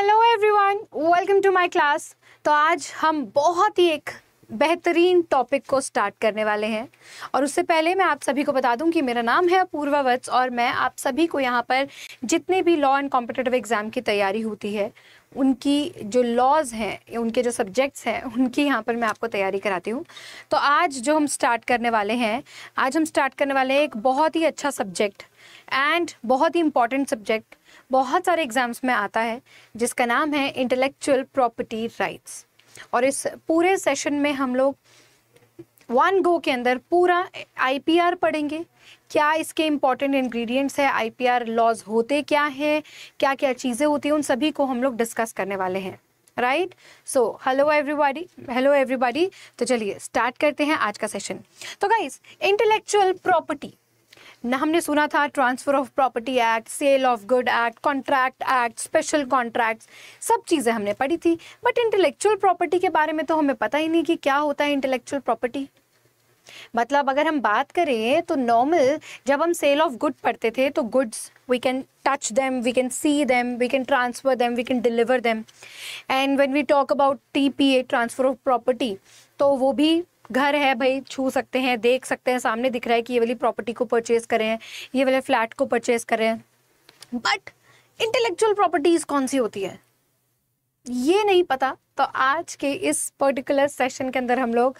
Hello everyone welcome to my class तो आज हम बहुत ही एक बेहतरीन टॉपिक को स्टार्ट करने वाले हैं और उससे पहले मैं आप सभी को बता दूं कि मेरा नाम है अपूर्वा वत्स और मैं आप सभी को यहाँ पर जितने भी लॉ एंड कॉम्पिटेटिव एग्ज़ाम की तैयारी होती है उनकी जो लॉज हैं उनके जो सब्जेक्ट्स हैं उनकी यहाँ पर मैं आपको तैयारी कराती हूँ तो आज जो हम स्टार्ट करने वाले हैं आज हम स्टार्ट करने वाले हैं एक बहुत ही अच्छा सब्जेक्ट एंड बहुत ही इम्पॉर्टेंट सब्जेक्ट बहुत सारे एग्ज़ाम्स में आता है जिसका नाम है इंटेलेक्चुअल प्रॉपर्टी राइट्स और इस पूरे सेशन में हम लोग वन गो के अंदर पूरा आईपीआर पढ़ेंगे क्या इसके इम्पॉर्टेंट इंग्रेडिएंट्स है आईपीआर लॉज होते क्या हैं क्या क्या चीज़ें होती हैं उन सभी को हम लोग डिस्कस करने वाले हैं right so hello everybody hello everybody तो चलिए स्टार्ट करते हैं आज का सेशन तो गाइज इंटेलेक्चुअल प्रॉपर्टी ना हमने सुना था transfer of property act sale of good act contract act special contract सब चीज़ें हमने पढ़ी थी बट इंटेलेक्चुअल प्रॉपर्टी के बारे में तो हमें पता ही नहीं कि क्या होता है इंटेलेक्चुअल प्रॉपर्टी मतलब अगर हम बात करें तो नॉर्मल जब हम सेल ऑफ गुड पढ़ते थे तो goods we can touch them we can see them we can transfer them we can deliver them and when we talk about TPA transfer of property तो वो भी घर है भाई छू सकते हैं देख सकते हैं सामने दिख रहा है कि ये वाली प्रॉपर्टी को परचेज करें ये वाले फ्लैट को परचेज करें बट इंटेलेक्चुअल प्रॉपर्टीज कौन सी होती है ये नहीं पता तो आज के इस पर्टिकुलर सेशन के अंदर हम लोग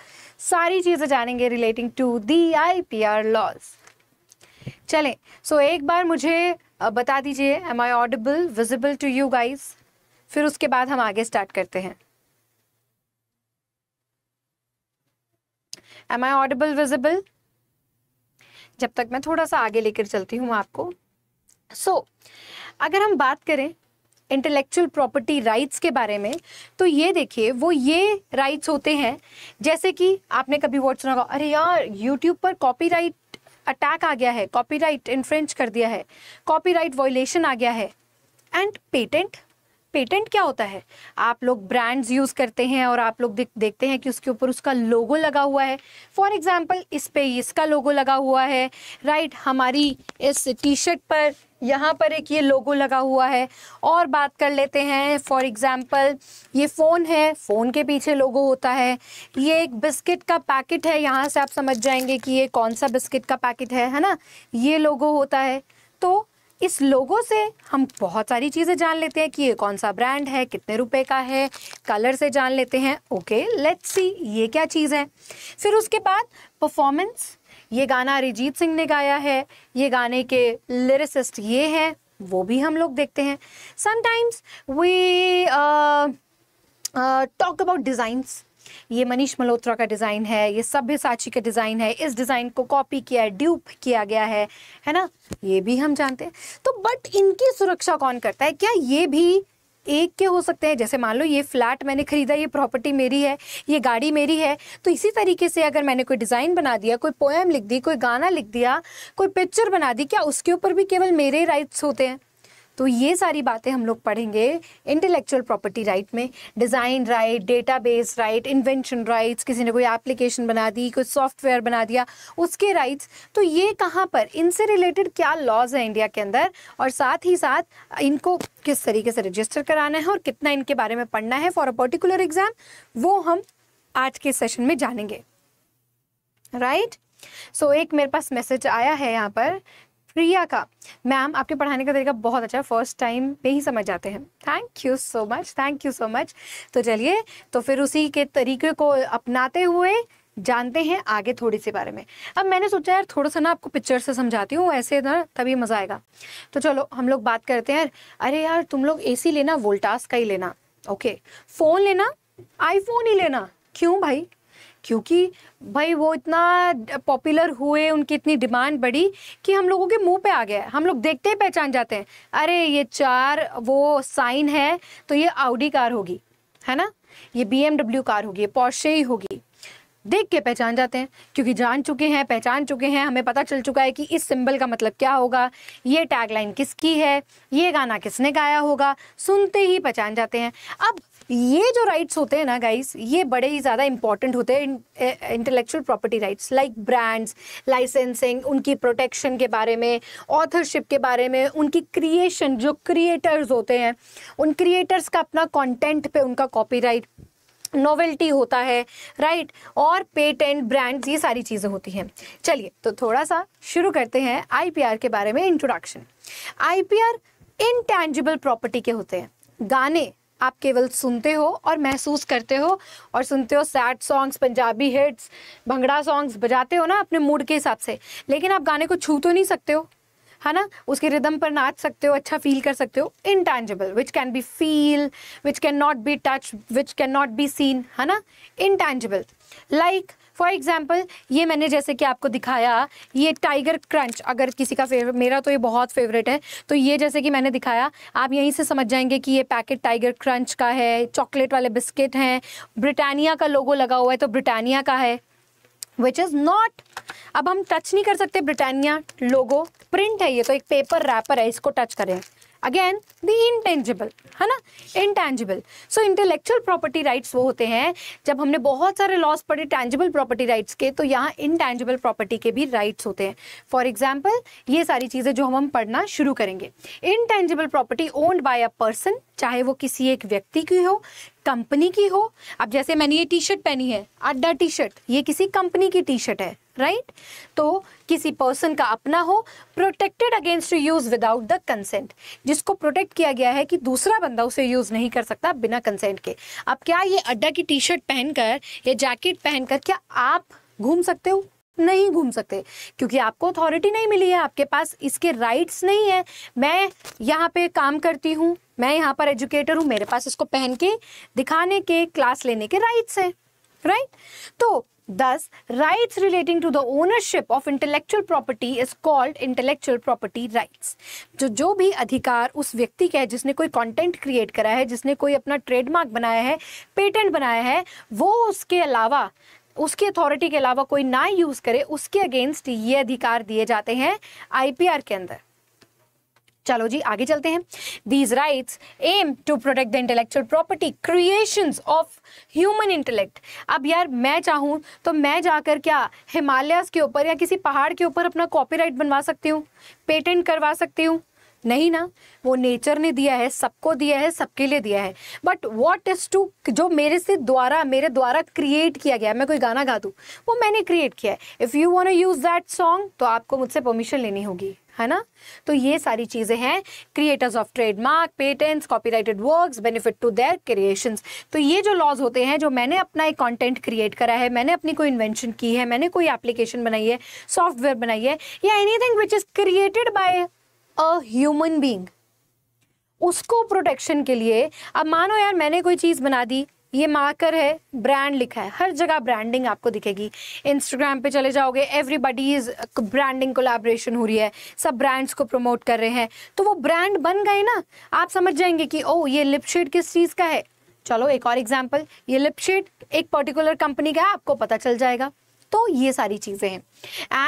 सारी चीज़ें जानेंगे relating to the I P R laws चलें सो so, एक बार मुझे बता दीजिए am I audible visible to you guys फिर उसके बाद हम आगे स्टार्ट करते हैं एम आई ऑडिबल विजिबल जब तक मैं थोड़ा सा आगे लेकर चलती हूँ आपको सो so, अगर हम बात करें इंटेलेक्चुअल प्रॉपर्टी राइट्स के बारे में तो ये देखिए वो ये राइट्स होते हैं जैसे कि आपने कभी वर्ड सुना होगा अरे यार यूट्यूब पर कॉपीराइट अटैक आ गया है कॉपीराइट इन्फ्रेंच कर दिया है कॉपीराइट वॉयलेशन आ गया है एंड पेटेंट पेटेंट क्या होता है आप लोग ब्रांड्स यूज़ करते हैं और आप लोग देख, देखते हैं कि उसके ऊपर उसका लोगो लगा हुआ है फॉर एग्ज़ाम्पल इस पे इसका लोगो लगा हुआ है राइट हमारी इस टी शर्ट पर यहाँ पर एक ये लोगो लगा हुआ है और बात कर लेते हैं फॉर एग्ज़ाम्पल ये फ़ोन है फ़ोन के पीछे लोगो होता है ये एक बिस्किट का पैकेट है यहाँ से आप समझ जाएंगे कि ये कौन सा बिस्किट का पैकेट है है ना ये लोगो होता है तो इस लोगों से हम बहुत सारी चीज़ें जान लेते हैं कि ये कौन सा ब्रांड है कितने रुपए का है कलर से जान लेते हैं ओके लेट्स सी ये क्या चीज़ है फिर उसके बाद परफॉर्मेंस ये गाना अरिजीत सिंह ने गाया है ये गाने के लिरिसिस्ट ये हैं वो भी हम लोग देखते हैं sometimes we talk about designs ये मनीष मल्होत्रा का डिज़ाइन है ये सभ्य साची का डिज़ाइन है इस डिज़ाइन को कॉपी किया है ड्यूप किया गया है है ना ये भी हम जानते हैं तो बट इनकी सुरक्षा कौन करता है क्या ये भी एक के हो सकते हैं जैसे मान लो ये फ्लैट मैंने खरीदा ये प्रॉपर्टी मेरी है ये गाड़ी मेरी है तो इसी तरीके से अगर मैंने कोई डिज़ाइन बना दिया कोई पोएम लिख दी कोई गाना लिख दिया कोई पिक्चर बना दी क्या उसके ऊपर भी केवल मेरे राइट्स होते हैं तो ये सारी बातें हम लोग पढ़ेंगे इंटेलेक्चुअल प्रॉपर्टी राइट में design right database right invention rights किसी ने कोई एप्लीकेशन बना दी कोई सॉफ्टवेयर बना दिया उसके राइट्स तो ये कहाँ पर इनसे रिलेटेड क्या लॉज है इंडिया के अंदर और साथ ही साथ इनको किस तरीके से रजिस्टर कराना है और कितना इनके बारे में पढ़ना है फॉर अ पर्टिकुलर एग्ज़ाम वो हम आज के सेशन में जानेंगे राइट right? सो so, एक मेरे पास मैसेज आया है यहाँ पर प्रिया का मैम आपके पढ़ाने का तरीका बहुत अच्छा फर्स्ट टाइम पे ही समझ जाते हैं thank you so much thank you so much तो चलिए तो फिर उसी के तरीके को अपनाते हुए जानते हैं आगे थोड़ी सी बारे में अब मैंने सोचा यार थोड़ा सा ना आपको पिक्चर से समझाती हूँ ऐसे ना तभी मज़ा आएगा तो चलो हम लोग बात करते हैं अरे यार तुम लोग ए लेना वोल्टास का ही लेना ओके फ़ोन लेना आईफोन ही लेना क्यों भाई क्योंकि भाई वो इतना पॉपुलर हुए उनकी इतनी डिमांड बढ़ी कि हम लोगों के मुंह पे आ गया हम लोग देखते ही पहचान जाते हैं अरे ये चार वो साइन है तो ये आउडी कार होगी है ना ये बी कार होगी ये ही होगी देख के पहचान जाते हैं क्योंकि जान चुके हैं पहचान चुके हैं हमें पता चल चुका है कि इस सिंबल का मतलब क्या होगा ये टैगलाइन किसकी है ये गाना किसने गाया होगा सुनते ही पहचान जाते हैं अब ये जो राइट्स होते हैं ना गाइस ये बड़े ही ज़्यादा इंपॉर्टेंट होते हैं intellectual property rights like brands licensing उनकी प्रोटेक्शन के बारे में ऑथरशिप के बारे में उनकी क्रिएशन जो क्रिएटर्स होते हैं उन क्रिएटर्स का अपना कंटेंट पे उनका कॉपीराइट नोवेल्टी होता है राइट और पेटेंट ब्रांड्स ये सारी चीज़ें होती हैं चलिए तो थोड़ा सा शुरू करते हैं आई के बारे में इंट्रोडक्शन आई आईपीआर इनटैंजिबल प्रॉपर्टी के होते हैं गाने आप केवल सुनते हो और महसूस करते हो और सुनते हो sad songs Punjabi hits bhangra songs बजाते हो ना अपने मूड के हिसाब से लेकिन आप गाने को छू तो नहीं सकते हो है ना उसके रिदम पर नाच सकते हो अच्छा फील कर सकते हो intangible which can be feel which can not be touch which can not be seen है ना इनटैंजेबल लाइक फॉर एग्जाम्पल ये मैंने जैसे कि आपको दिखाया ये टाइगर क्रंच अगर किसी का फेवरेट मेरा तो ये बहुत फेवरेट है तो ये जैसे कि मैंने दिखाया आप यहीं से समझ जाएंगे कि ये पैकेट टाइगर क्रंच का है चॉकलेट वाले बिस्किट हैं ब्रिटानिया का लोगो लगा हुआ है तो ब्रिटानिया का है विच इज़ नॉट अब हम टच नहीं कर सकते ब्रिटानिया लोगो प्रिंट है ये तो एक पेपर रैपर है इसको टच करें अगेन द इनटेंजिबल है ना intangible so intellectual property rights वो होते हैं जब हमने बहुत सारे लॉस पढ़े टेंजिबल प्रॉपर्टी राइट्स के तो यहाँ इनटेंजिबल प्रॉपर्टी के भी राइट्स होते हैं फॉर एग्जाम्पल ये सारी चीज़ें जो हम हम पढ़ना शुरू करेंगे intangible property owned by a person चाहे वो किसी एक व्यक्ति की हो कंपनी की हो अब जैसे मैंने ये टी शर्ट पहनी है अड्डा टी शर्ट ये किसी कंपनी की टी शर्ट है राइट तो किसी पर्सन का अपना हो protected against use without the consent जिसको प्रोटेक्ट किया गया है कि दूसरा बंदा उसे यूज नहीं कर सकता बिना कंसेंट के अब क्या ये अड्डा की टी शर्ट पहनकर या जैकेट पहनकर क्या आप घूम सकते हो नहीं घूम सकते क्योंकि आपको अथॉरिटी नहीं मिली है आपके पास इसके राइट्स नहीं है मैं यहाँ पे काम करती हूँ मैं यहाँ पर एजुकेटर हूँ मेरे पास इसको पहन के दिखाने के क्लास लेने के राइट्स हैं राइट तो Thus, rights relating to the ownership of intellectual property is called intellectual property rights. जो जो भी अधिकार उस व्यक्ति का है जिसने कोई content create करा है जिसने कोई अपना trademark बनाया है patent बनाया है वो उसके अलावा उसकी अथॉरिटी के अलावा कोई ना यूज़ करे उसके अगेंस्ट ये अधिकार दिए जाते हैं आईपीआर के अंदर चलो जी आगे चलते हैं these rights aim to protect the intellectual property creations of human intellect अब यार मैं चाहूँ तो मैं जाकर क्या हिमालय के ऊपर या किसी पहाड़ के ऊपर अपना कॉपीराइट बनवा सकती हूँ पेटेंट करवा सकती हूँ नहीं ना वो नेचर ने दिया है सबको दिया है सबके लिए दिया है बट वॉट इज टू जो मेरे से द्वारा मेरे द्वारा क्रिएट किया गया मैं कोई गाना गा दूँ वो मैंने क्रिएट किया है if you want use that song तो आपको मुझसे परमिशन लेनी होगी है ना तो ये सारी चीज़ें हैं creators of trademark patents copyrighted works benefit to their creations तो ये जो लॉज होते हैं जो मैंने अपना एक कंटेंट क्रिएट करा है मैंने अपनी कोई इन्वेंशन की है मैंने कोई एप्लीकेशन बनाई है सॉफ्टवेयर बनाई है या anything which is created by a human being उसको प्रोटेक्शन के लिए अब मानो यार मैंने कोई चीज़ बना दी ये मार्कर है ब्रांड लिखा है हर जगह ब्रांडिंग आपको दिखेगी इंस्टाग्राम पे चले जाओगे एवरीबडी इज ब्रांडिंग कोलैबोरेशन हो रही है सब ब्रांड्स को प्रमोट कर रहे हैं तो वो ब्रांड बन गए ना आप समझ जाएंगे कि ओ ये लिप शेड किस चीज़ का है चलो एक और एग्जाम्पल ये लिपशेड एक पर्टिकुलर कंपनी का है आपको पता चल जाएगा तो ये सारी चीज़ें हैं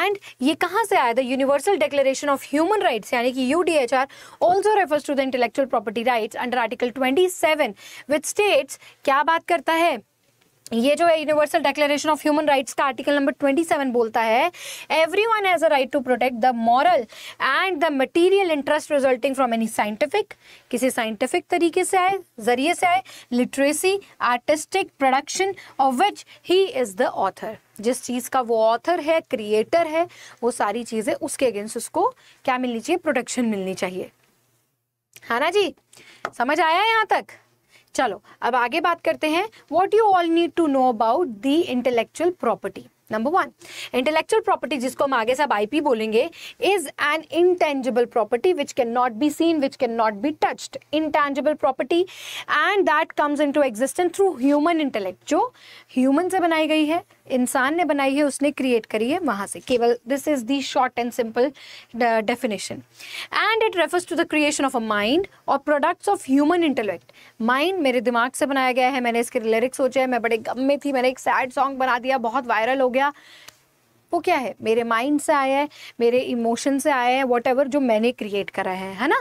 एंड ये कहाँ से आया था universal declaration of human rights यानी कि U D H R also refers to the intellectual property rights under article twenty seven with states क्या बात करता है ये जो है universal declaration of human rights का आर्टिकल नंबर 27 बोलता है everyone has a right to protect the moral and the material interest resulting from any scientific किसी साइंटिफिक तरीके से आए जरिए से आए literacy artistic production of which he is the author जिस चीज़ का वो ऑथर है क्रिएटर है वो सारी चीज़ें उसके अगेंस्ट उसको क्या मिलनी चाहिए प्रोटेक्शन मिलनी चाहिए है ना जी समझ आया यहाँ तक चलो अब आगे बात करते हैं what you all need to know about the intellectual property number one intellectual property जिसको हम आगे सब आईपी बोलेंगे is an intangible property which can not be seen which can not be touched intangible property and that comes into existence through human intellect जो human से बनाई गई है इंसान ने बनाई है उसने क्रिएट करी है वहाँ से केवल this is the short and simple definition and it refers to the creation of a mind और products of human intellect mind मेरे दिमाग से बनाया गया है मैंने इसके लिरिक्स सोचे हैं मैं बड़े गम में थी मैंने एक सैड सॉन्ग बना दिया बहुत वायरल हो गया वो क्या है मेरे माइंड से आया है मेरे इमोशन से आया है वॉट जो मैंने क्रिएट करा है है ना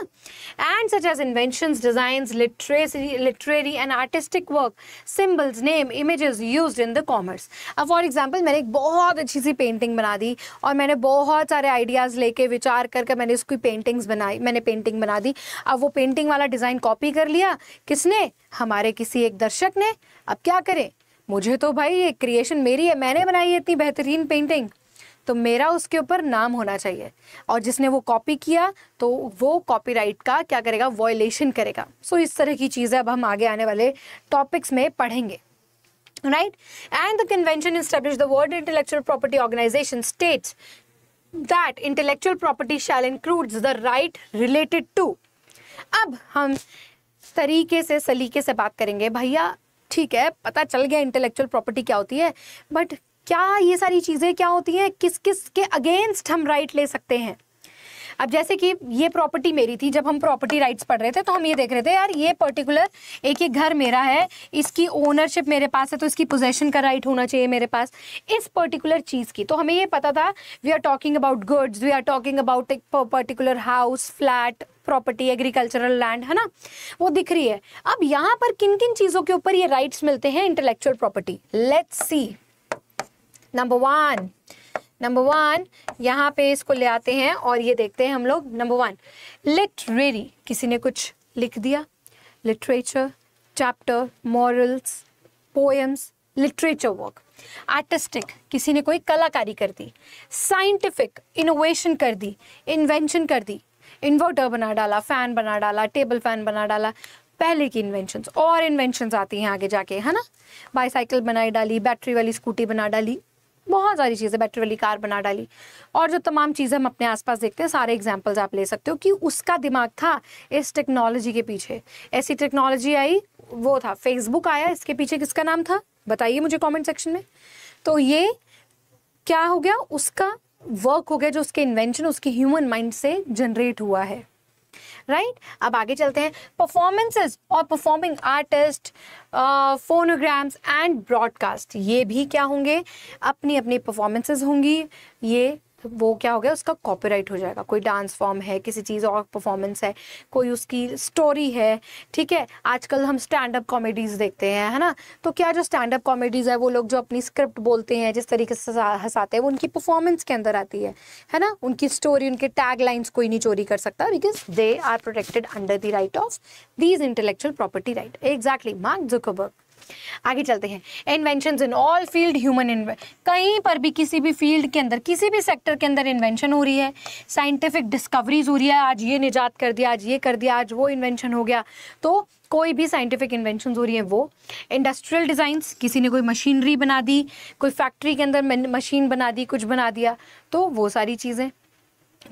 and such as invention design literacy literary and artistic work symbols name images use in the commerce अब फॉर एग्जाम्पल मैंने एक बहुत अच्छी सी पेंटिंग बना दी और मैंने बहुत सारे आइडियाज़ लेके विचार कर कर मैंने उसकी पेंटिंग्स बनाई मैंने पेंटिंग बना दी अब वो पेंटिंग वाला डिज़ाइन कॉपी कर लिया किसने हमारे किसी एक दर्शक ने अब क्या करें मुझे तो भाई ये क्रिएशन मेरी है मैंने बनाई है इतनी बेहतरीन पेंटिंग तो मेरा उसके ऊपर नाम होना चाहिए और जिसने वो कॉपी किया तो वो कॉपीराइट का क्या करेगा वॉयलेशन करेगा सो इस तरह की चीज़ें अब हम आगे आने वाले टॉपिक्स में पढ़ेंगे right and the convention establish the world intellectual property organization state that intellectual property shall include the right related to अब हम तरीके से सलीके से बात करेंगे भैया ठीक है पता चल गया इंटेलेक्चुअल प्रॉपर्टी क्या होती है बट क्या ये सारी चीज़ें क्या होती हैं किस किस के अगेंस्ट हम राइट ले सकते हैं अब जैसे कि ये प्रॉपर्टी मेरी थी जब हम प्रॉपर्टी राइट्स पढ़ रहे थे तो हम ये देख रहे थे यार ये पर्टिकुलर एक एक घर मेरा है इसकी ओनरशिप मेरे पास है तो इसकी पोजेशन का राइट होना चाहिए मेरे पास इस पर्टिकुलर चीज़ की तो हमें ये पता था we are talking about goods we are talking about एक particular house flat property agricultural land है ना वो दिख रही है अब यहाँ पर किन किन चीज़ों के ऊपर ये राइट्स मिलते हैं intellectual property let's see number one number one यहाँ पे इसको ले आते हैं और ये देखते हैं हम लोग नंबर वन लिटरेरी किसी ने कुछ लिख दिया literature chapter morals poems literature work artistic किसी ने कोई कलाकारी कर दी साइंटिफिक इनोवेशन कर दी इन्वेंशन कर दी इन्वर्टर बना डाला फैन बना डाला टेबल फैन बना डाला पहले की इन्वेंशन और इन्वेंशन आती हैं आगे जाके है ना बाईसाइकिल बनाई डाली बैटरी वाली स्कूटी बना डाली बहुत सारी चीज़ें बैटरी वाली कार बना डाली और जो तमाम चीज़ें हम अपने आसपास देखते हैं सारे एग्जाम्पल्स आप ले सकते हो कि उसका दिमाग था इस टेक्नोलॉजी के पीछे ऐसी टेक्नोलॉजी आई वो था फेसबुक आया इसके पीछे किसका नाम था बताइए मुझे कमेंट सेक्शन में तो ये क्या हो गया उसका वर्क हो गया जो उसके इन्वेंशन उसके ह्यूमन माइंड से जनरेट हुआ है राइट अब आगे चलते हैं परफॉर्मेंसेस और performing artist phonograms and broadcast ये भी क्या होंगे अपनी अपनी परफॉर्मेंसेस होंगी ये वो क्या हो गया उसका कॉपीराइट हो जाएगा कोई डांस फॉर्म है किसी चीज़ और परफॉर्मेंस है कोई उसकी स्टोरी है ठीक है आजकल हम स्टैंड अप कॉमेडीज़ देखते हैं है ना तो क्या जो स्टैंड अप कॉमेडीज़ है वो लोग जो अपनी स्क्रिप्ट बोलते हैं जिस तरीके से हंसाते हैं वो उनकी परफॉर्मेंस के अंदर आती है है ना उनकी स्टोरी उनके टैग लाइन्स कोई नहीं चोरी कर सकता because they are protected under the right of these intellectual property right exactly Mark Zuckerberg आगे चलते हैं invention in all field human कहीं पर भी किसी भी फील्ड के अंदर किसी भी सेक्टर के अंदर इन्वेंशन हो रही है साइंटिफिक डिस्कवरीज हो रही है आज ये निजात कर दिया आज ये कर दिया आज वो इन्वेंशन हो गया तो कोई भी साइंटिफिक इन्वेंशन हो रही है वो इंडस्ट्रियल डिज़ाइंस किसी ने कोई मशीनरी बना दी कोई फैक्ट्री के अंदर मशीन बना दी कुछ बना दिया तो वो सारी चीज़ें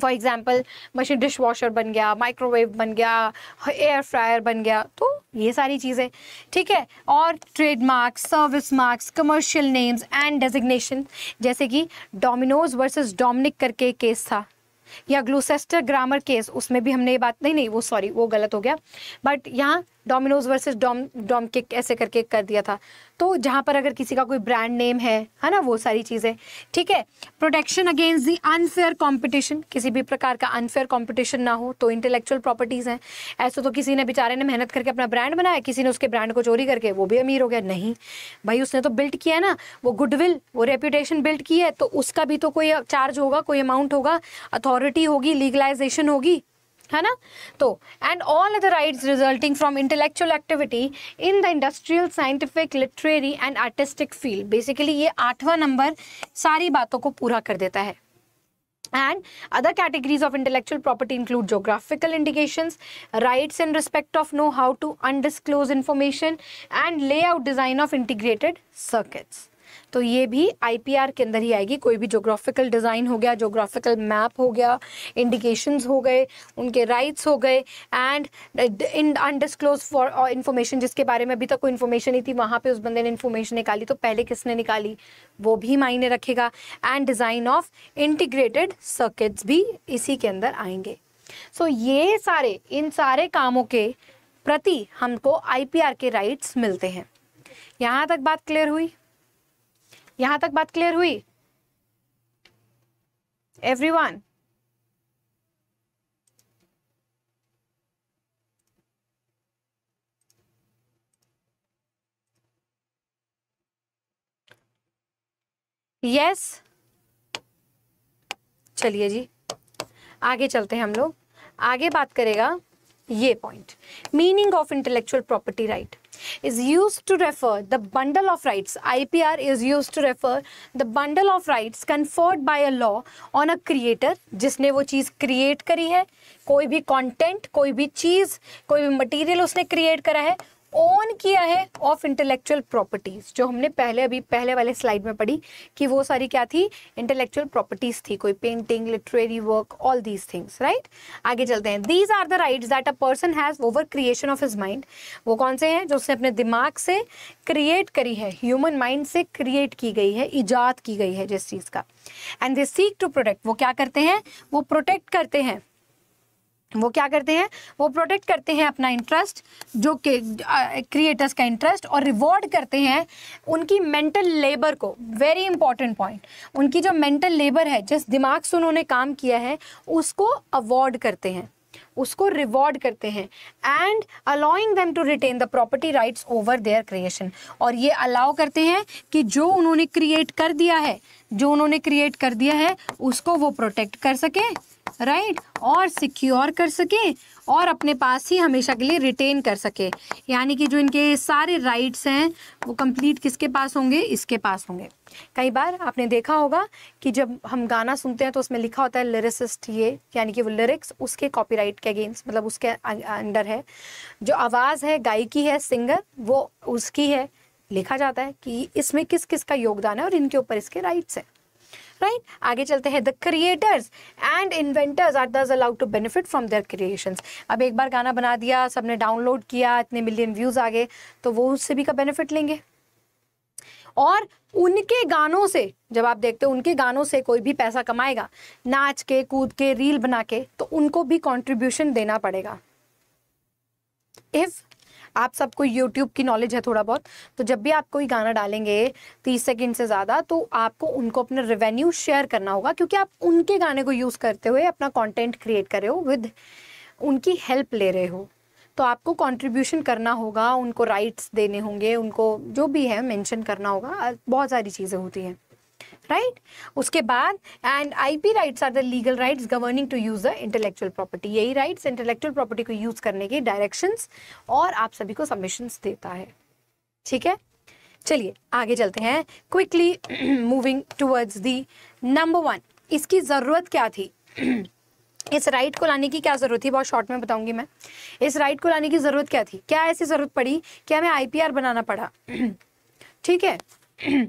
for example machine dishwasher बन गया माइक्रोवेव बन गया एयर फ्रायर बन गया तो ये सारी चीज़ें ठीक है और trademark service marks commercial names and designation जैसे कि डोमिनोज वर्सेस डोमिनिक करके केस था या ग्लूसेस्टर ग्रामर केस उसमें भी हमने ये बात नहीं नहीं वो सॉरी वो गलत हो गया बट यहाँ डोमिनोज वर्सेस डोम डोम किक ऐसे करके कर दिया था तो जहाँ पर अगर किसी का कोई ब्रांड नेम है है ना वो सारी चीज़ें ठीक है protection against the unfair competition किसी भी प्रकार का अनफेयर कंपटीशन ना हो तो इंटेलेक्चुअल प्रॉपर्टीज़ हैं ऐसे तो किसी ने बेचारे ने मेहनत करके अपना ब्रांड बनाया किसी ने उसके ब्रांड को चोरी करके वो भी अमीर हो गया नहीं भाई उसने तो बिल्ड किया है ना वो गुडविल वो रेपूटेशन बिल्ड की है तो उसका भी तो कोई चार्ज होगा कोई अमाउंट होगा अथॉरिटी होगी लीगलाइजेशन होगी है ना तो and all other right resulting from intellectual activity in the industrial scientific literary and artistic field basically ये आठवां नंबर सारी बातों को पूरा कर देता है and other categories of intellectual property include geographical indication rights in respect of know how to undisclose information and layout design of integrated circuits तो ये भी आईपीआर के अंदर ही आएगी कोई भी जोग्राफिकल डिज़ाइन हो गया जोग्राफिकल मैप हो गया इंडिकेशंस हो गए उनके राइट्स हो गए and in undisclose for information जिसके बारे में अभी तक कोई इन्फॉर्मेशन नहीं थी वहाँ पे उस बंदे ने इन्फॉर्मेशन निकाली तो पहले किसने निकाली वो भी मायने रखेगा and design of integrated circuits भी इसी के अंदर आएंगे सो so, ये सारे इन सारे कामों के प्रति हमको आईपीआर के राइट्स मिलते हैं यहाँ तक बात क्लियर हुई यहां तक बात क्लियर हुई एवरीवन यस चलिए जी आगे चलते हैं हम लोग आगे बात करेगा ये point meaning of intellectual property right is use to refer the bundle of rights are is use to refer the bundle of rights conferred by a law on a creator जिसने वो चीज़ क्रिएट करी है कोई भी content कोई भी चीज़ कोई भी मटीरियल उसने क्रिएट करा है ओन किया है ऑफ इंटेलेक्चुअल प्रॉपर्टीज जो हमने पहले अभी पहले वाले स्लाइड में पढ़ी कि वो सारी क्या थी इंटेलेक्चुअल प्रॉपर्टीज थी कोई painting literary work all these things right आगे चलते हैं these are the rights that a person has over creation of his mind वो कौन से हैं जो उसने अपने दिमाग से क्रिएट करी है ह्यूमन माइंड से क्रिएट की गई है ईजाद की गई है जिस चीज़ का and they seek to protect वो क्या करते हैं वो प्रोटेक्ट करते हैं वो क्या करते हैं वो प्रोटेक्ट करते हैं अपना इंटरेस्ट जो कि क्रिएटर्स का इंटरेस्ट और रिवॉर्ड करते हैं उनकी मेंटल लेबर को वेरी इंपॉर्टेंट पॉइंट उनकी जो मेंटल लेबर है जिस दिमाग से उन्होंने काम किया है उसको अवॉर्ड करते हैं उसको रिवॉर्ड करते हैं and allowing them to retain the property rights over their creation और ये अलाउ करते हैं कि जो उन्होंने क्रिएट कर दिया है जो उन्होंने क्रिएट कर दिया है उसको वो प्रोटेक्ट कर सकें राइट right? और सिक्योर कर सकें और अपने पास ही हमेशा के लिए रिटेन कर सके यानी कि जो इनके सारे राइट्स हैं वो कंप्लीट किसके पास होंगे इसके पास होंगे कई बार आपने देखा होगा कि जब हम गाना सुनते हैं तो उसमें लिखा होता है लिरिसिस्ट ये यानी कि वो लिरिक्स उसके कॉपीराइट के अगेंस्ट मतलब उसके अंडर है जो आवाज़ है गायकी है सिंगर वो उसकी है लिखा जाता है कि इसमें किस किस का योगदान है और इनके ऊपर इसके राइट्स हैं राइट right? आगे चलते हैं the creators and inventors are thus allowed to benefit from their creation अब एक बार गाना बना दिया सबने डाउनलोड किया इतने मिलियन व्यूज आ गए तो वो उससे भी का बेनिफिट लेंगे और उनके गानों से जब आप देखते हो उनके गानों से कोई भी पैसा कमाएगा नाच के कूद के रील बना के तो उनको भी कॉन्ट्रीब्यूशन देना पड़ेगा इफ़ आप सबको यूट्यूब की नॉलेज है थोड़ा बहुत तो जब भी आप कोई गाना डालेंगे तीस सेकेंड से ज़्यादा तो आपको उनको अपना रेवेन्यू शेयर करना होगा क्योंकि आप उनके गाने को यूज़ करते हुए अपना कॉन्टेंट क्रिएट कर रहे हो विद उनकी हेल्प ले रहे हो तो आपको कंट्रीब्यूशन करना होगा उनको राइट्स देने होंगे उनको जो भी है मेंशन करना होगा बहुत सारी चीज़ें होती हैं राइट उसके बाद and IP rights are the legal rights governing to use the intellectual property यही राइट्स इंटेलेक्चुअल प्रॉपर्टी को यूज करने के डायरेक्शंस और आप सभी को सबमिशंस देता है ठीक है चलिए आगे चलते हैं quickly moving towards the number one इसकी ज़रूरत क्या थी इस राइट को लाने की क्या ज़रूरत थी बहुत शॉर्ट में बताऊंगी मैं इस राइट को लाने की ज़रूरत क्या थी क्या ऐसी ज़रूरत पड़ी क्या हमें आईपीआर बनाना पड़ा ठीक है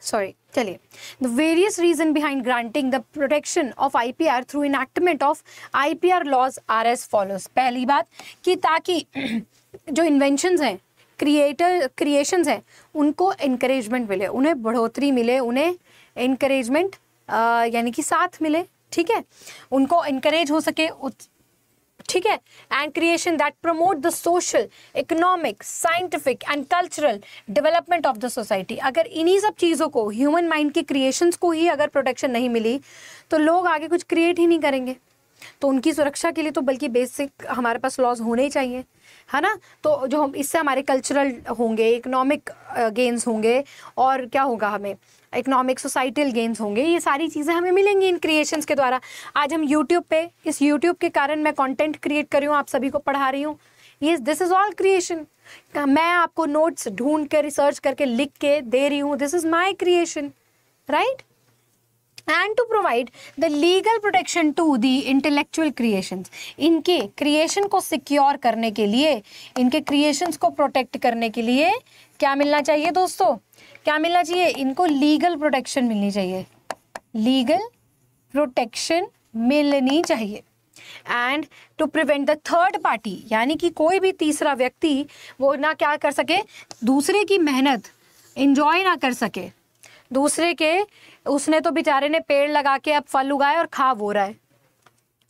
सॉरी चलिए the various reason behind granting the protection of IPR through enactment of IPR laws are as follows पहली बात कि ताकि जो इन्वेंशन हैं क्रिएटर क्रिएशंस हैं उनको इनक्रेजमेंट मिले उन्हें बढ़ोतरी मिले उन्हें इनक्रेजमेंट यानी कि साथ मिले ठीक है उनको इनक्रेज हो सके ठीक है and creation that promote the social economic scientific and cultural development of the society अगर इन्हीं सब चीज़ों को ह्यूमन माइंड के क्रिएशंस को ही अगर प्रोटेक्शन नहीं मिली तो लोग आगे कुछ क्रिएट ही नहीं करेंगे तो उनकी सुरक्षा के लिए तो बल्कि बेसिक हमारे पास लॉज होने ही चाहिए है ना तो जो हम इससे हमारे कल्चरल होंगे इकोनॉमिक गेन्स होंगे और क्या होगा हमें इकोनॉमिक सोसाइटल गेम्स होंगे ये सारी चीज़ें हमें मिलेंगी इन क्रिएशंस के द्वारा आज हम यूट्यूब पे इस यूट्यूब के कारण मैं कंटेंट क्रिएट कर रही हूँ आप सभी को पढ़ा रही हूँ ये दिस इज़ ऑल क्रिएशन मैं आपको नोट्स ढूंढ के रिसर्च करके लिख के दे रही हूँ this is my creation right and to provide the legal protection to the intellectual creation इनके क्रिएशन को सिक्योर करने के लिए इनके क्रिएशंस को प्रोटेक्ट करने के लिए क्या मिलना चाहिए दोस्तों क्या मिलना चाहिए इनको लीगल प्रोटेक्शन मिलनी चाहिए लीगल प्रोटेक्शन मिलनी चाहिए and to prevent the third party यानी कि कोई भी तीसरा व्यक्ति वो ना क्या कर सके दूसरे की मेहनत इन्जॉय ना कर सके दूसरे के उसने तो बेचारे ने पेड़ लगा के अब फल उगाए और खा वो रहा है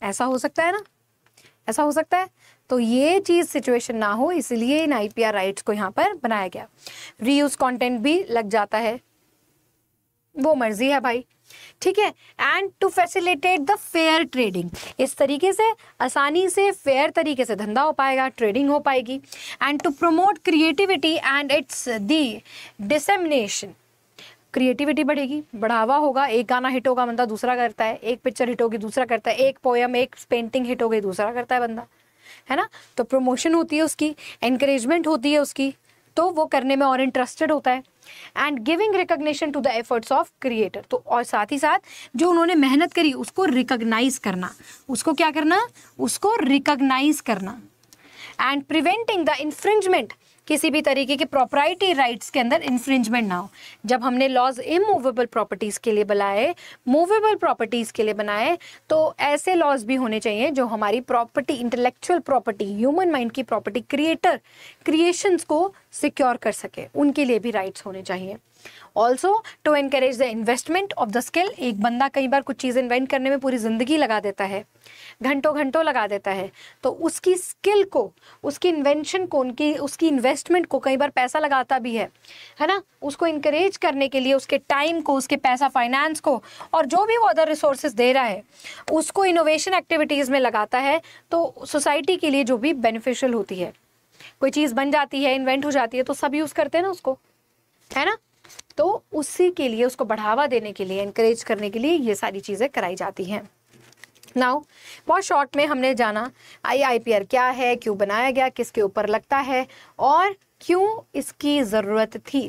ऐसा हो सकता है ना ऐसा हो सकता है तो ये चीज़ सिचुएशन ना हो इसलिए इन आई राइट्स को यहाँ पर बनाया गया रीयूज कंटेंट भी लग जाता है वो मर्जी है भाई ठीक है and to facilitate the fair trading इस तरीके से आसानी से फेयर तरीके से धंधा हो पाएगा ट्रेडिंग हो पाएगी and to promote creativity and its the dissemination creativity बढ़ेगी बढ़ावा होगा एक गाना हिट होगा बंदा दूसरा करता है एक पिक्चर हिट होगी दूसरा करता है एक पोएम एक पेंटिंग हिट होगी दूसरा करता है बंदा है ना तो प्रमोशन होती है उसकी एनकरेजमेंट होती है उसकी तो वो करने में और इंटरेस्टेड होता है and giving recognition to the efforts of creator तो और साथ ही साथ जो उन्होंने मेहनत करी उसको रिकोगनाइज करना उसको क्या करना उसको रिकोगनाइज करना एंड प्रिवेंटिंग द इन्फ्रिंजमेंट किसी भी तरीके के प्रॉपर्टी राइट्स के अंदर इन्फ्रिंजमेंट ना हो जब हमने लॉज इमूवेबल प्रॉपर्टीज़ के लिए बनाए मूवेबल प्रॉपर्टीज़ के लिए बनाए तो ऐसे लॉज भी होने चाहिए जो हमारी property intellectual property human mind की प्रॉपर्टी क्रिएटर क्रिएशंस को सिक्योर कर सके उनके लिए भी राइट्स होने चाहिए also to encourage the investment of the skill एक बंदा कई बार कुछ चीज़ इन्वेंट करने में पूरी ज़िंदगी लगा देता है घंटों घंटों लगा देता है तो उसकी स्किल को उसकी इन्वेंशन को उनकी उसकी इन्वेस्टमेंट को कई बार पैसा लगाता भी है है ना उसको इनकरेज करने के लिए उसके टाइम को उसके पैसा फाइनेंस को और जो भी वो अदर रिसोर्सेज दे रहा है उसको इनोवेशन एक्टिविटीज़ में लगाता है तो सोसाइटी के लिए जो भी बेनिफिशियल होती है कोई चीज़ बन जाती है इन्वेंट हो जाती है तो सब यूज़ करते हैं ना उसको है ना तो उसी के लिए उसको बढ़ावा देने के लिए इनक्रेज करने के लिए ये सारी चीज़ें कराई जाती हैं नाउ बहुत शॉर्ट में हमने जाना आईआईपीआर क्या है क्यों बनाया गया किसके ऊपर लगता है और क्यों इसकी ज़रूरत थी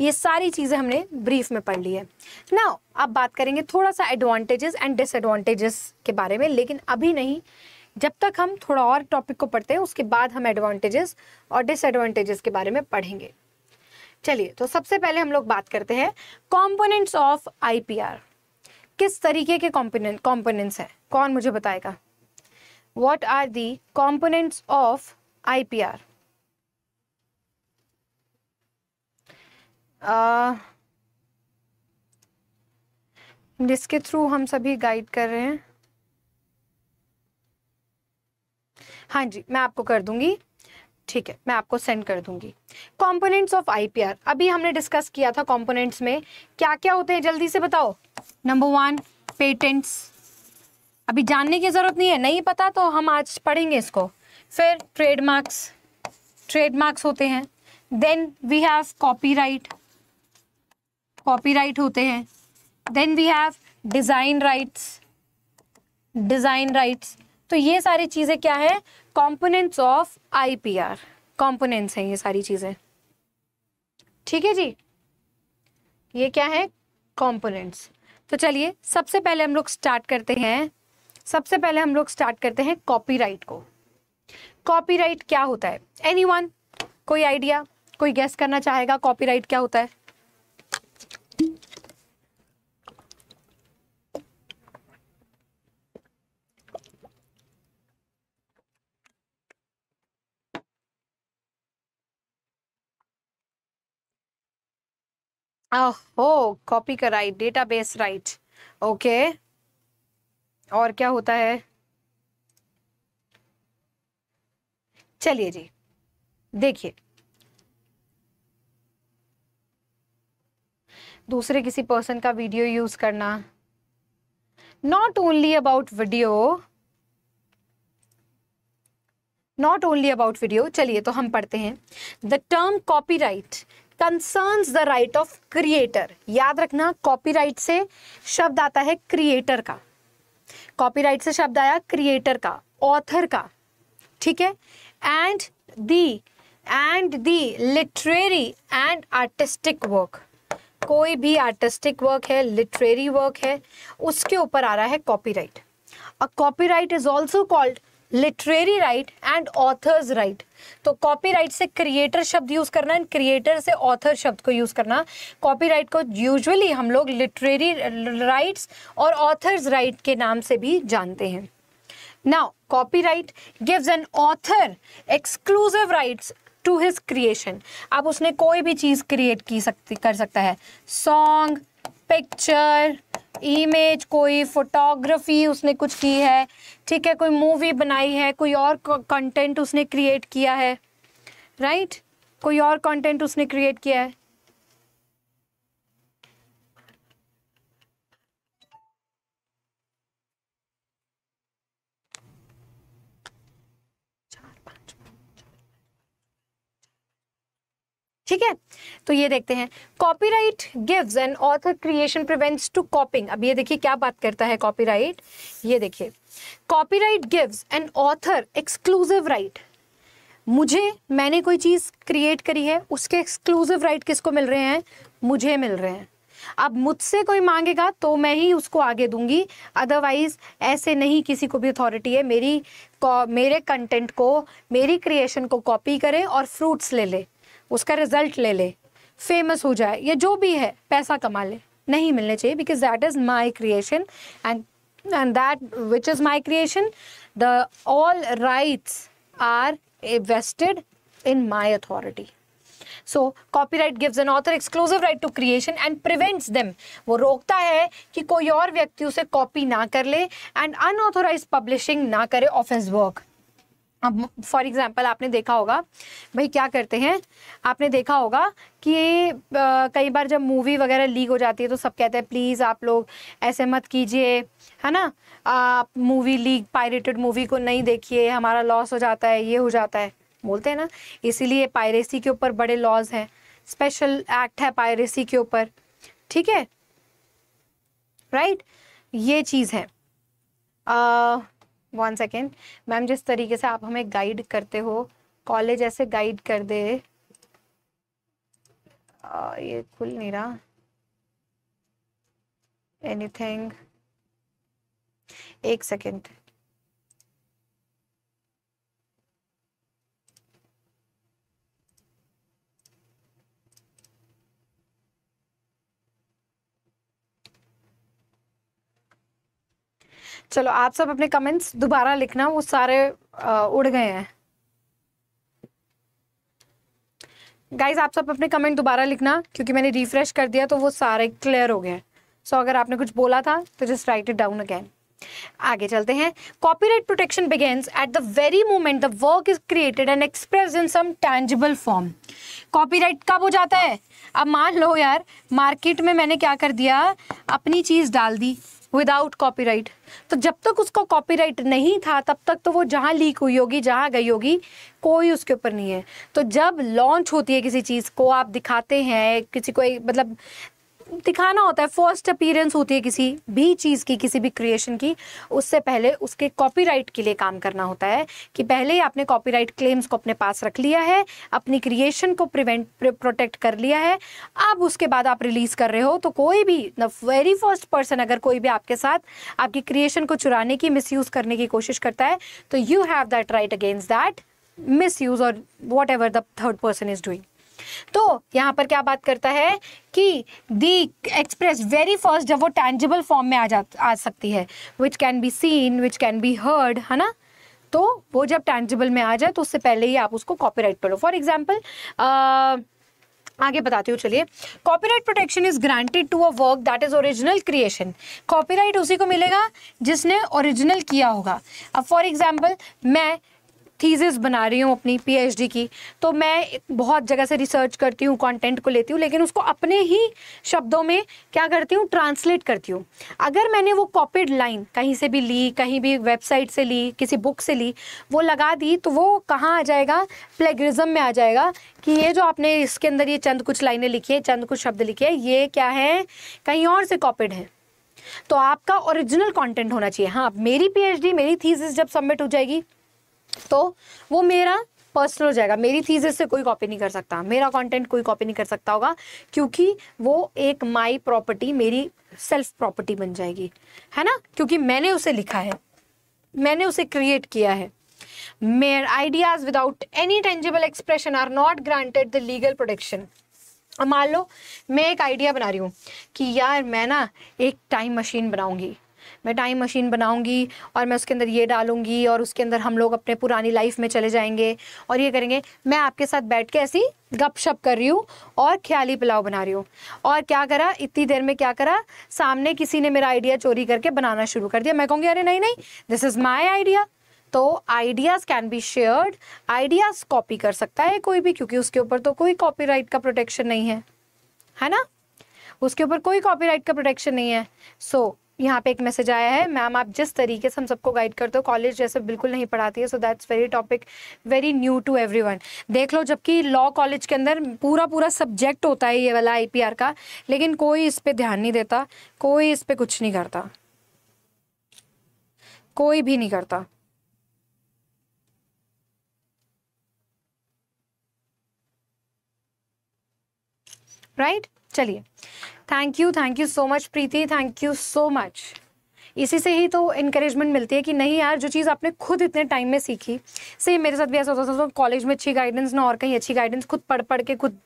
ये सारी चीज़ें हमने ब्रीफ में पढ़ ली है नाउ अब बात करेंगे थोड़ा सा एडवांटेजेस एंड डिसएडवांटेजेस के बारे में लेकिन अभी नहीं जब तक हम थोड़ा और टॉपिक को पढ़ते हैं उसके बाद हम एडवांटेजेस और डिसएडवांटेजेस के बारे में पढ़ेंगे चलिए तो सबसे पहले हम लोग बात करते हैं कॉम्पोनेंट्स ऑफ आईपीआर किस तरीके के कॉम्पोनेंट कॉम्पोनेंट्स हैं कौन मुझे बताएगा what are the components of IPR जिसके थ्रू हम सभी गाइड कर रहे हैं हाँ जी मैं आपको कर दूंगी ठीक है मैं आपको सेंड कर दूंगी कंपोनेंट्स ऑफ आईपीआर अभी हमने डिस्कस किया था कंपोनेंट्स में क्या क्या होते हैं जल्दी से बताओ नंबर वन पेटेंट्स अभी जानने की ज़रूरत नहीं है नहीं पता तो हम आज पढ़ेंगे इसको फिर ट्रेडमार्क्स ट्रेडमार्क्स होते हैं then we have copyright copyright होते हैं then we have design rights design rights तो ये सारी चीज़ें क्या है कॉम्पोनेंट्स ऑफ आर कॉम्पोनेंट्स हैं ये सारी चीजें ठीक है जी ये क्या है कॉम्पोनेंट्स तो चलिए सबसे पहले हम लोग स्टार्ट करते हैं सबसे पहले हम लोग स्टार्ट करते हैं कॉपीराइट को कॉपीराइट क्या होता है एनीवन कोई आइडिया कोई गेस करना चाहेगा कॉपीराइट क्या होता है हो कॉपी का राइट डेटाबेस राइट ओके और क्या होता है चलिए जी देखिए दूसरे किसी पर्सन का वीडियो यूज करना not only about video not only about video चलिए तो हम पढ़ते हैं the term copyright concerns the right of creator याद रखना कॉपीराइट से शब्द आता है क्रिएटर का कॉपीराइट से शब्द आया क्रिएटर का ऑथर का ठीक है and the and the literary and artistic work कोई भी आर्टिस्टिक वर्क है लिटरेरी वर्क है उसके ऊपर आ रहा है copyright a copyright is also called literary right and author's right तो कॉपीराइट से क्रिएटर शब्द यूज़ करना एंड क्रिएटर से ऑथर शब्द को यूज़ करना कॉपीराइट को यूजुअली हम लोग लिटरेरी राइट्स और ऑथर्स राइट के नाम से भी जानते हैं copyright gives an author exclusive rights to his creation अब उसने कोई भी चीज़ क्रिएट की सकती कर सकता है सॉन्ग पिक्चर इमेज कोई फोटोग्राफी उसने कुछ की है ठीक है कोई मूवी बनाई है कोई और कंटेंट उसने क्रिएट किया है राइट right? कोई और कंटेंट उसने क्रिएट किया है ठीक है तो ये देखते हैं copyright gives an author creation prevents to copying अब ये देखिए क्या बात करता है कॉपीराइट ये देखिए copyright gives an author exclusive right मुझे मैंने कोई चीज़ क्रिएट करी है उसके एक्सक्लूसिव राइट किसको मिल रहे हैं मुझे मिल रहे हैं अब मुझसे कोई मांगेगा तो मैं ही उसको आगे दूंगी अदरवाइज ऐसे नहीं किसी को भी अथॉरिटी है मेरी मेरे कंटेंट को मेरी क्रिएशन को कॉपी करे और फ्रूट्स ले ले उसका रिजल्ट ले ले फेमस हो जाए या जो भी है पैसा कमा ले नहीं मिलने चाहिए because that is my creation and and that which is my creation the all rights are vested in my authority so copyright gives an author exclusive right to creation and prevents them वो रोकता है कि कोई और व्यक्ति उसे copy ना कर ले एंड अनऑथोराइज पब्लिशिंग ना करे ऑफ हिज वर्क अब फॉर एग्जाम्पल आपने देखा होगा भाई क्या करते हैं आपने देखा होगा कि कई बार जब मूवी वगैरह लीक हो जाती है तो सब कहते हैं प्लीज़ आप लोग ऐसे मत कीजिए है ना आप मूवी लीक पायरेटेड मूवी को नहीं देखिए हमारा लॉस हो जाता है ये हो जाता है बोलते हैं ना इसीलिए पायरेसी के ऊपर बड़े लॉज हैं स्पेशल एक्ट है पायरेसी के ऊपर ठीक है राइट ये चीज़ है आ, वन सेकेंड मैम जिस तरीके से आप हमें गाइड करते हो कॉलेज ऐसे गाइड कर दे आ, ये खुल नहीं रहा एनीथिंग एक सेकेंड चलो आप सब अपने कमेंट्स दोबारा लिखना वो सारे आ, उड़ गए हैं गाइज आप सब अपने कमेंट दोबारा लिखना क्योंकि मैंने रिफ्रेश कर दिया तो वो सारे क्लियर हो गए सो so, अगर आपने कुछ बोला था तो just write it down again आगे चलते हैं copyright protection begins at the very moment the work is created and express in some tangible form copyright कब हो जाता है अब मान लो यार मार्केट में मैंने क्या कर दिया अपनी चीज़ डाल दी विदाउट कॉपीराइट तो जब तक उसको कॉपीराइट नहीं था तब तक तो वो जहाँ लीक हुई होगी जहाँ गई होगी कोई उसके ऊपर नहीं है तो जब लॉन्च होती है किसी चीज़ को आप दिखाते हैं किसी को मतलब दिखाना होता है फर्स्ट अपीयरेंस होती है किसी भी चीज़ की किसी भी क्रिएशन की उससे पहले उसके कॉपीराइट के लिए काम करना होता है कि पहले ही आपने कॉपीराइट क्लेम्स को अपने पास रख लिया है अपनी क्रिएशन को प्रिवेंट प्रोटेक्ट कर लिया है अब उसके बाद आप रिलीज़ कर रहे हो तो कोई भी द वेरी फर्स्ट पर्सन अगर कोई भी आपके साथ आपकी क्रिएशन को चुराने की मिसयूज़ करने की कोशिश करता है तो you have that right against that use और whatever the third person is doing तो यहाँ पर क्या बात करता है कि दी एक्सप्रेस वेरी फर्स्ट जब वो टैंजिबल फॉर्म में आ जा आ सकती है which can be seen which can be heard है ना तो वो जब टैंजिबल में आ जाए तो उससे पहले ही आप उसको कॉपीराइट राइट करो फॉर एग्जाम्पल आगे बताती हूँ चलिए copyright protection is granted to a work that is original creation copyright उसी को मिलेगा जिसने ओरिजिनल किया होगा अब फॉर एग्जाम्पल मैं थीजिस बना रही हूँ अपनी पीएचडी की तो मैं बहुत जगह से रिसर्च करती हूँ कंटेंट को लेती हूँ लेकिन उसको अपने ही शब्दों में क्या करती हूँ ट्रांसलेट करती हूँ अगर मैंने वो कॉपीड लाइन कहीं से भी ली कहीं भी वेबसाइट से ली किसी बुक से ली वो लगा दी तो वो कहाँ आ जाएगा प्लेगरिज्म में आ जाएगा कि ये जो आपने इसके अंदर ये चंद कुछ लाइनें लिखी है चंद कुछ शब्द लिखे हैं ये क्या है कहीं और से कॉपीड है तो आपका ओरिजिनल कंटेंट होना चाहिए हाँ मेरी पीएचडी मेरी थीसिस जब सबमिट हो जाएगी तो वो मेरा पर्सनल हो जाएगा मेरी थीसिस से कोई कॉपी नहीं कर सकता मेरा कंटेंट कोई कॉपी नहीं कर सकता होगा क्योंकि वो एक माई प्रॉपर्टी मेरी सेल्फ प्रॉपर्टी बन जाएगी है ना क्योंकि मैंने उसे लिखा है मैंने उसे क्रिएट किया है mere ideas without any tangible expression are not granted the legal protection मान लो मैं एक आइडिया बना रही हूँ कि यार मैं ना एक टाइम मशीन बनाऊंगी मैं टाइम मशीन बनाऊँगी और मैं उसके अंदर ये डालूँगी और उसके अंदर हम लोग अपने पुरानी लाइफ में चले जाएंगे और ये करेंगे मैं आपके साथ बैठ के ऐसी गपशप कर रही हूँ और ख्याली पुलाव बना रही हूँ और क्या करा इतनी देर में क्या करा सामने किसी ने मेरा आइडिया चोरी करके बनाना शुरू कर दिया मैं कहूँगी अरे नहीं नहीं दिस इज़ माई आइडिया तो ideas can be shared ideas copy कर सकता है कोई भी क्योंकि उसके ऊपर तो कोई कॉपीराइट का प्रोटेक्शन नहीं है है ना उसके ऊपर कोई कॉपीराइट का प्रोटेक्शन नहीं है सो so, यहाँ पे एक मैसेज आया है मैम आप जिस तरीके से हम सबको गाइड करते हो कॉलेज जैसे बिल्कुल नहीं पढ़ाती है so that's very topic very new to everyone देख लो जबकि लॉ कॉलेज के अंदर पूरा पूरा सब्जेक्ट होता है ये वाला आईपीआर का लेकिन कोई इस पर ध्यान नहीं देता कोई इस पर कुछ नहीं करता कोई भी नहीं करता राइट right? चलिए thank you thank you so much Preeti thank you so much इसी से ही तो इनक्रेजमेंट मिलती है कि नहीं यार जो चीज़ आपने खुद इतने टाइम में सीखी सेम मेरे साथ भी ऐसा होता था तो कॉलेज में अच्छी गाइडेंस ना और कहीं अच्छी गाइडेंस खुद पढ़ पढ़ के खुद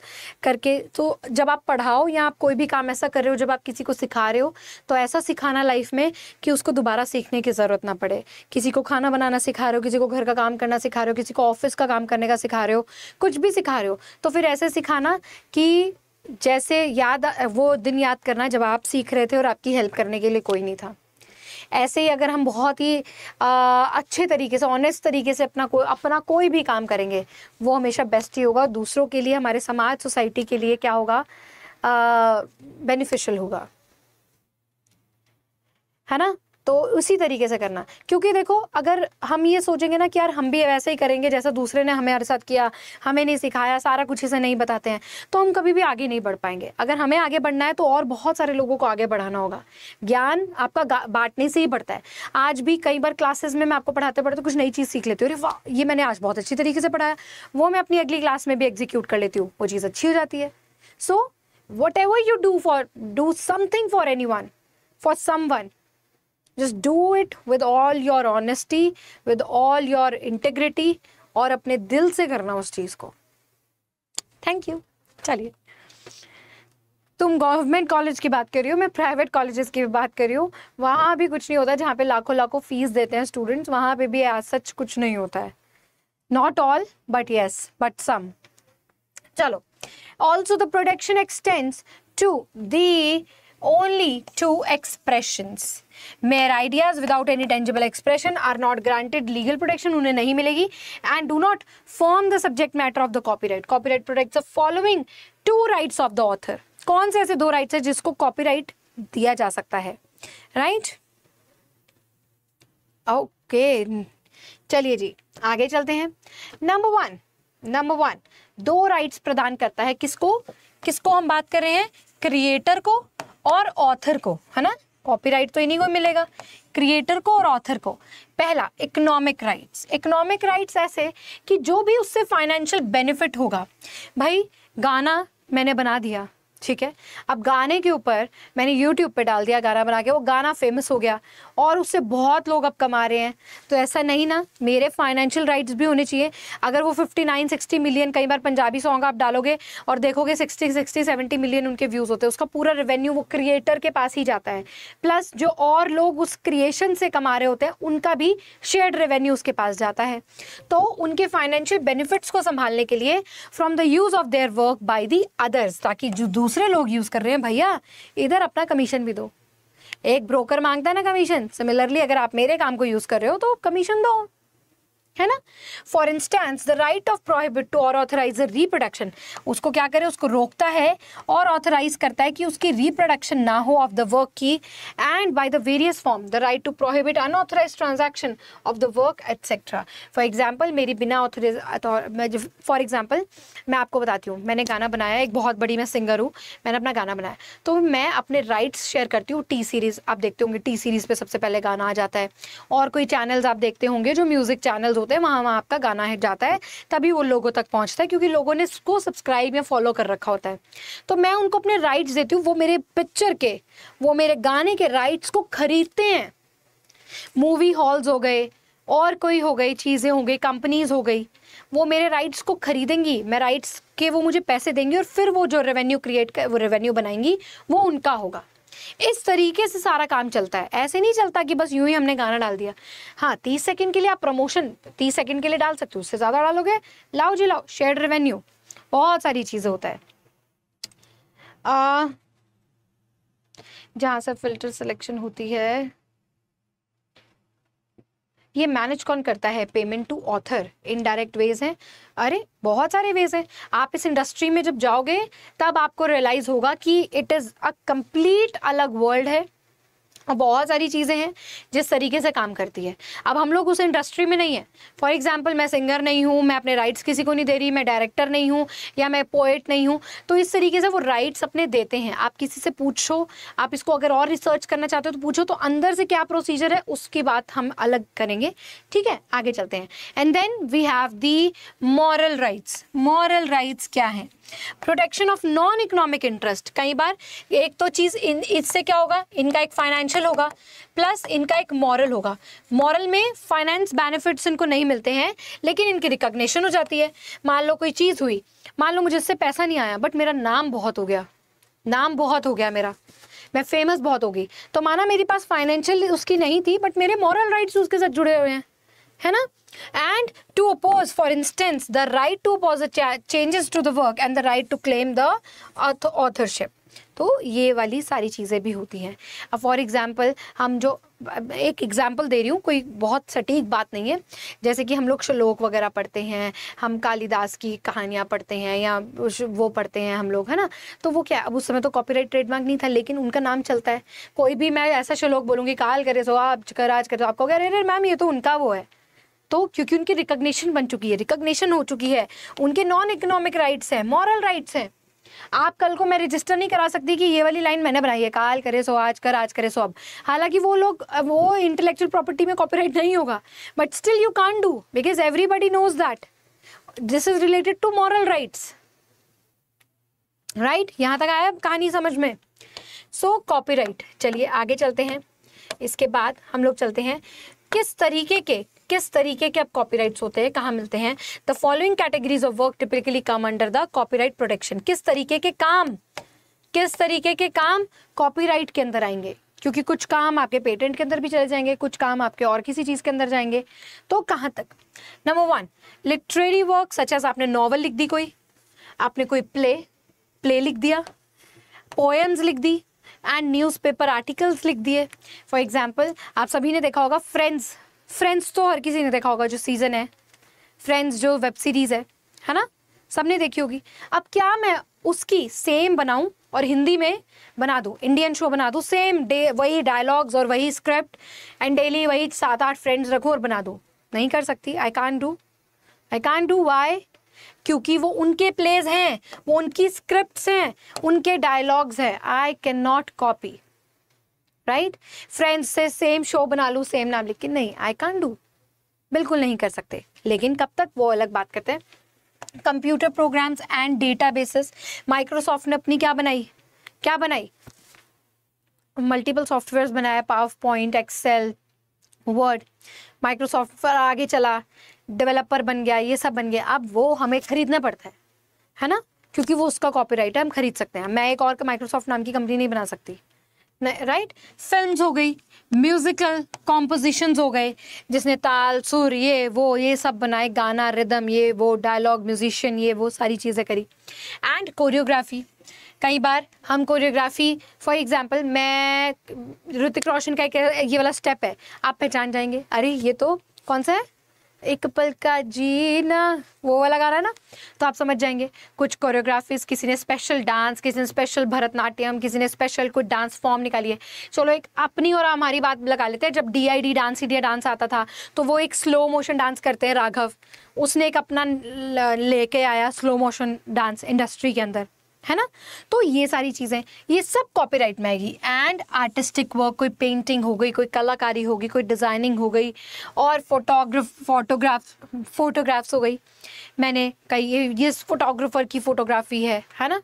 करके तो जब आप पढ़ाओ या आप कोई भी काम ऐसा कर रहे हो जब आप किसी को सिखा रहे हो तो ऐसा सिखाना लाइफ में कि उसको दोबारा सीखने की ज़रूरत ना पड़े किसी को खाना बनाना सिखा रहे हो किसी को घर का काम करना सिखा रहे हो किसी को ऑफिस का काम करने का सिखा रहे हो कुछ भी सिखा रहे हो तो फिर ऐसे सिखाना कि जैसे याद वो दिन याद करना जब आप सीख रहे थे और आपकी हेल्प करने के लिए कोई नहीं था ऐसे ही अगर हम बहुत ही आ, अच्छे तरीके से ऑनेस्ट तरीके से अपना कोई अपना कोई भी काम करेंगे वो हमेशा बेस्ट ही होगा दूसरों के लिए हमारे समाज सोसाइटी के लिए क्या होगा बेनिफिशियल होगा है ना तो उसी तरीके से करना क्योंकि देखो अगर हम ये सोचेंगे ना कि यार हम भी वैसे ही करेंगे जैसा दूसरे ने हमें हमारे साथ किया हमें नहीं सिखाया सारा कुछ इसे नहीं बताते हैं तो हम कभी भी आगे नहीं बढ़ पाएंगे अगर हमें आगे बढ़ना है तो और बहुत सारे लोगों को आगे बढ़ाना होगा ज्ञान आपका बांटने से ही बढ़ता है आज भी कई बार क्लासेस में मैं आपको पढ़ाते पढ़ाते कुछ नई चीज़ सीख लेती हूँ अरे वाह ये मैंने आज बहुत अच्छी तरीके से पढ़ाया वो मैं अपनी अगली क्लास में भी एग्जीक्यूट कर लेती हूँ वो चीज़ अच्छी हो जाती है so whatever you do for do something for anyone for someone just do it with all your honesty with all your integrity और अपने दिल से करना उस चीज़ को थैंक यू चलिए तुम गवर्नमेंट कॉलेज की बात कर रही हो मैं प्राइवेट कॉलेजेस की भी बात कर रही हूँ वहाँ भी कुछ नहीं होता जहाँ पे लाखों लाखों फीस देते हैं स्टूडेंट्स वहाँ पे भी एज सच कुछ नहीं होता है not all but yes but some चलो also the production extends to the only two expressions. Mere ideas without any tangible expression are not granted legal protection, unhe nahi milegi and do not form the subject matter of the copyright. Copyright protects the following two rights of the author. kaun se aise do rights hai jisko copyright diya ja sakta hai right? okay. चलिए जी आगे चलते हैं number one number one दो rights प्रदान करता है किसको किसको हम बात कर रहे हैं क्रिएटर को और ऑथर को है ना कॉपीराइट तो इन्हीं को मिलेगा क्रिएटर को और ऑथर को पहला इकोनॉमिक राइट्स इकोनॉमिक राइट्स ऐसे कि जो भी उससे फाइनेंशियल बेनिफिट होगा भाई गाना मैंने बना दिया ठीक है अब गाने के ऊपर मैंने यूट्यूब पे डाल दिया गाना बना के वो गाना फेमस हो गया और उससे बहुत लोग अब कमा रहे हैं तो ऐसा नहीं ना मेरे फाइनेंशियल राइट्स भी होने चाहिए अगर वो फिफ्टी नाइन सिक्सटी मिलियन कई बार पंजाबी सॉन्ग आप डालोगे और देखोगे सिक्सटी सिक्सटी सेवेंटी मिलियन उनके व्यूज़ होते हैं उसका पूरा रेवेन्यू वो क्रिएटर के पास ही जाता है प्लस जो और लोग उस क्रिएशन से कमा रहे होते हैं उनका भी शेयर रेवेन्यू उसके पास जाता है तो उनके फाइनेंशियल बेनिफिट्स को संभालने के लिए from the use of their work by the others ताकि जो दूसरे लोग यूज़ कर रहे हैं भैया इधर अपना कमीशन भी दो एक ब्रोकर मांगता है ना कमीशन सिमिलरली अगर आप मेरे काम को यूज कर रहे हो तो कमीशन दो है ना for instance the right of prohibit to और ऑथराइज रिप्रोडक्शन उसको क्या करे उसको रोकता है और ऑथराइज करता है कि उसकी रिप्रोडक्शन ना हो ऑफ द वर्क की and by the various form the right to prohibit unauthorise transaction of the work etcetera for example मेरी बिना ऑथोराइज फॉर एग्जाम्पल मैं आपको बताती हूँ मैंने गाना बनाया एक बहुत बड़ी मैं सिंगर हूँ मैंने अपना गाना बनाया तो मैं अपने राइट्स शेयर करती हूँ टी सीरीज़ आप देखते होंगे टी सीरीज़ पे सबसे पहले गाना आ जाता है और कोई चैनल्स आप देखते होंगे जो म्यूज़िक चैनल्स होते हैं वहाँ वहाँ आपका गाना है जाता है तभी वो लोगों तक पहुँचता है क्योंकि लोगों ने उसको सब्सक्राइब या फॉलो कर रखा होता है तो मैं उनको अपने राइट्स देती हूँ वो मेरे पिक्चर के वो मेरे गाने के राइट्स को खरीदते हैं मूवी हॉल्स हो गए और कोई हो गई चीज़ें हो गई कंपनीज हो गई वो मेरे राइट्स को खरीदेंगी मैं राइट्स के वो मुझे पैसे देंगी और फिर वो जो रेवेन्यू क्रिएट कर वो रेवेन्यू बनाएंगी वो उनका होगा इस तरीके से सारा काम चलता है ऐसे नहीं चलता कि बस यूं ही हमने गाना डाल दिया हाँ तीस सेकंड के लिए आप प्रमोशन तीस सेकंड के लिए डाल सकते हो उससे ज़्यादा डालोगे लाओ जी लाओ शेयर रेवेन्यू बहुत सारी चीज़ें होता है जहां से फिल्टर सिलेक्शन होती है ये मैनेज कौन करता है payment to author indirect ways हैं अरे बहुत सारे वेज हैं आप इस इंडस्ट्री में जब जाओगे तब आपको रियलाइज़ होगा कि इट इज़ अ कंप्लीट अलग वर्ल्ड है और बहुत सारी चीज़ें हैं जिस तरीके से काम करती है अब हम लोग उस इंडस्ट्री में नहीं है फॉर एग्जाम्पल मैं सिंगर नहीं हूँ मैं अपने राइट्स किसी को नहीं दे रही मैं डायरेक्टर नहीं हूँ या मैं पोइट नहीं हूँ तो इस तरीके से वो राइट्स अपने देते हैं आप किसी से पूछो आप इसको अगर और रिसर्च करना चाहते हो तो पूछो तो अंदर से क्या प्रोसीजर है उसकी बात हम अलग करेंगे ठीक है आगे चलते हैं and then we have the moral rights moral rights क्या हैं protection of non economic interest कई बार एक तो चीज़ इन इससे क्या होगा इनका एक फाइनेंशियल होगा प्लस इनका एक मॉरल होगा मॉरल में फाइनेंस बेनिफिट्स इनको नहीं मिलते हैं लेकिन इनकी रिकॉग्निशन हो जाती है मान लो कोई चीज़ हुई मान लो मुझे इससे पैसा नहीं आया बट मेरा नाम बहुत हो गया नाम बहुत हो गया मेरा मैं फेमस बहुत होगी तो माना मेरे पास फाइनेंशियल उसकी नहीं थी बट मेरे मॉरल राइट्स उसके साथ जुड़े हुए हैं है ना and to oppose for instance the right to oppose the changes to the work and the right to claim the authorship तो ये वाली सारी चीज़ें भी होती हैं अब फॉर एग्ज़ाम्पल हम जो एक एग्ज़ाम्पल दे रही हूँ कोई बहुत सटीक बात नहीं है जैसे कि हम लोग श्लोक वगैरह पढ़ते हैं हम कालिदास की कहानियाँ पढ़ते हैं या वो पढ़ते हैं हम लोग है ना तो वो क्या अब उस समय तो कॉपीराइट ट्रेडमार्क नहीं था लेकिन उनका नाम चलता है कोई भी मैं ऐसा श्लोक बोलूँगी काल करे सो आप आज करे सो आपको कह रहे मैम ये तो उनका वो है तो क्योंकि उनकी रिकग्निशन बन चुकी है रिकग्निशन हो चुकी है उनके नॉन इकोनॉमिक राइट्स हैं मॉरल राइट्स हैं आप कल को मैं रजिस्टर नहीं करा सकती कि ये वाली लाइन मैंने बनाई है काल करे सो आज कर आज करे सो अब हालांकि वो लोग वो इंटेलेक्चुअल प्रॉपर्टी में कॉपीराइट नहीं होगा but still you can do because everybody knows that this is related to moral rights right यहां तक आया कहानी समझ में सो कॉपीराइट चलिए आगे चलते हैं इसके बाद हम लोग चलते हैं किस तरीके के किस तरीके के अब कॉपीराइट्स होते हैं कहाँ मिलते हैं the following categories of work typically come under the copyright protection किस तरीके के काम किस तरीके के काम कॉपीराइट के अंदर आएंगे क्योंकि कुछ काम आपके पेटेंट के अंदर भी चले जाएंगे कुछ काम आपके और किसी चीज़ के अंदर जाएंगे तो कहाँ तक number one literary work such as आपने नॉवल लिख दी कोई आपने कोई प्ले प्ले लिख दिया पोएम्स लिख दी एंड न्यूज़पेपर आर्टिकल्स लिख दिए फॉर एग्जाम्पल आप सभी ने देखा होगा फ्रेंड्स फ्रेंड्स तो हर किसी ने देखा होगा जो सीज़न है फ्रेंड्स जो वेब सीरीज़ है है ना सबने देखी होगी अब क्या मैं उसकी सेम बनाऊं और हिंदी में बना दूं इंडियन शो बना दूं सेम डे वही डायलॉग्स और वही स्क्रिप्ट एंड डेली वही सात आठ फ्रेंड्स रखूं और बना दूं नहीं कर सकती I can do I can do why क्योंकि वो उनके प्लेज हैं वो उनकी स्क्रिप्ट हैं उनके डायलॉग्स हैं I can not copy right Friends से सेम शो बना लूँ सेम नाम लिख के नहीं आई कान डू बिल्कुल नहीं कर सकते लेकिन कब तक वो अलग बात करते हैं computer programs and data basis Microsoft ने अपनी क्या बनाई क्या बनाई मल्टीपल सॉफ्टवेयर बनाया PowerPoint Excel Word Microsoft पर आगे चला डेवलपर बन गया ये सब बन गया अब वो हमें खरीदना पड़ता है है ना क्योंकि वो उसका कॉपीराइट है हम खरीद सकते हैं मैं एक और माइक्रोसॉफ्ट नाम की कंपनी नहीं बना सकती राइट फिल्म्स हो गई म्यूजिकल कॉम्पोजिशंस हो गए जिसने ताल सुर ये वो ये सब बनाए गाना रिदम ये वो डायलॉग म्यूजिशियन ये वो सारी चीज़ें करी एंड कोरियोग्राफी कई बार हम कोरियोग्राफी फॉर एग्जांपल मैं ऋतिक रोशन का एक ये वाला स्टेप है आप पहचान जाएंगे अरे ये तो कौन सा है एक पल का जीना वो वाला गाना है ना तो आप समझ जाएंगे कुछ कोरियोग्राफीज किसी ने स्पेशल डांस किसी ने स्पेशल भरतनाट्यम किसी ने स्पेशल कुछ डांस फॉर्म निकाली है चलो एक अपनी और हमारी बात लगा लेते हैं जब D I D dance India dance आता था तो वो एक स्लो मोशन डांस करते हैं राघव उसने एक अपना लेके आया स्लो मोशन डांस इंडस्ट्री के अंदर है ना तो ये सारी चीज़ें ये सब कॉपीराइट में आएगी एंड आर्टिस्टिक वर्क कोई पेंटिंग हो गई कोई कलाकारी हो गई कोई डिज़ाइनिंग हो गई और फोटोग्राफ फोटोग्राफ फोटोग्राफ्स हो गई मैंने कही ये, ये फोटोग्राफर की फ़ोटोग्राफी है है ना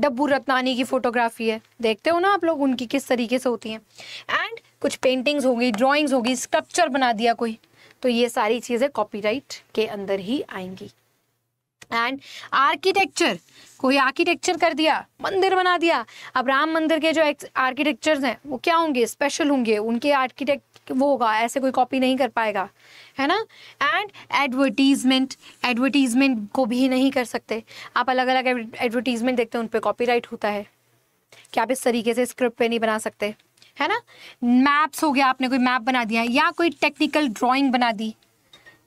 डब्बू रत्नानी की फ़ोटोग्राफी है देखते हो ना आप लोग उनकी किस तरीके से होती हैं एंड कुछ पेंटिंग्स हो गई ड्राइंग्स हो गई स्ट्रक्चर बना दिया कोई तो ये सारी चीज़ें कॉपीराइट के अंदर ही आएंगी एंड आर्किटेक्चर कोई आर्किटेक्चर कर दिया मंदिर बना दिया अब राम मंदिर के जो आर्किटेक्चर्स हैं वो क्या होंगे स्पेशल होंगे उनके आर्किटेक्ट वो होगा ऐसे कोई कॉपी नहीं कर पाएगा है ना एंड एडवर्टीजमेंट एडवर्टीजमेंट को भी नहीं कर सकते आप अलग अलग एडवर्टीजमेंट देखते हैं उन पर कॉपी होता है कि आप इस तरीके से स्क्रिप्ट पे नहीं बना सकते है ना मैप्स हो गया आपने कोई मैप बना दिया या कोई टेक्निकल ड्राइंग बना दी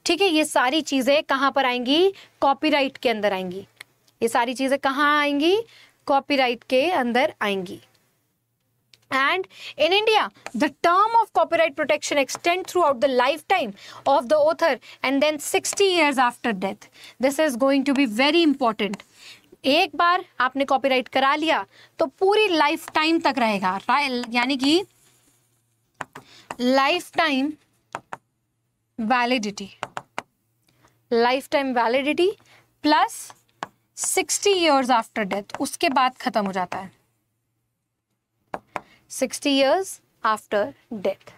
ठीक है ये सारी चीज़ें कहाँ पर आएंगी कॉपीराइट के अंदर आएंगी ये सारी चीज़ें कहाँ आएंगी कॉपीराइट के अंदर आएंगी and in india the term of copyright protection extend throughout the lifetime of the author and then 60 years after death this is going to be very important एक बार आपने copyright करा लिया तो पूरी lifetime टाइम तक रहेगा यानी कि lifetime lifetime validity plus sixty years after death उसके बाद खत्म हो जाता है सिक्सटी ईयर्स आफ्टर डेथ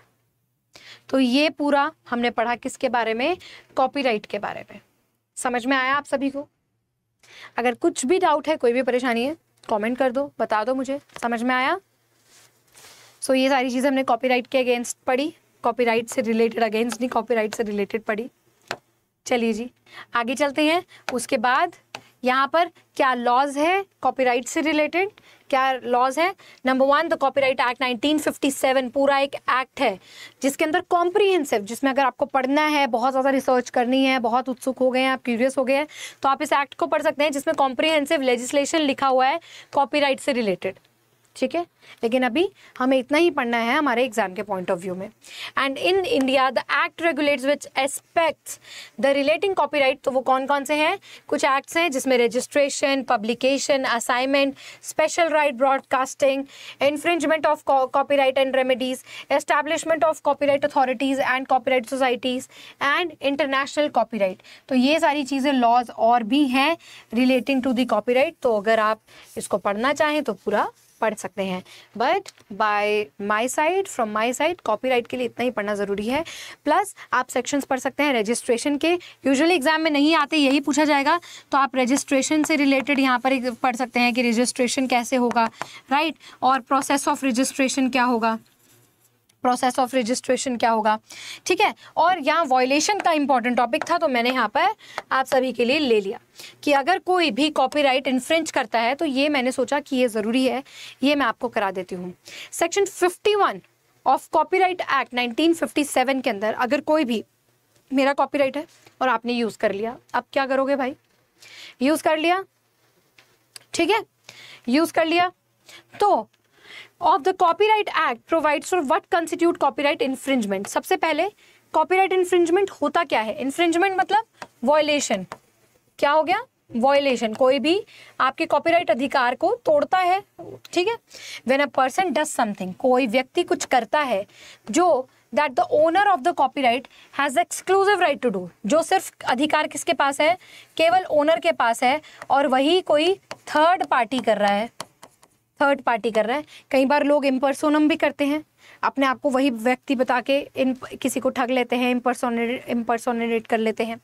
तो ये पूरा हमने पढ़ा किसके बारे में कॉपीराइट के बारे में समझ में आया आप सभी को अगर कुछ भी डाउट है कोई भी परेशानी है कमेंट कर दो बता दो मुझे समझ में आया सो so, ये सारी चीज़ें हमने कॉपीराइट के अगेंस्ट पढ़ी कॉपीराइट से रिलेटेड अगेंस्ट नहीं कॉपीराइट से रिलेटेड पढ़ी चलिए जी आगे चलते हैं उसके बाद यहाँ पर क्या लॉज है कॉपीराइट से रिलेटेड क्या लॉज है number one the copyright act 1957 पूरा एक एक्ट है जिसके अंदर कॉम्प्रीहेंसिव जिसमें अगर आपको पढ़ना है बहुत ज़्यादा रिसर्च करनी है बहुत उत्सुक हो गए हैं आप क्यूरियस हो गए हैं तो आप इस एक्ट को पढ़ सकते हैं जिसमें कॉम्प्रीहेंसिव लेजिस्लेशन लिखा हुआ है कॉपीराइट से रिलेटेड ठीक है लेकिन अभी हमें इतना ही पढ़ना है हमारे एग्जाम के पॉइंट ऑफ व्यू में and in India the act regulates which aspects the relating copyright तो वो कौन कौन से हैं कुछ एक्ट्स हैं जिसमें registration publication assignment special right broadcasting infringement of copyright and remedies establishment of copyright authorities and copyright societies and international copyright तो ये सारी चीज़ें लॉज और भी हैं रिलेटिंग टू दी कॉपीराइट तो अगर आप इसको पढ़ना चाहें तो पूरा पढ़ सकते हैं but by my side from my side copyright के लिए इतना ही पढ़ना ज़रूरी है प्लस आप सेक्शंस पढ़ सकते हैं रजिस्ट्रेशन के यूजुअली एग्जाम में नहीं आते यही पूछा जाएगा तो आप रजिस्ट्रेशन से रिलेटेड यहाँ पर पढ़ सकते हैं कि रजिस्ट्रेशन कैसे होगा राइट और प्रोसेस ऑफ रजिस्ट्रेशन क्या होगा प्रोसेस ऑफ रजिस्ट्रेशन क्या होगा ठीक है और यहाँ वॉयलेशन का इंपॉर्टेंट टॉपिक था तो मैंने यहाँ पर आप सभी के लिए ले लिया कि अगर कोई भी कॉपीराइट राइट करता है तो ये मैंने सोचा कि ये ज़रूरी है ये मैं आपको करा देती हूँ सेक्शन 51 ऑफ कॉपीराइट एक्ट 1957 के अंदर अगर कोई भी मेरा कॉपी है और आपने यूज़ कर लिया अब क्या करोगे भाई यूज़ कर लिया ठीक है यूज़ कर लिया तो of the copyright act provides for what constitute copyright infringement सबसे पहले कॉपीराइट इन्फ्रिंजमेंट होता क्या है इन्फ्रिंजमेंट मतलब वॉयलेशन क्या हो गया वॉयलेशन कोई भी आपके कॉपीराइट अधिकार को तोड़ता है ठीक है when a person does something कोई व्यक्ति कुछ करता है जो that the owner of the copyright has exclusive right to do जो सिर्फ अधिकार किसके पास है केवल ओनर के पास है और वही कोई थर्ड पार्टी कर रहा है थर्ड पार्टी कर रहा है कई बार लोग इम्पर्सोनम भी करते हैं अपने आप को वही व्यक्ति बता के इन किसी को ठग लेते हैं इम्पर्सोनेट इम्पर्सोनेट कर लेते हैं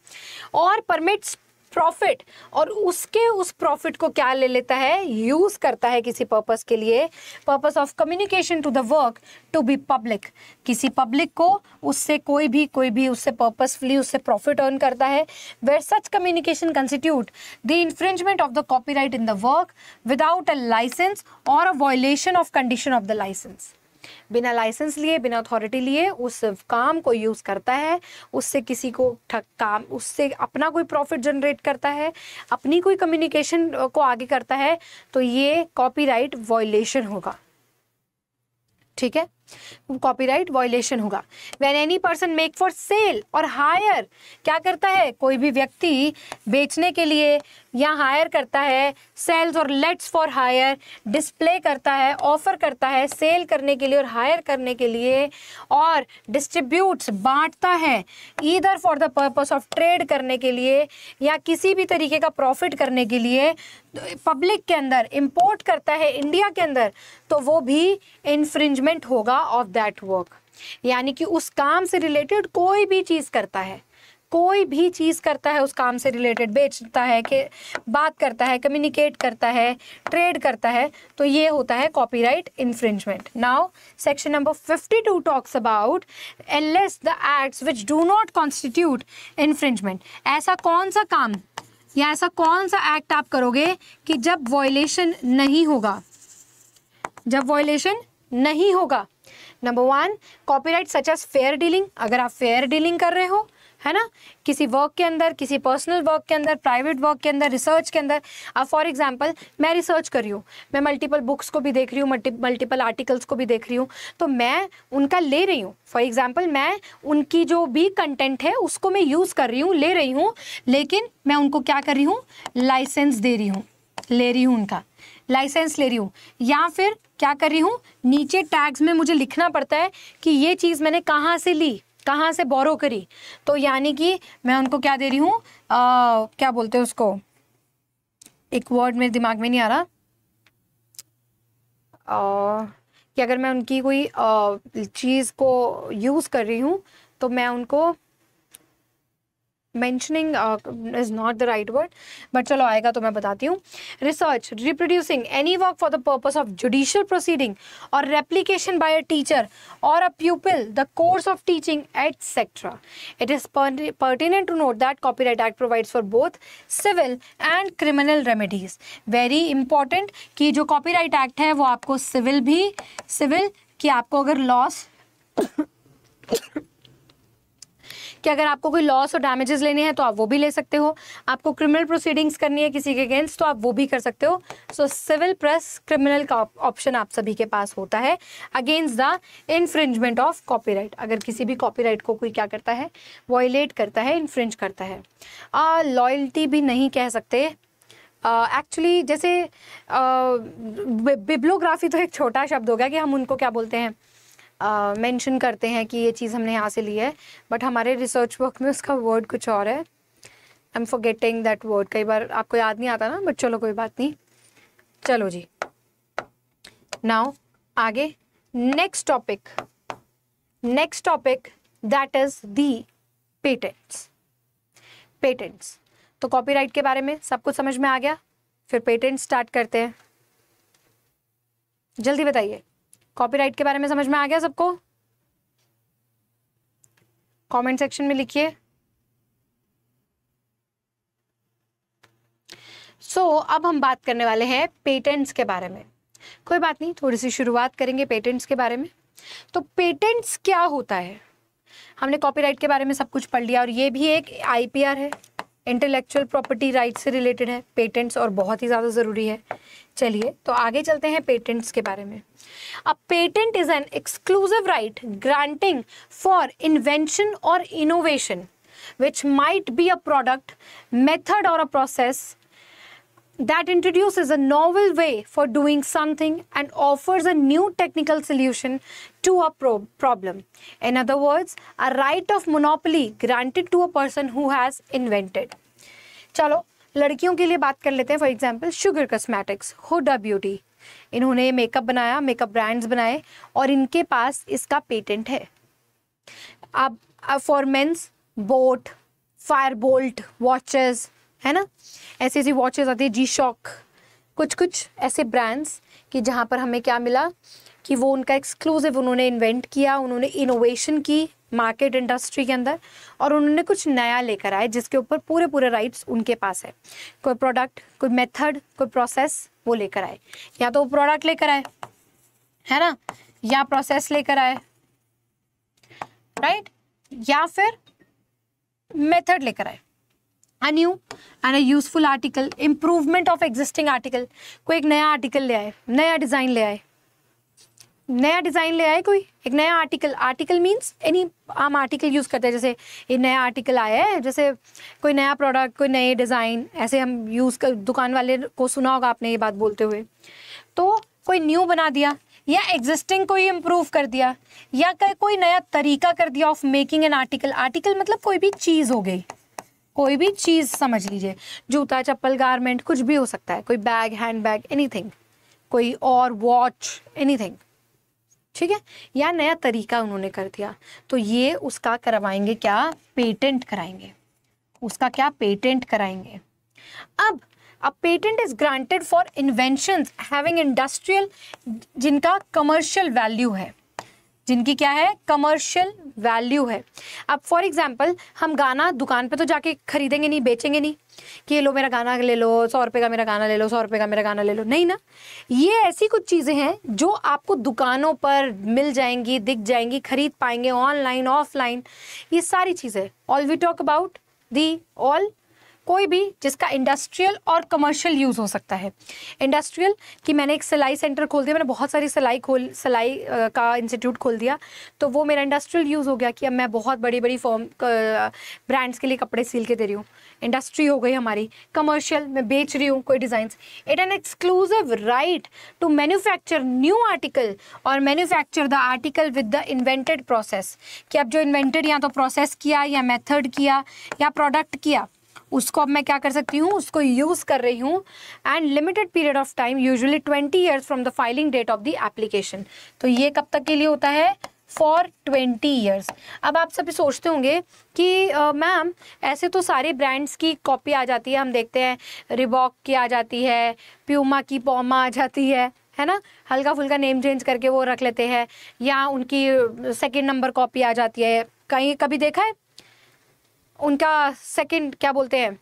और परमिट्स प्रॉफिट और उसके उस प्रॉफिट को क्या ले लेता है यूज़ करता है किसी पर्पस के लिए purpose of communication to the work to be public किसी पब्लिक को उससे कोई भी कोई भी उससे पर्पसफुली उससे प्रॉफिट अर्न करता है where such communication constitute the infringement of the copyright in the work without a licence और a violation of condition of the licence बिना लाइसेंस लिए बिना अथॉरिटी लिए उस काम को यूज़ करता है उससे किसी को ठक काम उससे अपना कोई प्रॉफिट जनरेट करता है अपनी कोई कम्युनिकेशन को आगे करता है तो ये कॉपीराइट वॉयलेशन होगा ठीक है कॉपीराइट वॉयलेशन होगा when any person make for sale और हायर क्या करता है कोई भी व्यक्ति बेचने के लिए या हायर करता है सेल्स और लेट्स फॉर हायर डिस्प्ले करता है ऑफर करता है सेल करने के लिए और हायर करने के लिए और डिस्ट्रीब्यूट्स बांटता है either for the purpose of trade करने के लिए या किसी भी तरीके का प्रॉफिट करने के लिए पब्लिक के अंदर इम्पोर्ट करता है इंडिया के अंदर तो वो भी इन्फ्रिंजमेंट होगा होगा ऑफ दैट वर्क यानी कि उस काम से रिलेटेड कोई भी चीज़ करता है कोई भी चीज़ करता है उस काम से रिलेटेड बेचता है कि बात करता है कम्युनिकेट करता है ट्रेड करता है तो ये होता है copyright infringement now section number 52 talks about unless the acts which do not constitute infringement ऐसा कौन सा काम या ऐसा कौन सा एक्ट आप करोगे कि जब वॉयलेशन नहीं होगा जब वॉयलेशन नहीं होगा number one copyright such as fair dealing अगर आप फेयर डीलिंग कर रहे हो है ना किसी वर्क के अंदर किसी पर्सनल वर्क के अंदर प्राइवेट वर्क के अंदर रिसर्च के अंदर अब फॉर एग्जांपल मैं रिसर्च कर रही हूँ मैं मल्टीपल बुक्स को भी देख रही हूँ मल्टीपल आर्टिकल्स को भी देख रही हूँ तो मैं उनका ले रही हूँ फॉर एग्जांपल मैं उनकी जो भी कंटेंट है उसको मैं यूज़ कर रही हूँ ले रही हूँ लेकिन मैं उनको क्या कर रही हूँ लाइसेंस दे रही हूँ ले रही हूँ उनका लाइसेंस ले रही हूँ या फिर क्या कर रही हूँ नीचे टैग्स में मुझे लिखना पड़ता है कि ये चीज़ मैंने कहाँ से ली कहाँ से बोरो करी तो यानी कि मैं उनको क्या दे रही हूँ क्या बोलते हैं उसको एक वर्ड मेरे दिमाग में नहीं आ रहा आ, कि अगर मैं उनकी कोई चीज़ को यूज़ कर रही हूँ तो मैं उनको mentioning is not the right word but चलो आएगा तो मैं बताती हूँ research reproducing any work for the purpose of judicial proceeding और रेप्लीकेशन बाई अ टीचर और a pupil the course of teaching etcetera it is pertinent to note that copyright act provide for both civil and criminal remedies very important कि जो copy copyright act है वो आपको civil भी civil कि आपको अगर लॉस कि अगर आपको कोई लॉस और डैमेजेस लेने हैं तो आप वो भी ले सकते हो आपको क्रिमिनल प्रोसीडिंग्स करनी है किसी के अगेंस्ट तो आप वो भी कर सकते हो सो सिविल प्रेस क्रिमिनल का ऑप्शन आप सभी के पास होता है against the infringement of copy अगर किसी भी कॉपी को कोई क्या करता है वॉयलेट करता है इन्फ्रिंज करता है लॉयल्टी भी नहीं कह सकते एक्चुअली uh, जैसे बिब्लोग्राफी uh, तो एक छोटा शब्द हो गया कि हम उनको क्या बोलते हैं मेंशन करते हैं कि ये चीज़ हमने यहाँ से ली है बट हमारे रिसर्च वर्क में उसका वर्ड कुछ और है I am forgetting that word कई बार आपको याद नहीं आता ना बट चलो कोई बात नहीं चलो जी नाउ आगे next topic next topic that is the patents patents तो कॉपीराइट के बारे में सब कुछ समझ में आ गया फिर पेटेंट स्टार्ट करते हैं जल्दी बताइए कॉपीराइट के बारे में समझ में आ गया सबको कमेंट सेक्शन में लिखिए सो so, अब हम बात करने वाले हैं पेटेंट्स के बारे में कोई बात नहीं थोड़ी सी शुरुआत करेंगे पेटेंट्स के बारे में तो पेटेंट्स क्या होता है हमने कॉपीराइट के बारे में सब कुछ पढ़ लिया और ये भी एक आईपीआर है इंटेलेक्चुअल प्रॉपर्टी राइट से रिलेटेड है पेटेंट्स और बहुत ही ज़्यादा ज़रूरी है चलिए तो आगे चलते हैं पेटेंट्स के बारे में अब patent is an exclusive right granting for invention और innovation which might be a product method और a process that introduces a novel way for doing something and offers a new technical solution to a pro problem. In other words, a right of monopoly granted to a person who has invented. चलो लड़कियों के लिए बात कर लेते हैं for example, Sugar Cosmetics, Huda Beauty. इन्होंने makeup बनाया मेकअप ब्रांड्स बनाए और इनके पास इसका पेटेंट है अब for men's Boat Fire Boltt watches है ना ऐसी ऐसी वॉचेज़ आती है जी शॉक कुछ कुछ ऐसे ब्रांड्स कि जहाँ पर हमें क्या मिला कि वो उनका एक्सक्लूसिव उन्होंने इन्वेंट किया उन्होंने इनोवेशन की मार्केट इंडस्ट्री के अंदर और उन्होंने कुछ नया लेकर आए जिसके ऊपर पूरे पूरे राइट्स उनके पास है कोई प्रोडक्ट कोई मेथड कोई प्रोसेस वो लेकर आए या तो वो प्रोडक्ट लेकर आए है ना या प्रोसेस लेकर आए राइट या फिर मेथड लेकर आए a new and a useful article improvement of existing article कोई एक नया आर्टिकल ले आए नया डिज़ाइन ले आए नया डिज़ाइन ले आए कोई एक नया आर्टिकल आर्टिकल मीन्स एनी आम आर्टिकल यूज़ करते हैं जैसे ये नया आर्टिकल आया है जैसे कोई नया प्रोडक्ट कोई नए डिज़ाइन ऐसे हम यूज़ कर दुकान वाले को सुना होगा आपने ये बात बोलते हुए तो कोई न्यू बना दिया या एग्जिस्टिंग को ही इम्प्रूव कर दिया या कोई नया तरीका कर दिया of making an article article मतलब कोई भी चीज़ हो गई कोई भी चीज़ समझ लीजिए जूता चप्पल गारमेंट कुछ भी हो सकता है कोई बैग हैंड बैग एनीथिंग कोई और वॉच एनीथिंग ठीक है या नया तरीका उन्होंने कर दिया तो ये उसका करवाएंगे क्या पेटेंट कराएंगे उसका क्या पेटेंट कराएंगे अब a patent is granted for invention having industrial जिनका कमर्शियल वैल्यू है जिनकी क्या है कमर्शियल वैल्यू है अब फॉर एग्जाम्पल हम गाना दुकान पे तो जाके खरीदेंगे नहीं बेचेंगे नहीं कि ये लो मेरा गाना ले लो सौ रुपये का मेरा गाना ले लो सौ रुपये का मेरा गाना ले लो नहीं ना ये ऐसी कुछ चीज़ें हैं जो आपको दुकानों पर मिल जाएंगी दिख जाएंगी खरीद पाएंगे ऑनलाइन ऑफलाइन ये सारी चीज़ें all we talk about the all कोई भी जिसका इंडस्ट्रियल और कमर्शियल यूज़ हो सकता है इंडस्ट्रियल कि मैंने एक सिलाई सेंटर खोल दिया मैंने बहुत सारी सिलाई खोल सिलाई का इंस्टीट्यूट खोल दिया तो वो मेरा इंडस्ट्रियल यूज़ हो गया कि अब मैं बहुत बड़ी बड़ी फॉर्म ब्रांड्स के लिए कपड़े सील के दे रही हूँ इंडस्ट्री हो गई हमारी कमर्शियल मैं बेच रही हूँ कोई design it an exclusive right to manufacture new article और manufacture the article with the invented process कि अब जो इन्वेंटेड या तो प्रोसेस किया या मेथड किया या प्रोडक्ट किया उसको अब मैं क्या कर सकती हूँ उसको यूज़ कर रही हूँ and limited period of time usually twenty years from the filing date of the application तो ये कब तक के लिए होता है फॉर ट्वेंटी ईयर्स अब आप सभी सोचते होंगे कि मैम ऐसे तो सारे ब्रांड्स की कॉपी आ जाती है हम देखते हैं रिबॉक की आ जाती है प्यूमा की पोमा आ जाती है है ना हल्का फुल्का नेम चेंज करके वो रख लेते हैं या उनकी सेकेंड नंबर कॉपी आ जाती है कहीं कभी देखा है उनका सेकंड क्या बोलते हैं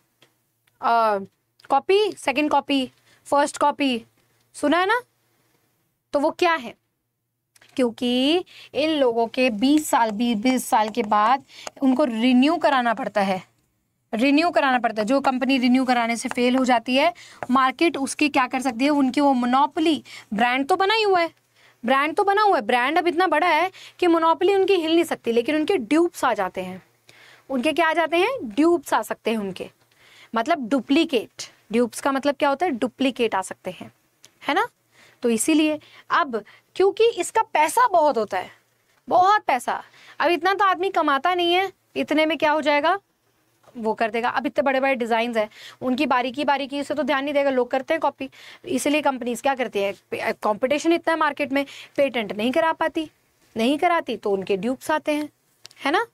copy second copy first copy सुना है ना तो वो क्या है क्योंकि इन लोगों के 20 साल 20 बीस साल के बाद उनको रिन्यू कराना पड़ता है रिन्यू कराना पड़ता है जो कंपनी रिन्यू कराने से फेल हो जाती है मार्केट उसकी क्या कर सकती है उनकी वो मोनोपली ब्रांड तो बना ही हुआ है ब्रांड तो बना हुआ है ब्रांड अब इतना बड़ा है कि मोनोपली उनकी हिल नहीं सकती लेकिन उनके ड्यूब्स आ जाते हैं उनके क्या आ जाते हैं ड्यूब्स आ सकते हैं उनके मतलब डुप्लीकेट ड्यूब्स का मतलब क्या होता है डुप्लीकेट आ सकते हैं है ना तो इसीलिए अब क्योंकि इसका पैसा बहुत होता है बहुत पैसा अब इतना तो आदमी कमाता नहीं है इतने में क्या हो जाएगा वो कर देगा अब इतने बड़े बड़े डिज़ाइन हैं उनकी बारीकी बारीकी उसे तो ध्यान नहीं देगा लोग करते हैं कॉपी इसीलिए कंपनीज क्या करती है कंपटीशन इतना है मार्केट में पेटेंट नहीं करा पाती नहीं कराती तो उनके ड्यूब्स आते हैं है ना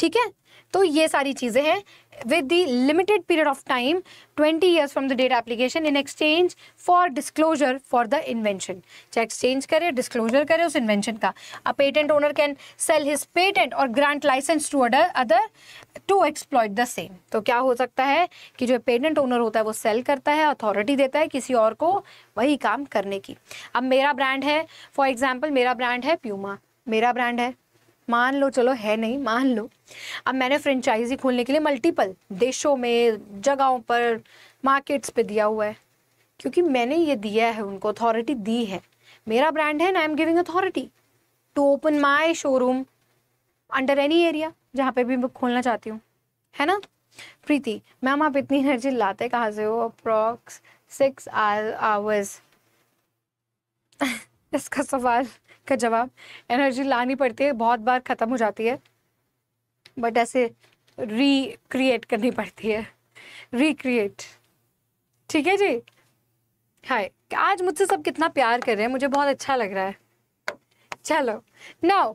ठीक है तो ये सारी चीज़ें हैं with the limited period of time 20 years from the date application in exchange for disclosure for the invention चाहे एक्सचेंज करे डिस्क्लोजर करे उस इन्वेंशन का a patent owner can sell his patent और grant licence to other other to exploit the same तो क्या हो सकता है कि जो पेटेंट ओनर होता है वो सेल करता है अथॉरिटी देता है किसी और को वही काम करने की अब मेरा ब्रांड है फॉर एग्जाम्पल मेरा ब्रांड है प्यूमा मेरा ब्रांड है मान लो चलो है नहीं मान लो अब मैंने फ्रेंचाइजी खोलने के लिए मल्टीपल देशों में जगहों पर मार्केट्स पे दिया हुआ है क्योंकि मैंने ये दिया है उनको अथॉरिटी दी है मेरा ब्रांड है ना I am giving authority to open my showroom under any area जहाँ पे भी मैं खोलना चाहती हूँ है ना प्रीति मैम आप इतनी एनर्जी लाते कहाँ से हो अप्रॉक्स सिक्स आवर्स इसका सवाल का जवाब एनर्जी लानी पड़ती है बहुत बार ख़त्म हो जाती है बट ऐसे रिक्रिएट करनी पड़ती है रिक्रिएट ठीक है जी हाय आज मुझसे सब कितना प्यार कर रहे हैं मुझे बहुत अच्छा लग रहा है चलो नाउ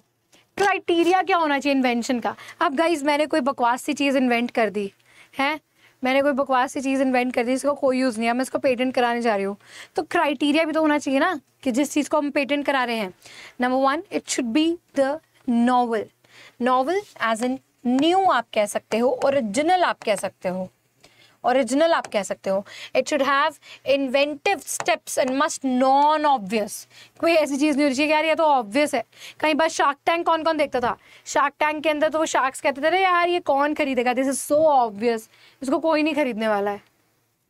क्राइटेरिया क्या होना चाहिए इन्वेंशन का अब गाइज मैंने कोई बकवास सी चीज़ इन्वेंट कर दी है मैंने कोई बकवास सी चीज़ इन्वेंट कर दी इसको कोई यूज़ नहीं है मैं इसको पेटेंट कराने जा रही हूँ तो क्राइटेरिया भी तो होना चाहिए ना कि जिस चीज़ को हम पेटेंट करा रहे हैं number one it should be the novel novel as an new आप कह सकते हो ओरिजिनल आप कह सकते हो ओरिजिनल आप कह सकते हो it should have inventive steps and must non obvious कोई ऐसी चीज़ नहीं होनी चाहिए यार ये तो ऑब्वियस है कहीं बार शार्क टैंक कौन कौन देखता था शार्क टैंक के अंदर तो वो शार्क्स कहते थे यार ये कौन खरीदेगा दिस इज सो ऑब्वियस इसको कोई नहीं खरीदने वाला है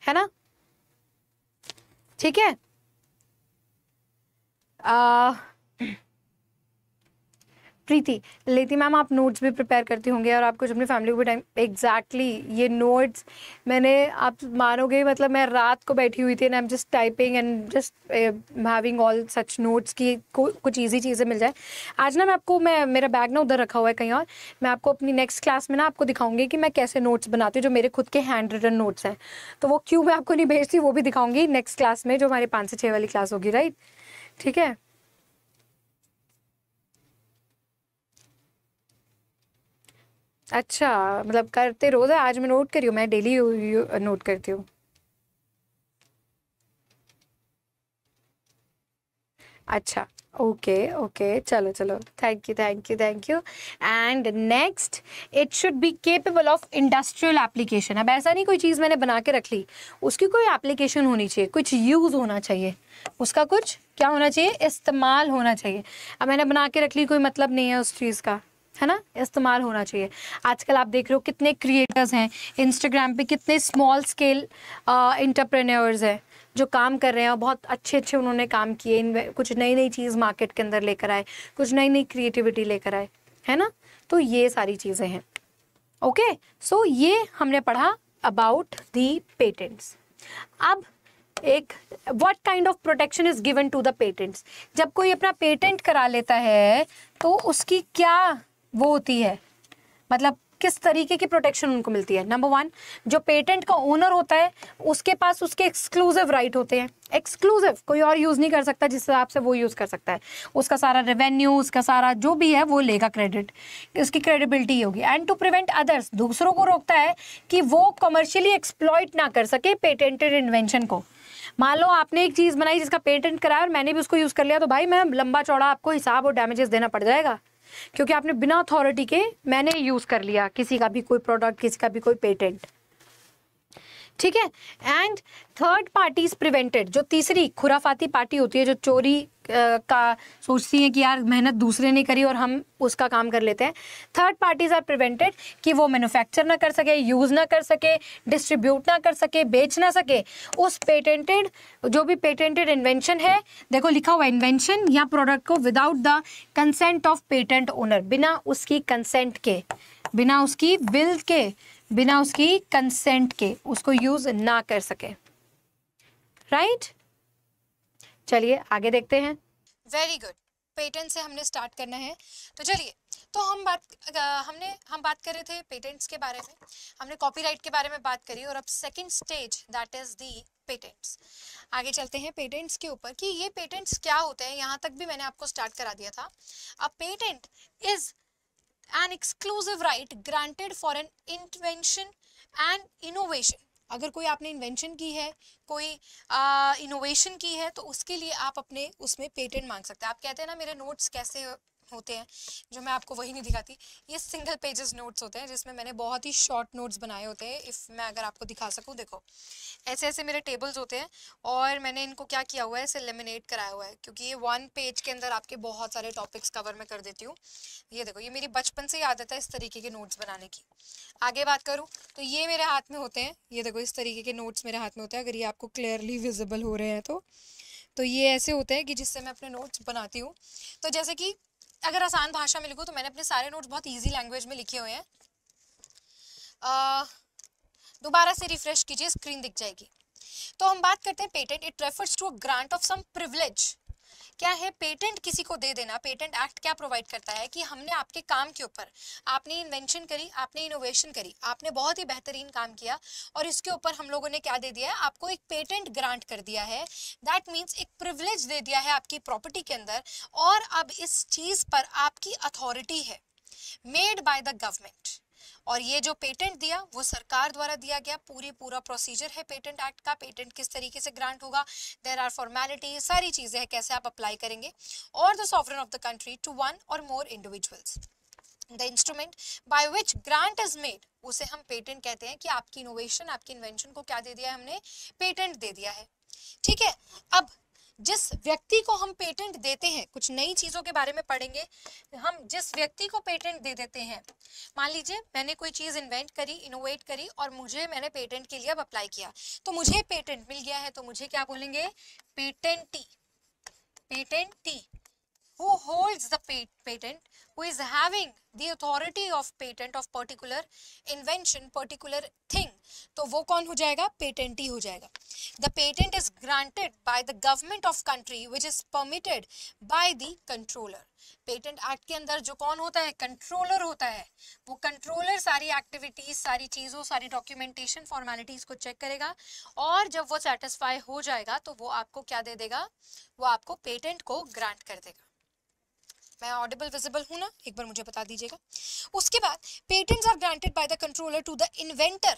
है ना ठीक है uh, प्रीति लेती मैम आप नोट्स भी प्रिपेयर करती होंगे और आप कुछ अपनी फैमिली को भी टाइम एग्जैक्टली ये नोट्स मैंने आप मानोगे मतलब मैं रात को बैठी हुई थी and I am just typing and just having all such notes की कुछ ईजी चीज़ें मिल जाए आज ना मैं आपको मैं मेरा बैग ना उधर रखा हुआ है कहीं और मैं आपको अपनी नेक्स्ट क्लास में ना आपको दिखाऊंगी कि मैं कैसे नोट्स बनाती हूँ जो मेरे खुद के हैंड रिटन नोट्स हैं तो वो क्यों मैं आपको नहीं भेजती वो भी दिखाऊंगी नेक्स्ट क्लास में जो हमारी पाँच से छः वाली क्लास होगी राइट ठीक है अच्छा मतलब करते रोज़ आज मैं नोट करी हूँ मैं डेली नोट करती हूँ अच्छा ओके ओके चलो चलो thank you thank you thank you and next it should be capable of industrial application अब ऐसा नहीं कोई चीज़ मैंने बना के रख ली उसकी कोई एप्लीकेशन होनी चाहिए कुछ यूज़ होना चाहिए उसका कुछ क्या होना चाहिए इस्तेमाल होना चाहिए अब मैंने बना के रख ली कोई मतलब नहीं है उस चीज़ का है ना इस्तेमाल होना चाहिए आजकल आप देख रहे हो कितने क्रिएटर्स हैं इंस्टाग्राम पे कितने स्मॉल स्केल इंटरप्रेन्योर्स हैं जो काम कर रहे हैं और बहुत अच्छे अच्छे उन्होंने काम किए इन कुछ नई नई चीज़ मार्केट के अंदर लेकर आए कुछ नई नई क्रिएटिविटी लेकर आए है ना तो ये सारी चीज़ें हैं ओके सो ये हमने पढ़ा अबाउट दी पेटेंट्स अब एक what kind of protection is given to the patents जब कोई अपना पेटेंट करा लेता है तो उसकी क्या वो होती है मतलब किस तरीके की प्रोटेक्शन उनको मिलती है नंबर वन जो पेटेंट का ओनर होता है उसके पास उसके एक्सक्लूसिव राइट होते हैं एक्सक्लूसिव कोई और यूज़ नहीं कर सकता जिस हिसाब से वो यूज़ कर सकता है उसका सारा रेवेन्यू उसका सारा जो भी है वो लेगा क्रेडिट उसकी क्रेडिबिलिटी होगी एंड टू प्रिवेंट अदर्स दूसरों को रोकता है कि वो कमर्शियली एक्सप्लॉयट ना कर सके पेटेंटेड इन्वेंशन को मान लो आपने एक चीज़ बनाई जिसका पेटेंट कराया और मैंने भी उसको यूज़ कर लिया तो भाई मैं लंबा चौड़ा आपको हिसाब और डैमेजेस देना पड़ जाएगा क्योंकि आपने बिना अथॉरिटी के मैंने यूज़ कर लिया किसी का भी कोई प्रोडक्ट किसी का भी कोई पेटेंट ठीक है and third party is prevented जो तीसरी खुराफाती पार्टी होती है जो चोरी का सोचती हैं कि यार मेहनत दूसरे ने करी और हम उसका काम कर लेते हैं थर्ड पार्टीज आर प्रिवेंटेड कि वो मैन्युफैक्चर ना कर सके यूज़ ना कर सके डिस्ट्रीब्यूट ना कर सके बेच ना सके उस पेटेंटेड जो भी पेटेंटेड इन्वेंशन है देखो लिखा हुआ इन्वेंशन या प्रोडक्ट को without the consent of patent owner बिना उसकी कंसेंट के बिना उसकी विल के बिना उसकी कंसेंट के उसको यूज़ ना कर सके राइट right? चलिए आगे देखते हैं वेरी गुड पेटेंट से हमने स्टार्ट करना है तो चलिए तो हम बात हमने हम बात कर रहे थे पेटेंट्स के बारे में हमने कॉपीराइट के बारे में बात करी और अब second stage that is the patents आगे चलते हैं पेटेंट्स के ऊपर कि ये पेटेंट्स क्या होते हैं यहाँ तक भी मैंने आपको स्टार्ट करा दिया था अब patent is an exclusive right granted for an invention and innovation अगर कोई आपने इन्वेंशन की है कोई इनोवेशन की है तो उसके लिए आप अपने उसमें पेटेंट मांग सकते हैं आप कहते हैं ना मेरे नोट्स कैसे होते हैं जो मैं आपको वही नहीं दिखाती ये सिंगल पेजेस नोट्स होते हैं जिसमें मैंने बहुत ही शॉर्ट नोट्स बनाए होते हैं इफ़ मैं अगर आपको दिखा सकूँ देखो ऐसे ऐसे मेरे टेबल्स होते हैं और मैंने इनको क्या किया हुआ है इसे लेमिनेट कराया हुआ है क्योंकि ये वन पेज के अंदर आपके बहुत सारे टॉपिक्स कवर में कर देती हूँ ये देखो ये मेरी बचपन से याद आता है इस तरीके के नोट्स बनाने की आगे बात करूँ तो ये मेरे हाथ में होते हैं ये देखो इस तरीके के नोट्स मेरे हाथ में होते हैं अगर ये आपको क्लियरली विजिबल हो रहे हैं तो तो ये ऐसे होते हैं कि जिससे मैं अपने नोट्स बनाती हूँ तो जैसे कि अगर आसान भाषा में लिखूँ तो मैंने अपने सारे नोट्स बहुत ईजी लैंग्वेज में लिखे हुए हैं दोबारा से रिफ्रेश कीजिए स्क्रीन दिख जाएगी तो हम बात करते हैं patent it refers to a grant of some privilege क्या है पेटेंट किसी को दे देना पेटेंट एक्ट क्या प्रोवाइड करता है कि हमने आपके काम के ऊपर आपने इन्वेंशन करी आपने इनोवेशन करी आपने बहुत ही बेहतरीन काम किया और इसके ऊपर हम लोगों ने क्या दे दिया है आपको एक पेटेंट ग्रांट कर दिया है दैट मीन्स एक प्रिवलेज दे दिया है आपकी प्रॉपर्टी के अंदर और अब इस चीज़ पर आपकी अथॉरिटी है मेड बाय द गवर्नमेंट और ये जो पेटेंट दिया वो सरकार द्वारा दिया गया पूरी पूरा प्रोसीजर है पेटेंट एक्ट का पेटेंट किस तरीके से ग्रांट होगा देर आर फॉर्मेलिटी सारी चीज़ें हैं कैसे आप अप्लाई करेंगे और the software of the country to one or more individuals the instrument by which grant is made उसे हम पेटेंट कहते हैं कि आपकी इनोवेशन आपकी इन्वेंशन को क्या दे दिया है हमने पेटेंट दे दिया है ठीक है अब जिस व्यक्ति को हम पेटेंट देते हैं कुछ नई चीज़ों के बारे में पढ़ेंगे हम जिस व्यक्ति को पेटेंट दे देते हैं मान लीजिए मैंने कोई चीज़ इन्वेंट करी इनोवेट करी और मुझे मैंने पेटेंट के लिए अब अप्लाई किया तो मुझे पेटेंट मिल गया है तो मुझे क्या बोलेंगे patentee patentee who holds the patent who is having the authority of patent of particular invention particular thing तो वो कौन हो जाएगा पेटेंटी हो जाएगा the patent is granted by the government of country which is permitted by the controller patent act के अंदर जो कौन होता है कंट्रोलर होता है वो कंट्रोलर सारी एक्टिविटीज सारी चीज़ों सारी डॉक्यूमेंटेशन फॉर्मेलिटीज को चेक करेगा और जब वो सेटिस्फाई हो जाएगा तो वो आपको क्या दे देगा वो आपको पेटेंट को ग्रांट कर देगा मैं ऑडिबल विजिबल हूं ना एक बार मुझे बता दीजिएगा उसके बाद patents are granted by the controller to the inventor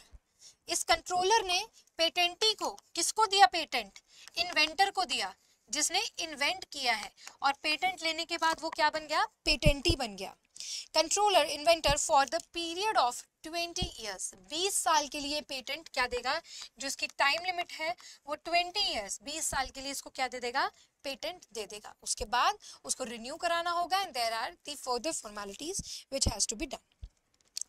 इस कंट्रोलर ने पेटेंटी को किसको दिया पेटेंट इन्वेंटर को दिया जिसने इन्वेंट किया है और पेटेंट लेने के बाद वो क्या बन गया पेटेंटी बन गया controller inventor for the period of twenty years बीस साल के लिए पेटेंट क्या देगा जो इसकी टाइम लिमिट है वो ट्वेंटी ईयर्स बीस साल के लिए इसको क्या दे देगा पेटेंट दे देगा उसके बाद उसको रिन्यू कराना होगा and there are the further formalities which has to be done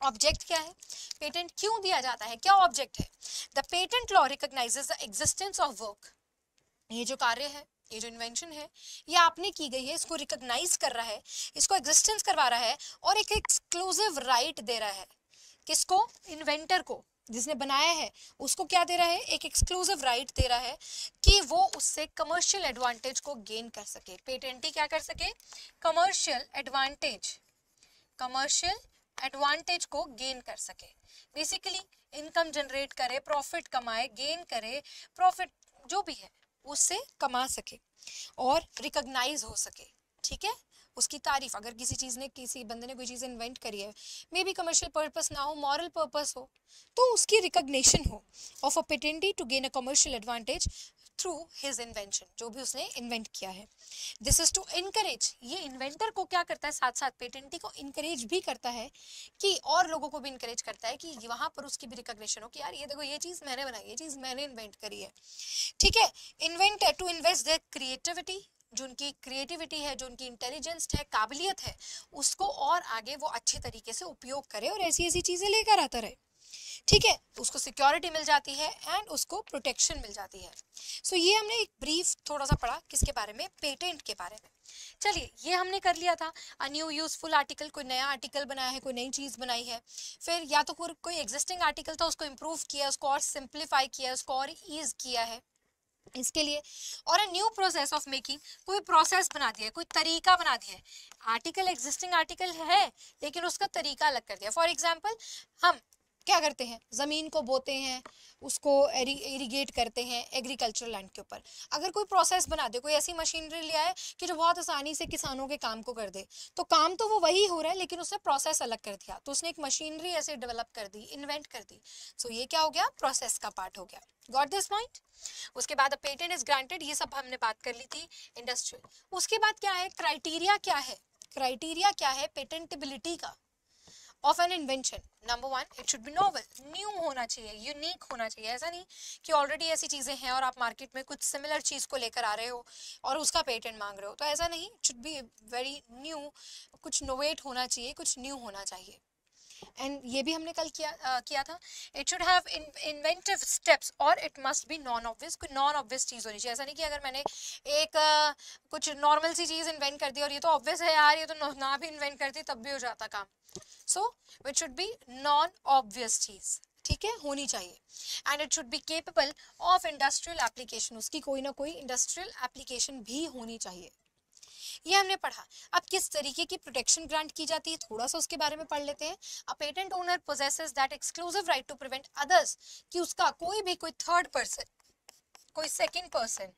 object क्या है पेटेंट क्यों दिया जाता है क्या ऑब्जेक्ट है the patent law recognizes the existence of work ये जो कार्य है ये जो इन्वेंशन है ये आपने की गई है इसको रिकोगनाइज कर रहा है इसको एग्जिस्टेंस करवा रहा है और एक एक्सक्लूसिव राइट right दे रहा है किसको इन्वेंटर को जिसने बनाया है उसको क्या दे रहा है एक एक्सक्लूसिव राइट right दे रहा है कि वो उससे कमर्शियल एडवांटेज को गेन कर सके पेटेंटी क्या कर सके कमर्शियल एडवांटेज कमर्शियल एडवांटेज को गेन कर सके बेसिकली इनकम जनरेट करे प्रॉफिट कमाए गेन करे प्रॉफिट जो भी है उससे कमा सके और रिकग्नाइज हो सके ठीक है उसकी तारीफ अगर किसी चीज़ ने किसी बंदे ने कोई चीज़ इन्वेंट करी है मे बी कमर्शियल पर्पस ना हो मॉरल पर्पस हो तो उसकी रिकग्निशन हो of a patentee to gain a commercial advantage through his invention जो भी उसने इन्वेंट किया है दिस इज टू इनकरेज ये इन्वेंटर को क्या करता है साथ साथ पेटेंटी को इनकरेज भी करता है कि और लोगों को भी इनकरेज करता है कि वहाँ पर उसकी भी रिकग्निशन हो कि यार ये देखो ये चीज़ मैंने बनाई ये चीज़ मैंने इन्वेंट करी है ठीक है invent to invest the creativity जो उनकी क्रिएटिविटी है जो उनकी इंटेलिजेंस है काबिलियत है उसको और आगे वो अच्छे तरीके से उपयोग करे और ऐसी ऐसी चीज़ें लेकर आता रहे ठीक है उसको सिक्योरिटी मिल जाती है एंड उसको प्रोटेक्शन मिल जाती है सो so, ये हमने एक ब्रीफ थोड़ा सा पढ़ा किसके बारे में पेटेंट के बारे में चलिए ये हमने कर लिया था अ न्यू यूजफुल आर्टिकल कोई नया आर्टिकल बनाया है कोई नई चीज़ बनाई है फिर या तो कोई एग्जिस्टिंग आर्टिकल था उसको इम्प्रूव किया उसको और सिंप्लीफाई किया उसको और ईज किया है इसके लिए और a new process of making कोई प्रोसेस बना दिया कोई तरीका बना दिया आर्टिकल एग्जिस्टिंग आर्टिकल है लेकिन उसका तरीका अलग कर दिया फॉर एग्जाम्पल हम क्या करते हैं ज़मीन को बोते हैं उसको इरीगेट करते हैं एग्रीकल्चरल लैंड के ऊपर अगर कोई प्रोसेस बना दे कोई ऐसी मशीनरी ले आए कि जो बहुत आसानी से किसानों के काम को कर दे तो काम तो वो वही हो रहा है लेकिन उसने प्रोसेस अलग कर दिया तो उसने एक मशीनरी ऐसे डेवलप कर दी इन्वेंट कर दी सो तो so ये क्या हो गया प्रोसेस का पार्ट हो गया गॉट दिस पॉइंट उसके बाद पेटेंट इज ग्रांटेड ये सब हमने बात कर ली थी इंडस्ट्रियल उसके बाद क्या है क्राइटेरिया क्या है क्राइटेरिया क्या है पेटेंटेबिलिटी का of an invention number one it should be novel new होना चाहिए यूनिक होना चाहिए ऐसा नहीं कि ऑलरेडी ऐसी चीज़ें हैं और आप मार्केट में कुछ सिमिलर चीज़ को लेकर आ रहे हो और उसका पेटेंट मांग रहे हो तो ऐसा नहीं शुड बी वेरी न्यू कुछ नोवेट होना चाहिए कुछ न्यू होना चाहिए एंड ये भी हमने कल किया आ, किया था it should have inventive steps और it must be non obvious कोई नॉन ऑब्वियस चीज़ होनी चाहिए ऐसा नहीं कि अगर मैंने एक आ, कुछ नॉर्मल सी चीज़ इन्वेंट कर दी और ये तो ऑब्वियस है यार ये तो ना भी इन्वेंट करती तब भी हो जाता काम so it should be non obvious चीज़ ठीक है होनी चाहिए and it should be capable of industrial application उसकी कोई ना कोई इंडस्ट्रियल एप्लीकेशन भी होनी चाहिए ये हमने पढ़ा अब किस तरीके की प्रोटेक्शन ग्रांट की जाती है थोड़ा सा उसके बारे में पढ़ लेते हैं a patent owner possesses that exclusive right to prevent others कि उसका कोई भी कोई थर्ड पर्सन कोई सेकेंड पर्सन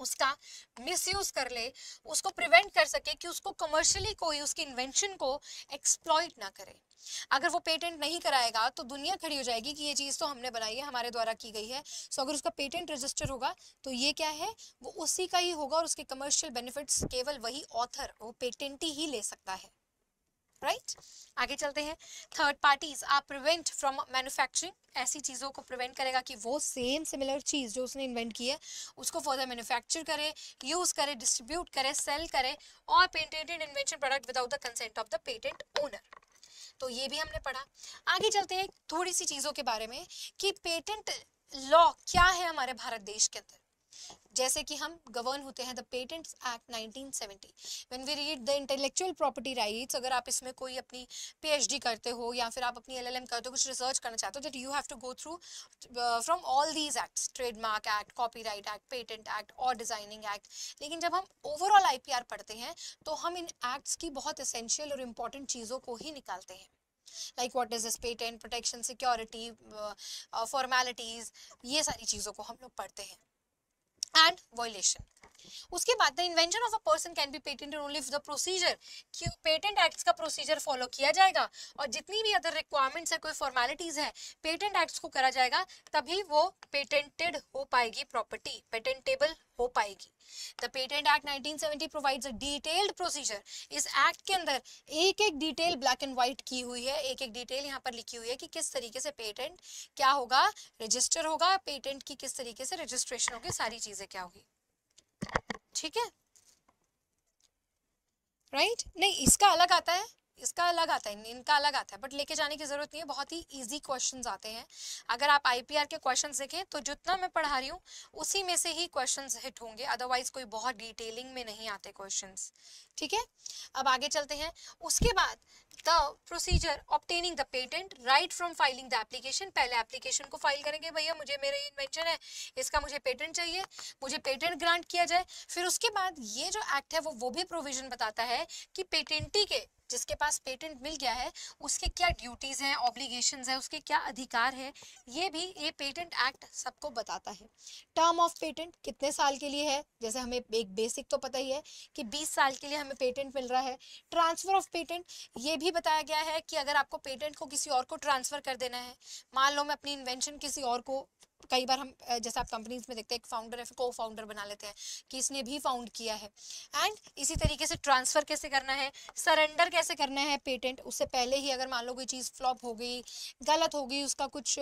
उसका मिसयूज कर ले उसको प्रिवेंट कर सके कि उसको कमर्शियली कोई उसकी इन्वेंशन को एक्सप्लॉइट ना करे अगर वो पेटेंट नहीं कराएगा तो दुनिया खड़ी हो जाएगी कि ये चीज़ तो हमने बनाई है हमारे द्वारा की गई है सो अगर उसका पेटेंट रजिस्टर होगा तो ये क्या है वो उसी का ही होगा और उसके कमर्शियल बेनिफिट्स केवल वही ऑथर वो पेटेंटी ही ले सकता है राइट आगे चलते हैं third parties are prevent from manufacturing ऐसी चीज़ों को प्रिवेंट करेगा कि वो सेम सिमिलर चीज़ जो उसने इन्वेंट की है उसको फर्दर मैन्युफैक्चर करे यूज़ करे डिस्ट्रीब्यूट करे सेल करे और patented invention product without the consent of the patent owner तो ये भी हमने पढ़ा आगे चलते हैं थोड़ी सी चीज़ों के बारे में कि पेटेंट लॉ क्या है हमारे भारत देश के अंदर जैसे कि हम गवर्न होते हैं the patents act 1970 when we read the intellectual property rights अगर आप इसमें कोई अपनी पीएचडी करते हो या फिर आप अपनी एलएलएम करते हो कुछ रिसर्च करना चाहते हो that you have to go through from all these acts trademark act copyright act patent act और डिजाइनिंग एक्ट लेकिन जब हम ओवरऑल आई पढ़ते हैं तो हम इन एक्ट्स की बहुत असेंशियल और इम्पॉर्टेंट चीज़ों को ही निकालते हैं like what is this patent protection security formalities ये सारी चीज़ों को हम लोग पढ़ते हैं and violation उसके बाद the invention of a person can be patent only if the procedure क्यों पेटेंट एक्ट्स का प्रोसीजर फॉलो किया जाएगा और जितनी भी अदर रिक्वायरमेंट्स है कोई फॉर्मेलिटीज है पेटेंट एक्ट्स को करा जाएगा तभी वो पेटेंटेड हो पाएगी प्रॉपर्टी पेटेंटेबल हो पाएगी the patent act 1970 provides a detailed procedure इस एक्ट के अंदर एक एक डिटेल ब्लैक एंड व्हाइट की हुई है एक एक डिटेल यहाँ पर लिखी हुई है कि किस तरीके से पेटेंट क्या होगा रजिस्टर होगा पेटेंट की किस तरीके से रजिस्ट्रेशन होगी सारी चीजें क्या होगी ठीक है राइट नहीं इसका अलग आता है इसका अलग आता है इनका अलग आता है बट लेके जाने की जरूरत नहीं है बहुत ही इजी क्वेश्चंस आते हैं अगर आप आईपीआर के क्वेश्चंस देखें तो जितना मैं पढ़ा रही हूँ उसी में से ही क्वेश्चंस हिट होंगे अदरवाइज कोई बहुत डिटेलिंग में नहीं आते क्वेश्चंस ठीक है अब आगे चलते हैं उसके बाद the procedure obtaining the patent right from filing the application पहले एप्लीकेशन को फाइल करेंगे भैया मुझे मेरा इन्वेंशन है इसका मुझे पेटेंट चाहिए मुझे पेटेंट ग्रांट किया जाए फिर उसके बाद ये जो एक्ट है वो वो भी प्रोविजन बताता है कि पेटेंटी के जिसके पास पेटेंट मिल गया है उसके क्या ड्यूटीज़ हैं ऑब्लिगेशन है उसके क्या अधिकार है ये भी ये पेटेंट एक्ट सबको बताता है टर्म ऑफ पेटेंट कितने साल के लिए है जैसे हमें एक बेसिक तो पता ही है कि 20 साल के लिए हमें पेटेंट मिल रहा है ट्रांसफ़र ऑफ पेटेंट ये भी बताया गया है कि अगर आपको पेटेंट को किसी और को ट्रांसफ़र कर देना है मान लो मैं अपनी इन्वेंशन किसी और को कई बार हम जैसे आप कंपनीज में देखते हैं एक फाउंडर है को फाउंडर बना लेते हैं कि इसने भी फाउंड किया है एंड इसी तरीके से ट्रांसफ़र कैसे करना है सरेंडर कैसे करना है पेटेंट उससे पहले ही अगर मान लो कोई चीज़ फ्लॉप हो गई गलत हो गई उसका कुछ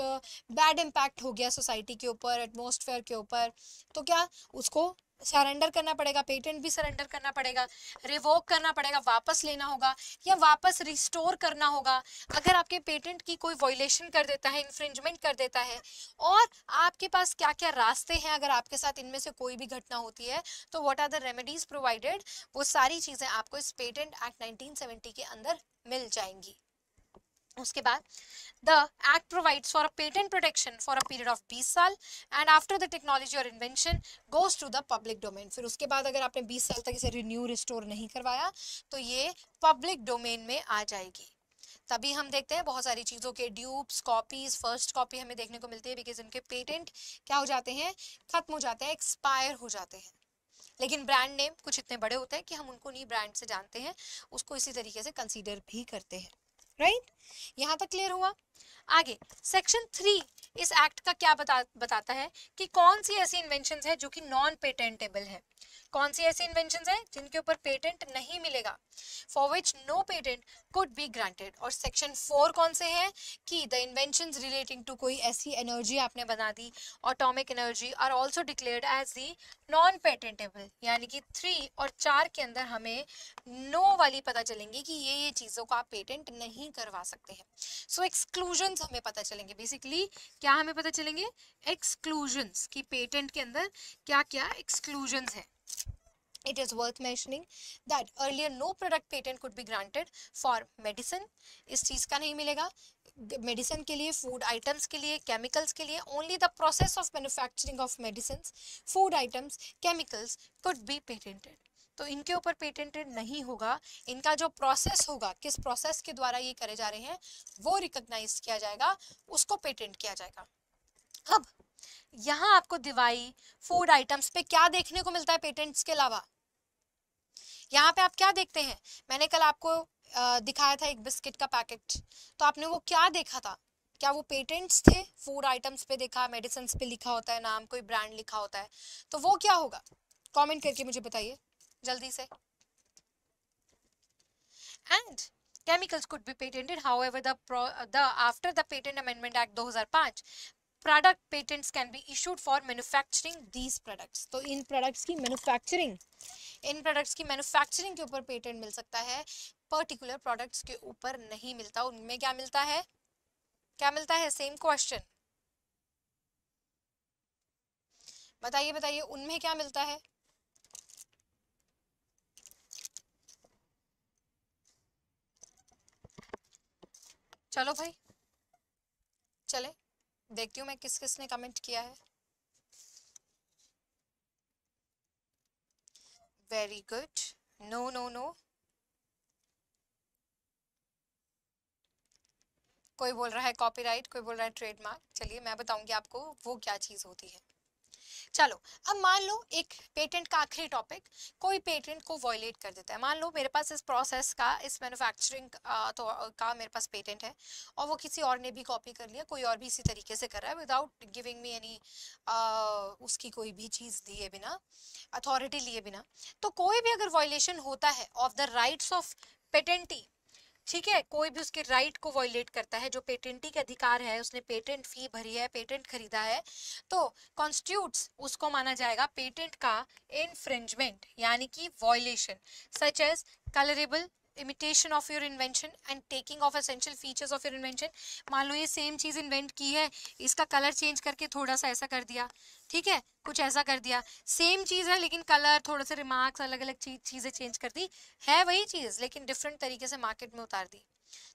बैड इम्पैक्ट हो गया सोसाइटी के ऊपर एटमोसफेयर के ऊपर तो क्या उसको सरेंडर करना पड़ेगा पेटेंट भी सरेंडर करना पड़ेगा रिवोक करना पड़ेगा वापस लेना होगा या वापस रिस्टोर करना होगा अगर आपके पेटेंट की कोई वॉयलेशन कर देता है इन्फ्रिंजमेंट कर देता है और आपके पास क्या क्या रास्ते हैं अगर आपके साथ इनमें से कोई भी घटना होती है तो what are the remedies provided वो सारी चीज़ें आपको इस पेटेंट एक्ट नाइनटीन के अंदर मिल जाएंगी उसके बाद the act provides for a patent protection for a period of 20 साल and after the technology or invention goes to the public domain फिर उसके बाद अगर आपने 20 साल तक इसे रिन्यू रिस्टोर नहीं करवाया तो ये पब्लिक डोमेन में आ जाएगी तभी हम देखते हैं बहुत सारी चीज़ों के ड्यूब्स कॉपीज फर्स्ट कॉपी हमें देखने को मिलती है बिकॉज इनके पेटेंट क्या हो जाते हैं खत्म हो जाते हैं एक्सपायर हो जाते हैं लेकिन ब्रांड नेम कुछ इतने बड़े होते हैं कि हम उनको नहीं ब्रांड से जानते हैं उसको इसी तरीके से कंसीडर भी करते हैं राइट यहाँ तक क्लियर हुआ आगे सेक्शन थ्री इस एक्ट का क्या बता बताता है कि कौन सी ऐसी इन्वेंशन है जो कि नॉन पेटेंटेबल है कौन सी ऐसी इन्वेंशन है जिनके ऊपर पेटेंट नहीं मिलेगा for which no patent could be granted और सेक्शन फोर कौन से हैं कि द इन्वेंशन रिलेटिंग टू कोई ऐसी एनर्जी आपने बना दी atomic energy are also declared as the non patentable यानी कि थ्री और चार के अंदर हमें नो वाली पता चलेंगी कि ये ये चीज़ों को आप पेटेंट नहीं करवा सकते हैं सो so, एक्सक्लूजन्स हमें पता चलेंगे बेसिकली क्या हमें पता चलेंगे एक्सक्लूजन्स कि पेटेंट के अंदर क्या क्या एक्सक्लूजन्स हैं It is worth mentioning that earlier no product patent could be granted for medicine. is cheez ka nahi milega medicine ke liye food items ke liye chemicals ke liye only the process of manufacturing of medicines food items chemicals could be patented तो इनके ऊपर patented नहीं होगा इनका जो process होगा किस process के द्वारा ये करे जा रहे हैं वो रिकग्नाइज किया जाएगा उसको पेटेंट किया जाएगा अब यहाँ आपको दिवाई फूड आइटम्स पे क्या देखने को मिलता है पेटेंट्स के अलावा यहाँ पे आप क्या देखते हैं मैंने कल आपको दिखाया था एक बिस्किट का पैकेट तो आपने वो क्या देखा था क्या वो पेटेंट्स थे फूड आइटम्स पे देखा मेडिसिन पे लिखा होता है नाम कोई ब्रांड लिखा होता है तो वो क्या होगा कमेंट करके मुझे बताइए जल्दी से and chemicals could be patented however the pro, the after the patent amendment act 2005 product patents can be issued for manufacturing these products तो इन प्रोडक्ट्स की मैन्युफैक्चरिंग इन प्रोडक्ट्स की मैन्युफैक्चरिंग के ऊपर पेटेंट मिल सकता है पर्टिकुलर प्रोडक्ट्स के ऊपर नहीं मिलता उनमें क्या मिलता है क्या मिलता है सेम क्वेश्चन बताइए बताइए उनमें क्या मिलता है चलो भाई चले देखती हूँ मैं किस किस ने कमेंट किया है very good no no no कोई बोल रहा है कॉपीराइट कोई बोल रहा है ट्रेडमार्क चलिए मैं बताऊंगी आपको वो क्या चीज़ होती है चलो अब मान लो एक पेटेंट का आखिरी टॉपिक कोई पेटेंट को वॉयलेट कर देता है मान लो मेरे पास इस प्रोसेस का इस मैन्युफैक्चरिंग तो का मेरे पास पेटेंट है और वो किसी और ने भी कॉपी कर लिया कोई और भी इसी तरीके से कर रहा है विदाउट गिविंग मी एनी उसकी कोई भी चीज़ दिए बिना अथॉरिटी लिए बिना तो कोई भी अगर वॉयलेशन होता है of the rights of patentee ठीक है कोई भी उसके राइट को वॉयलेट करता है जो पेटेंटी के अधिकार है उसने पेटेंट फी भरी है पेटेंट खरीदा है तो कॉन्स्टिट्यूट उसको माना जाएगा पेटेंट का इनफ्रिंजमेंट यानी कि violation such as colourable imitation of your invention and taking of essential features of your invention मान लो ये सेम चीज़ इन्वेंट की है इसका कलर चेंज करके थोड़ा सा ऐसा कर दिया ठीक है कुछ ऐसा कर दिया सेम चीज़ है लेकिन कलर थोड़ा सा रिमार्क्स अलग अलग चीज़ें चेंज कर दी है वही चीज़ लेकिन डिफरेंट तरीके से मार्केट में उतार दी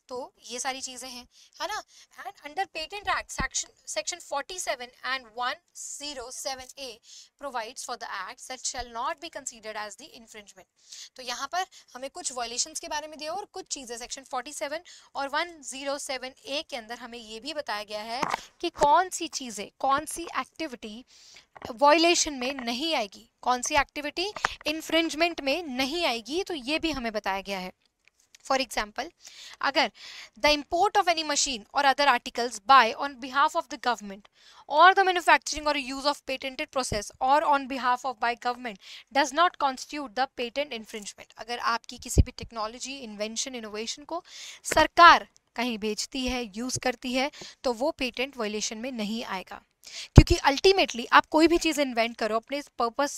तो ये सारी चीज़ें हैं है ना and under patent act section section 47 and 107 A provides for the act that shall not be considered as the तो यहाँ पर हमें कुछ वॉयेशन के बारे में दिया और कुछ चीज़ें सेक्शन 47 और 107 ए के अंदर हमें ये भी बताया गया है कि कौन सी चीज़ें कौन सी एक्टिविटी वॉयलेशन में नहीं आएगी कौन सी एक्टिविटी इन्फ्रिंजमेंट में नहीं आएगी तो ये भी हमें बताया गया है फॉर एग्जाम्पल अगर the import of any machine or other articles by on behalf of the government or the manufacturing or use of patented process or on behalf of by government does not constitute the patent infringement अगर आपकी किसी भी technology invention innovation को सरकार कहीं भेजती है use करती है तो वो पेटेंट वॉयलेशन में नहीं आएगा क्योंकि अल्टीमेटली आप कोई भी चीज़ इन्वेंट करो अपने पर्पस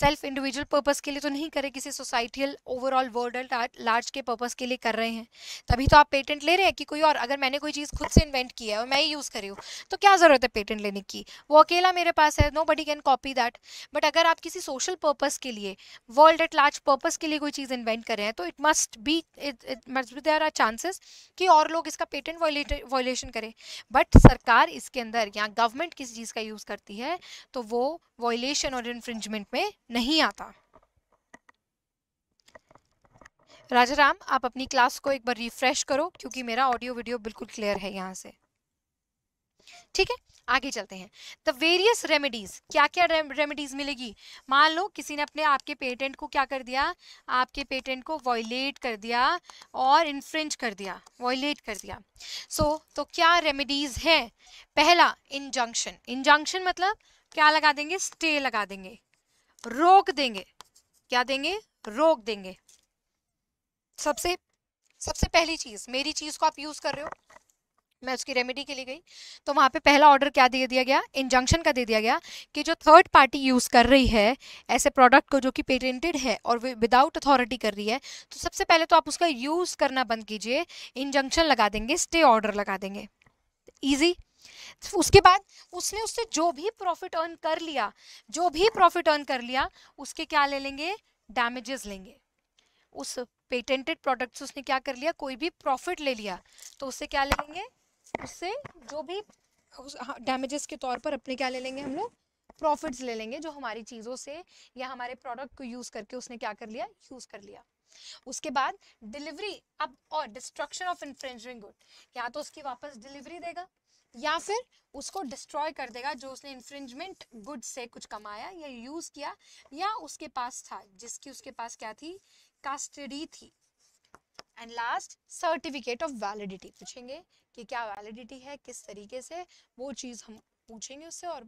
सेल्फ इंडिविजुअल पर्पस के लिए तो नहीं करे किसी सोसाइटियल ओवरऑल वर्ल्ड लार्ज के पर्पस के लिए कर रहे हैं तभी तो आप पेटेंट ले रहे हैं कि कोई और अगर मैंने कोई चीज़ खुद से इन्वेंट किया है और मैं ही यूज़ करी हूँ तो क्या ज़रूरत है पेटेंट लेने की वो अकेला मेरे पास है nobody can copy that but अगर आप किसी सोशल पर्पज़ के लिए वर्ल्ड एट लार्ज पर्पज़ के लिए कोई चीज़ इन्वेंट कर रहे हैं तो it must be it must be there are chances कि और लोग इसका पेटेंट वायलेशन करें बट सरकार इसके अंदर या गवर्नमेंट किस चीज़ का यूज़ करती है तो वो वॉयलेशन और इन्फ्रिंजमेंट में नहीं आता राजा राम आप अपनी क्लास को एक बार रिफ्रेश करो क्योंकि मेरा ऑडियो वीडियो बिल्कुल क्लियर है यहाँ से ठीक है आगे चलते हैं द वेरियस रेमेडीज क्या क्या रेमेडीज मिलेगी मान लो किसी ने अपने आपके पेटेंट को क्या कर दिया आपके पेटेंट को वॉयलेट कर दिया और इन्फ्रिंज कर दिया वॉयलेट कर दिया सो so, तो क्या रेमेडीज है पहला इंजंक्शन इंजंक्शन मतलब क्या लगा देंगे स्टे लगा देंगे रोक देंगे क्या देंगे रोक देंगे सबसे सबसे पहली चीज मेरी चीज को आप यूज कर रहे हो मैं उसकी रेमेडी के लिए गई तो वहाँ पे पहला ऑर्डर क्या दे दिया गया इंजंक्शन का दे दिया गया कि जो थर्ड पार्टी यूज़ कर रही है ऐसे प्रोडक्ट को जो कि पेटेंटेड है और विदाउट अथॉरिटी कर रही है तो सबसे पहले तो आप उसका यूज़ करना बंद कीजिए इंजंक्शन लगा देंगे स्टे ऑर्डर लगा देंगे ईजी तो उसके बाद उसने उससे जो भी प्रॉफिट अर्न कर लिया जो भी प्रॉफिट अर्न कर लिया उसके क्या ले लेंगे डैमेजेस लेंगे उस पेटेंटेड प्रोडक्ट से उसने क्या कर लिया कोई भी प्रॉफिट ले लिया तो उससे क्या ले लेंगे उससे जो भी डैमेजेस हाँ, के तौर पर अपने क्या ले लेंगे हम लोग प्रॉफिट्स ले लेंगे जो हमारी चीज़ों से या हमारे प्रोडक्ट को यूज़ करके उसने क्या कर लिया यूज़ कर लिया उसके बाद डिलीवरी अब और डिस्ट्रक्शन ऑफ इन्फ्रेंजरिंग गुड या तो उसकी वापस डिलीवरी देगा या फिर उसको डिस्ट्रॉय कर देगा जो उसने इन्फ्रिंजमेंट गुड से कुछ कमाया या यूज़ किया या उसके पास था जिसकी उसके पास क्या थी कस्टडी थी and last certificate of validity पूछेंगे कि क्या वैलिडिटी है किस तरीके से वो चीज़ हम पूछेंगे उससे और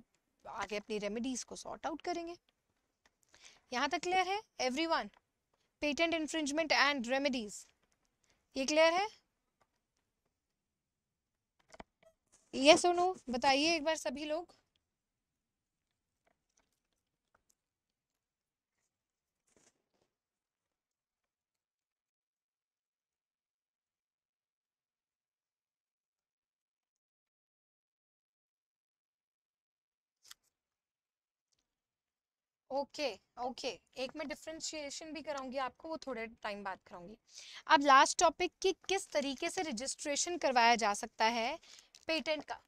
आगे अपनी रेमेडीज को सॉर्ट आउट करेंगे यहाँ तक क्लियर है everyone patent infringement and remedies ये क्लियर है यस सुनो बताइए एक बार सभी लोग ओके ओके एक मैं डिफ्रेंशिएशन भी कराऊंगी आपको वो थोड़े टाइम बाद कराऊंगी अब लास्ट टॉपिक कि किस तरीके से रजिस्ट्रेशन करवाया जा सकता है पेटेंट का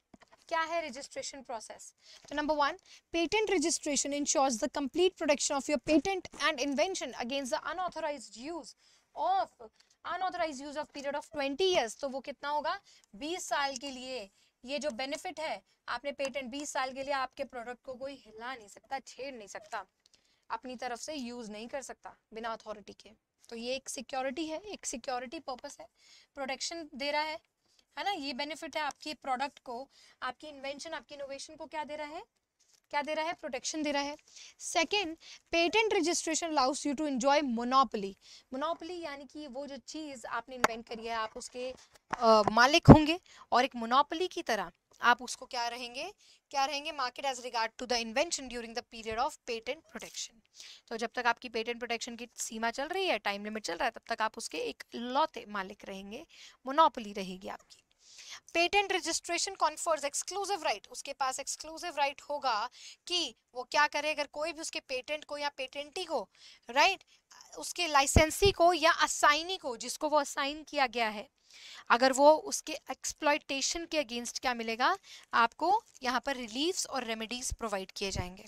क्या है रजिस्ट्रेशन प्रोसेस तो number one patent registration ensures the complete production of your patent and invention against the unauthorised use of unauthorised use of period of twenty years तो वो कितना होगा बीस साल के लिए ये जो बेनिफिट है आपने पेटेंट 20 साल के लिए आपके प्रोडक्ट को कोई हिला नहीं सकता छेड़ नहीं सकता अपनी तरफ से यूज नहीं कर सकता बिना अथॉरिटी के तो ये एक सिक्योरिटी है एक सिक्योरिटी पर्पस है प्रोटेक्शन दे रहा है है ना ये बेनिफिट है आपकी प्रोडक्ट को आपकी इन्वेंशन आपकी इनोवेशन को क्या दे रहा है क्या दे रहा है प्रोटेक्शन दे रहा है second patent registration allows you to enjoy monopoly monopoly यानी कि वो जो चीज़ आपने इन्वेंट करी है आप उसके आ, मालिक होंगे और एक मोनोपली की तरह आप उसको क्या रहेंगे क्या रहेंगे market as regard to the invention during the period of patent protection तो जब तक आपकी पेटेंट प्रोटेक्शन की सीमा चल रही है टाइम लिमिट चल रहा है तब तक आप उसके एक लौते मालिक रहेंगे मोनोपली रहेगी आपकी patent registration confers exclusive right उसके पास एक्सक्लूसिव राइट right होगा कि वो क्या करे अगर कोई भी उसके पेटेंट को या पेटेंटी को राइट right? उसके लाइसेंसी को या असाइनी को जिसको वो असाइन किया गया है अगर वो उसके एक्सप्लॉयटेशन के अगेंस्ट क्या मिलेगा आपको यहाँ पर रिलीफ्स और रेमेडीज प्रोवाइड किए जाएंगे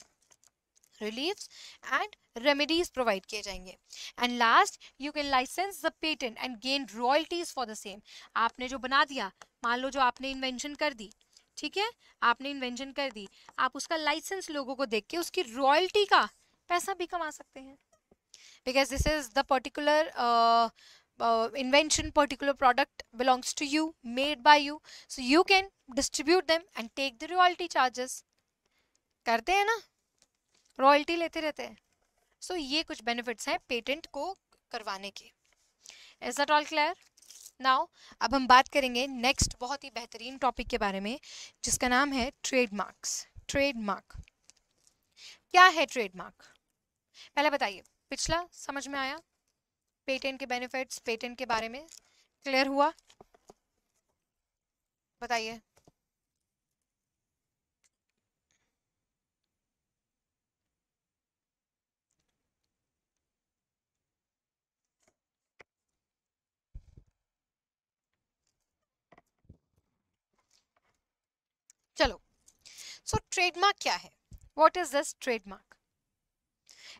रिलीफ एंड रेमेडीज प्रोवाइड किए जाएंगे and last you can license the patent and gain royalties for the same आपने जो बना दिया मान लो जो आपने इन्वेंशन कर दी ठीक है आपने इन्वेंशन कर दी आप उसका लाइसेंस लोगों को देख के उसकी रॉयल्टी का पैसा भी कमा सकते हैं because this is the particular invention particular product belongs to you made by you so you can distribute them and take the royalty charges करते हैं ना रॉयल्टी लेते रहते हैं सो so, ये कुछ बेनिफिट्स हैं पेटेंट को करवाने के is that all clear now अब हम बात करेंगे नेक्स्ट बहुत ही बेहतरीन टॉपिक के बारे में जिसका नाम है ट्रेडमार्क्स ट्रेडमार्क क्या है ट्रेडमार्क पहले बताइए पिछला समझ में आया पेटेंट के बेनिफिट्स पेटेंट के बारे में क्लियर हुआ बताइए सो so, ट्रेडमार्क क्या है what is this trademark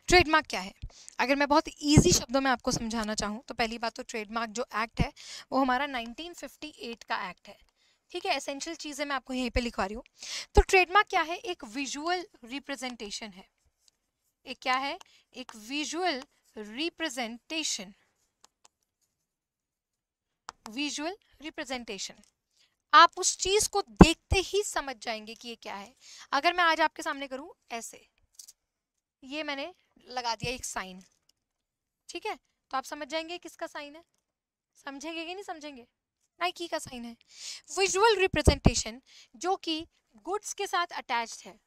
trademark क्या है अगर मैं बहुत ईजी शब्दों में आपको समझाना चाहूँ तो पहली बात तो ट्रेडमार्क जो एक्ट है वो हमारा 1958 का एक्ट है ठीक है एसेंशियल चीज़ें मैं आपको यहीं पे लिखवा रही हूँ तो ट्रेडमार्क क्या है एक विजुअल रिप्रेजेंटेशन है एक क्या है एक विजुअल रिप्रेजेंटेशन विजुअल रिप्रेजेंटेशन आप उस चीज को देखते ही समझ जाएंगे कि ये क्या है अगर मैं आज आपके सामने करूं ऐसे ये मैंने लगा दिया एक साइन ठीक है तो आप समझ जाएंगे किसका साइन है समझेंगे कि नहीं समझेंगे नाइकी का साइन है विजुअल रिप्रेजेंटेशन जो कि गुड्स के साथ अटैच्ड है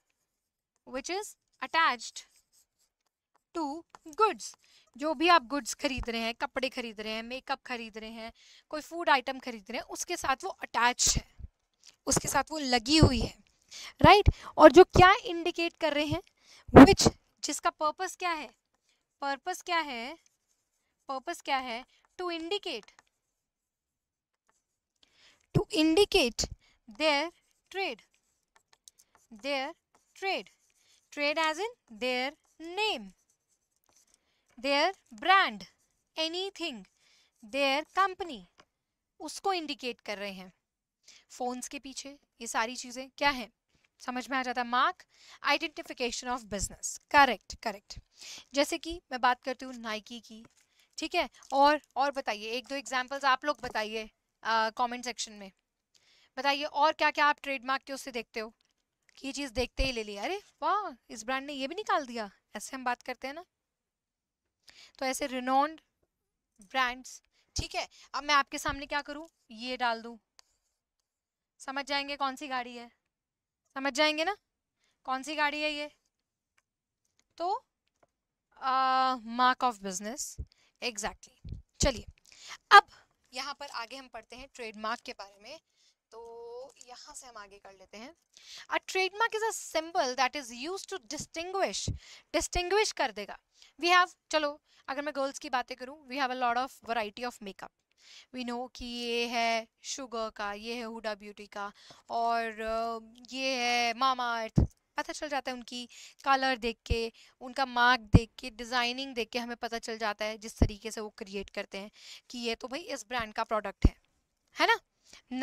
which is attached to goods जो भी आप गुड्स खरीद रहे हैं कपड़े खरीद रहे हैं मेकअप खरीद रहे हैं कोई फूड आइटम खरीद रहे हैं उसके साथ वो अटैच है उसके साथ वो लगी हुई है राइट right? और जो क्या इंडिकेट कर रहे हैं विच जिसका पर्पस क्या है पर्पस क्या है पर्पस क्या है to indicate to indicate their trade their trade trade as in their name their brand thing their company उसको इंडिकेट कर रहे हैं फोन्स के पीछे ये सारी चीज़ें क्या हैं समझ में आ जाता है mark identification of business correct correct जैसे कि मैं बात करती हूँ नाइकी की ठीक है और और बताइए एक दो एग्जाम्पल्स आप लोग बताइए कमेंट सेक्शन में बताइए और क्या क्या आप ट्रेडमार्क के उससे देखते हो कि ये चीज़ देखते ही ले ली अरे वाह इस ब्रांड ने ये भी निकाल दिया ऐसे हम बात करते हैं ना तो ऐसे रिनोन्ड ब्रांड्स ठीक है अब मैं आपके सामने क्या करूँ ये डाल दूँ समझ जाएंगे कौन सी गाड़ी है समझ जाएंगे ना कौन सी गाड़ी है ये तो मार्क ऑफ बिजनेस एग्जैक्टली चलिए अब यहाँ पर आगे हम पढ़ते हैं ट्रेडमार्क के बारे में तो यहाँ से हम आगे कर लेते हैं a trademark is a symbol that is use to distinguish distinguish कर देगा वी हैव चलो अगर मैं गर्ल्स की बातें करूँ we have a lot of variety of makeup we know कि ये है शुगर का ये है हुडा ब्यूटी का और ये है मामा अर्थ पता चल जाता है उनकी कलर देख के उनका मार्क देख के डिज़ाइनिंग देख के हमें पता चल जाता है जिस तरीके से वो क्रिएट करते हैं कि ये तो भाई इस ब्रांड का प्रोडक्ट है है ना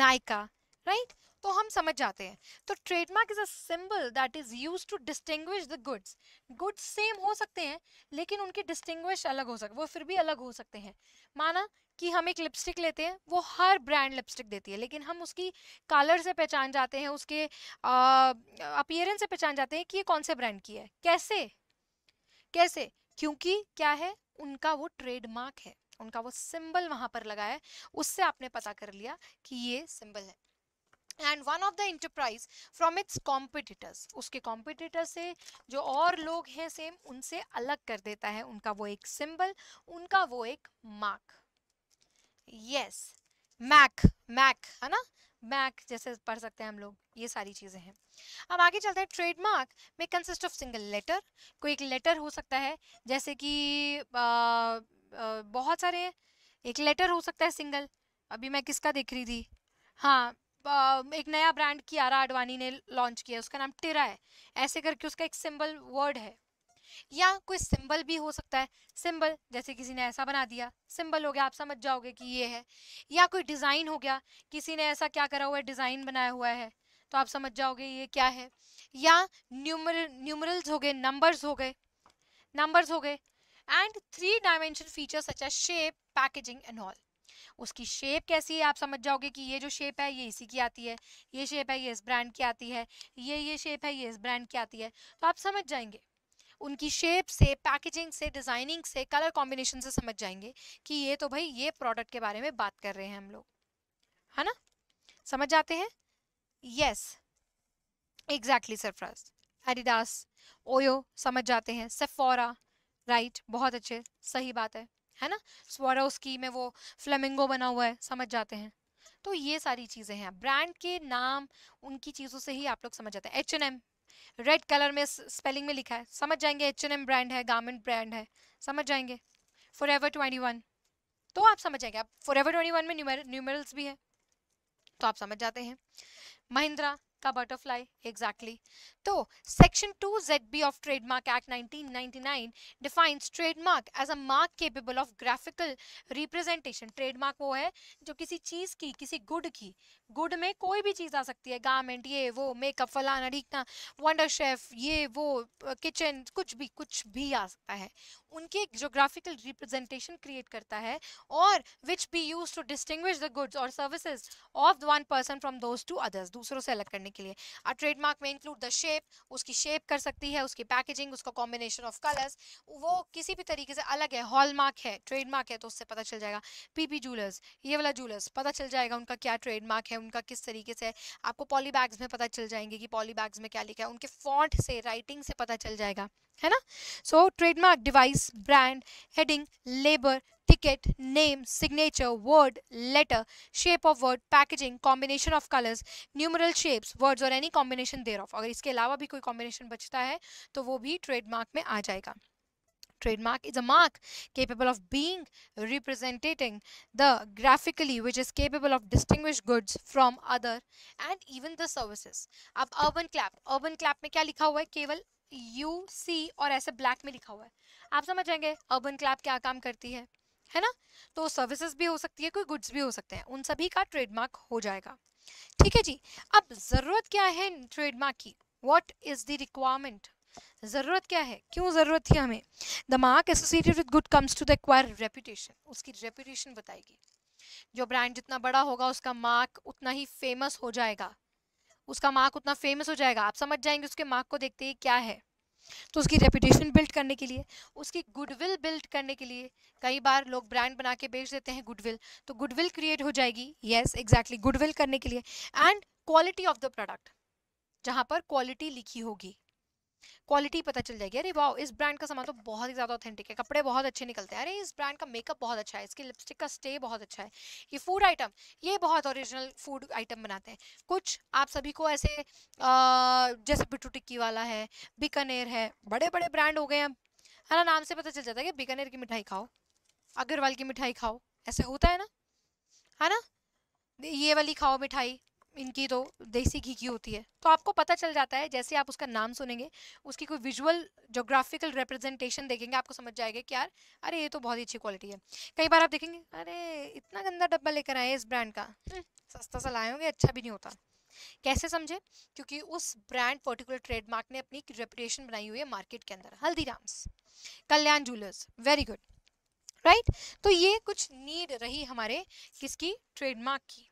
नायका राइट right? तो हम समझ जाते हैं तो trademark is a symbol that is use to distinguish the goods goods same हो सकते हैं लेकिन उनके डिस्टिंग्विश अलग हो सकते वो फिर भी अलग हो सकते हैं माना कि हम एक लिपस्टिक लेते हैं वो हर ब्रांड लिपस्टिक देती है लेकिन हम उसकी कलर से पहचान जाते हैं उसके अपियरेंस से पहचान जाते हैं कि ये कौन से ब्रांड की है कैसे कैसे क्योंकि क्या है उनका वो ट्रेडमार्क है उनका वो सिंबल वहां पर लगा है उससे आपने पता कर लिया कि ये सिंबल है and one of the enterprise from its competitors उसके कॉम्पिटिटर से जो और लोग हैं सेम उनसे अलग कर देता है उनका वो एक सिंबल उनका वो एक मार्क यस मैक मैक है ना मैक जैसे पढ़ सकते हैं हम लोग ये सारी चीज़ें हैं अब आगे चलते हैं ट्रेडमार्क में कंसिस्ट ऑफ सिंगल लेटर कोई एक लेटर हो सकता है जैसे कि बहुत सारे एक लेटर हो सकता है सिंगल अभी मैं किसका देख रही थी हाँ एक नया ब्रांड कियारा आडवाणी ने लॉन्च किया उसका नाम टिरा है ऐसे करके उसका एक सिंबल वर्ड है या कोई सिंबल भी हो सकता है सिंबल जैसे किसी ने ऐसा बना दिया सिंबल हो गया आप समझ जाओगे कि ये है या कोई डिज़ाइन हो गया किसी ने ऐसा क्या करा हुआ है डिज़ाइन बनाया हुआ है तो आप समझ जाओगे ये क्या है या न्यूमर न्यूमरल्स हो गए नंबर्स हो गए नंबर्स हो गए and three dimension features such as shape packaging and all उसकी शेप कैसी है आप समझ जाओगे कि ये जो शेप है ये इसी की आती है ये शेप है ये इस ब्रांड की आती है ये ये शेप है ये इस ब्रांड की आती है तो आप समझ जाएंगे उनकी शेप से पैकेजिंग से डिज़ाइनिंग से कलर कॉम्बिनेशन से समझ जाएंगे कि ये तो भाई ये प्रोडक्ट के बारे में बात कर रहे हैं हम लोग है ना समझ जाते हैं yes exactly Sarfaraz Adidas Oyo समझ जाते हैं सेफोरा राइट बहुत अच्छे सही बात है है ना की में वो फ्लेमिंगो बना हुआ है समझ जाते हैं तो ये सारी चीज़ें हैं ब्रांड के नाम उनकी चीज़ों से ही आप लोग समझ जाते हैं H N M red colour में स्पेलिंग में लिखा है समझ जाएंगे एच एन एम ब्रांड है गारमेंट ब्रांड है समझ जाएंगे फॉर एवर ट्वेंटी वन तो आप समझ जाएंगे आप फॉर एवर ट्वेंटी वन में न्यूमरल्स भी है तो आप समझ जाते हैं महिंद्रा का बटरफ्लाई एग्जैक्टली तो section two Z B of trademark act 1999 defines trademark as a mark capable of graphical representation trademark वो है जो किसी चीज़ की किसी गुड की गुड में कोई भी चीज़ आ सकती है गारमेंट ये वो मेकअप फलाना ढीकना वंडर शेफ ये वो किचन कुछ भी कुछ भी आ सकता है उनके जोग्राफिकल रिप्रेजेंटेशन क्रिएट करता है और which be use to distinguish the goods और services of one person from those to others दूसरों से अलग करने के लिए और ट्रेडमार्क में इंक्लूड द शेप उसकी शेप कर सकती है उसकी पैकेजिंग उसका कॉम्बिनेशन ऑफ कलर्स वो किसी भी तरीके से अलग है हॉलमार्क है ट्रेडमार्क है तो उससे पता चल जाएगा पीपी जूलर्स ये वाला जूलर्स पता चल जाएगा उनका क्या ट्रेडमार्क है उनका किस तरीके से आपको पॉली बैग्स में पता चल जाएंगे कि पॉली बैग्स में क्या लिखा है उनके फॉन्ट से राइटिंग से पता चल जाएगा है ना so trademark device brand heading label ticket name signature word letter shape of word packaging combination of colours numeral shapes words और एनी कॉम्बिनेशन देर ऑफ अगर इसके अलावा भी कोई कॉम्बिनेशन बचता है तो वो भी ट्रेडमार्क में आ जाएगा trademark is a mark capable of being representing the graphically which is capable of distinguish goods from other and even the services अब अर्बन क्लैप अर्बन क्लैप में क्या लिखा हुआ है केवल यू सी और ऐसे ब्लैक में लिखा हुआ है आप समझ जाएंगे अर्बन क्लैब क्या काम करती है है ना तो सर्विसेज भी हो सकती है कोई गुड्स भी हो सकते हैं उन सभी का ट्रेडमार्क हो जाएगा ठीक है जी अब ज़रूरत क्या है ट्रेडमार्क की वॉट इज़ द रिक्वायरमेंट ज़रूरत क्या है क्यों ज़रूरत थी हमें the mark associated with good comes to the acquire reputation उसकी रेपुटेशन बताएगी जो ब्रांड जितना बड़ा होगा उसका मार्क उतना ही फेमस हो जाएगा उसका मार्क उतना फेमस हो जाएगा आप समझ जाएंगे उसके मार्क को देखते ही क्या है तो उसकी रेपुटेशन बिल्ड करने के लिए उसकी गुडविल बिल्ड करने के लिए कई बार लोग ब्रांड बना के बेच देते हैं गुडविल तो गुडविल क्रिएट हो जाएगी यस एग्जैक्टली गुडविल करने के लिए and quality of the product जहाँ पर क्वालिटी लिखी होगी क्वालिटी पता चल जाएगी अरे वाह इस ब्रांड का सामान तो बहुत ही ज़्यादा ऑथेंटिक है कपड़े बहुत अच्छे निकलते हैं अरे इस ब्रांड का मेकअप बहुत अच्छा है इसकी लिपस्टिक का स्टे बहुत अच्छा है ये फूड आइटम ये बहुत ओरिजिनल फूड आइटम बनाते हैं कुछ आप सभी को ऐसे आ, जैसे बिट्टू टिक्की वाला है बीकानेर है बड़े बड़े ब्रांड हो गए हैं है ना नाम से पता चल जाता है कि बिकनेर की मिठाई खाओ अग्रवाल की मिठाई खाओ ऐसे होता है ना है ना ये वाली खाओ मिठाई इनकी तो देसी घी की होती है तो आपको पता चल जाता है जैसे आप उसका नाम सुनेंगे उसकी कोई विजुअल जोग्राफिकल रिप्रेजेंटेशन देखेंगे आपको समझ जाएगा कि यार अरे ये तो बहुत ही अच्छी क्वालिटी है कई बार आप देखेंगे अरे इतना गंदा डब्बा लेकर आए इस ब्रांड का हम्म, सस्ता सा लाए होंगे अच्छा भी नहीं होता कैसे समझे क्योंकि उस ब्रांड पर्टिकुलर ट्रेडमार्क ने अपनी रेपुटेशन बनाई हुई है मार्केट के अंदर Haldiram's Kalyan jewellers very good right तो ये कुछ नीड रही हमारे किसकी ट्रेडमार्क की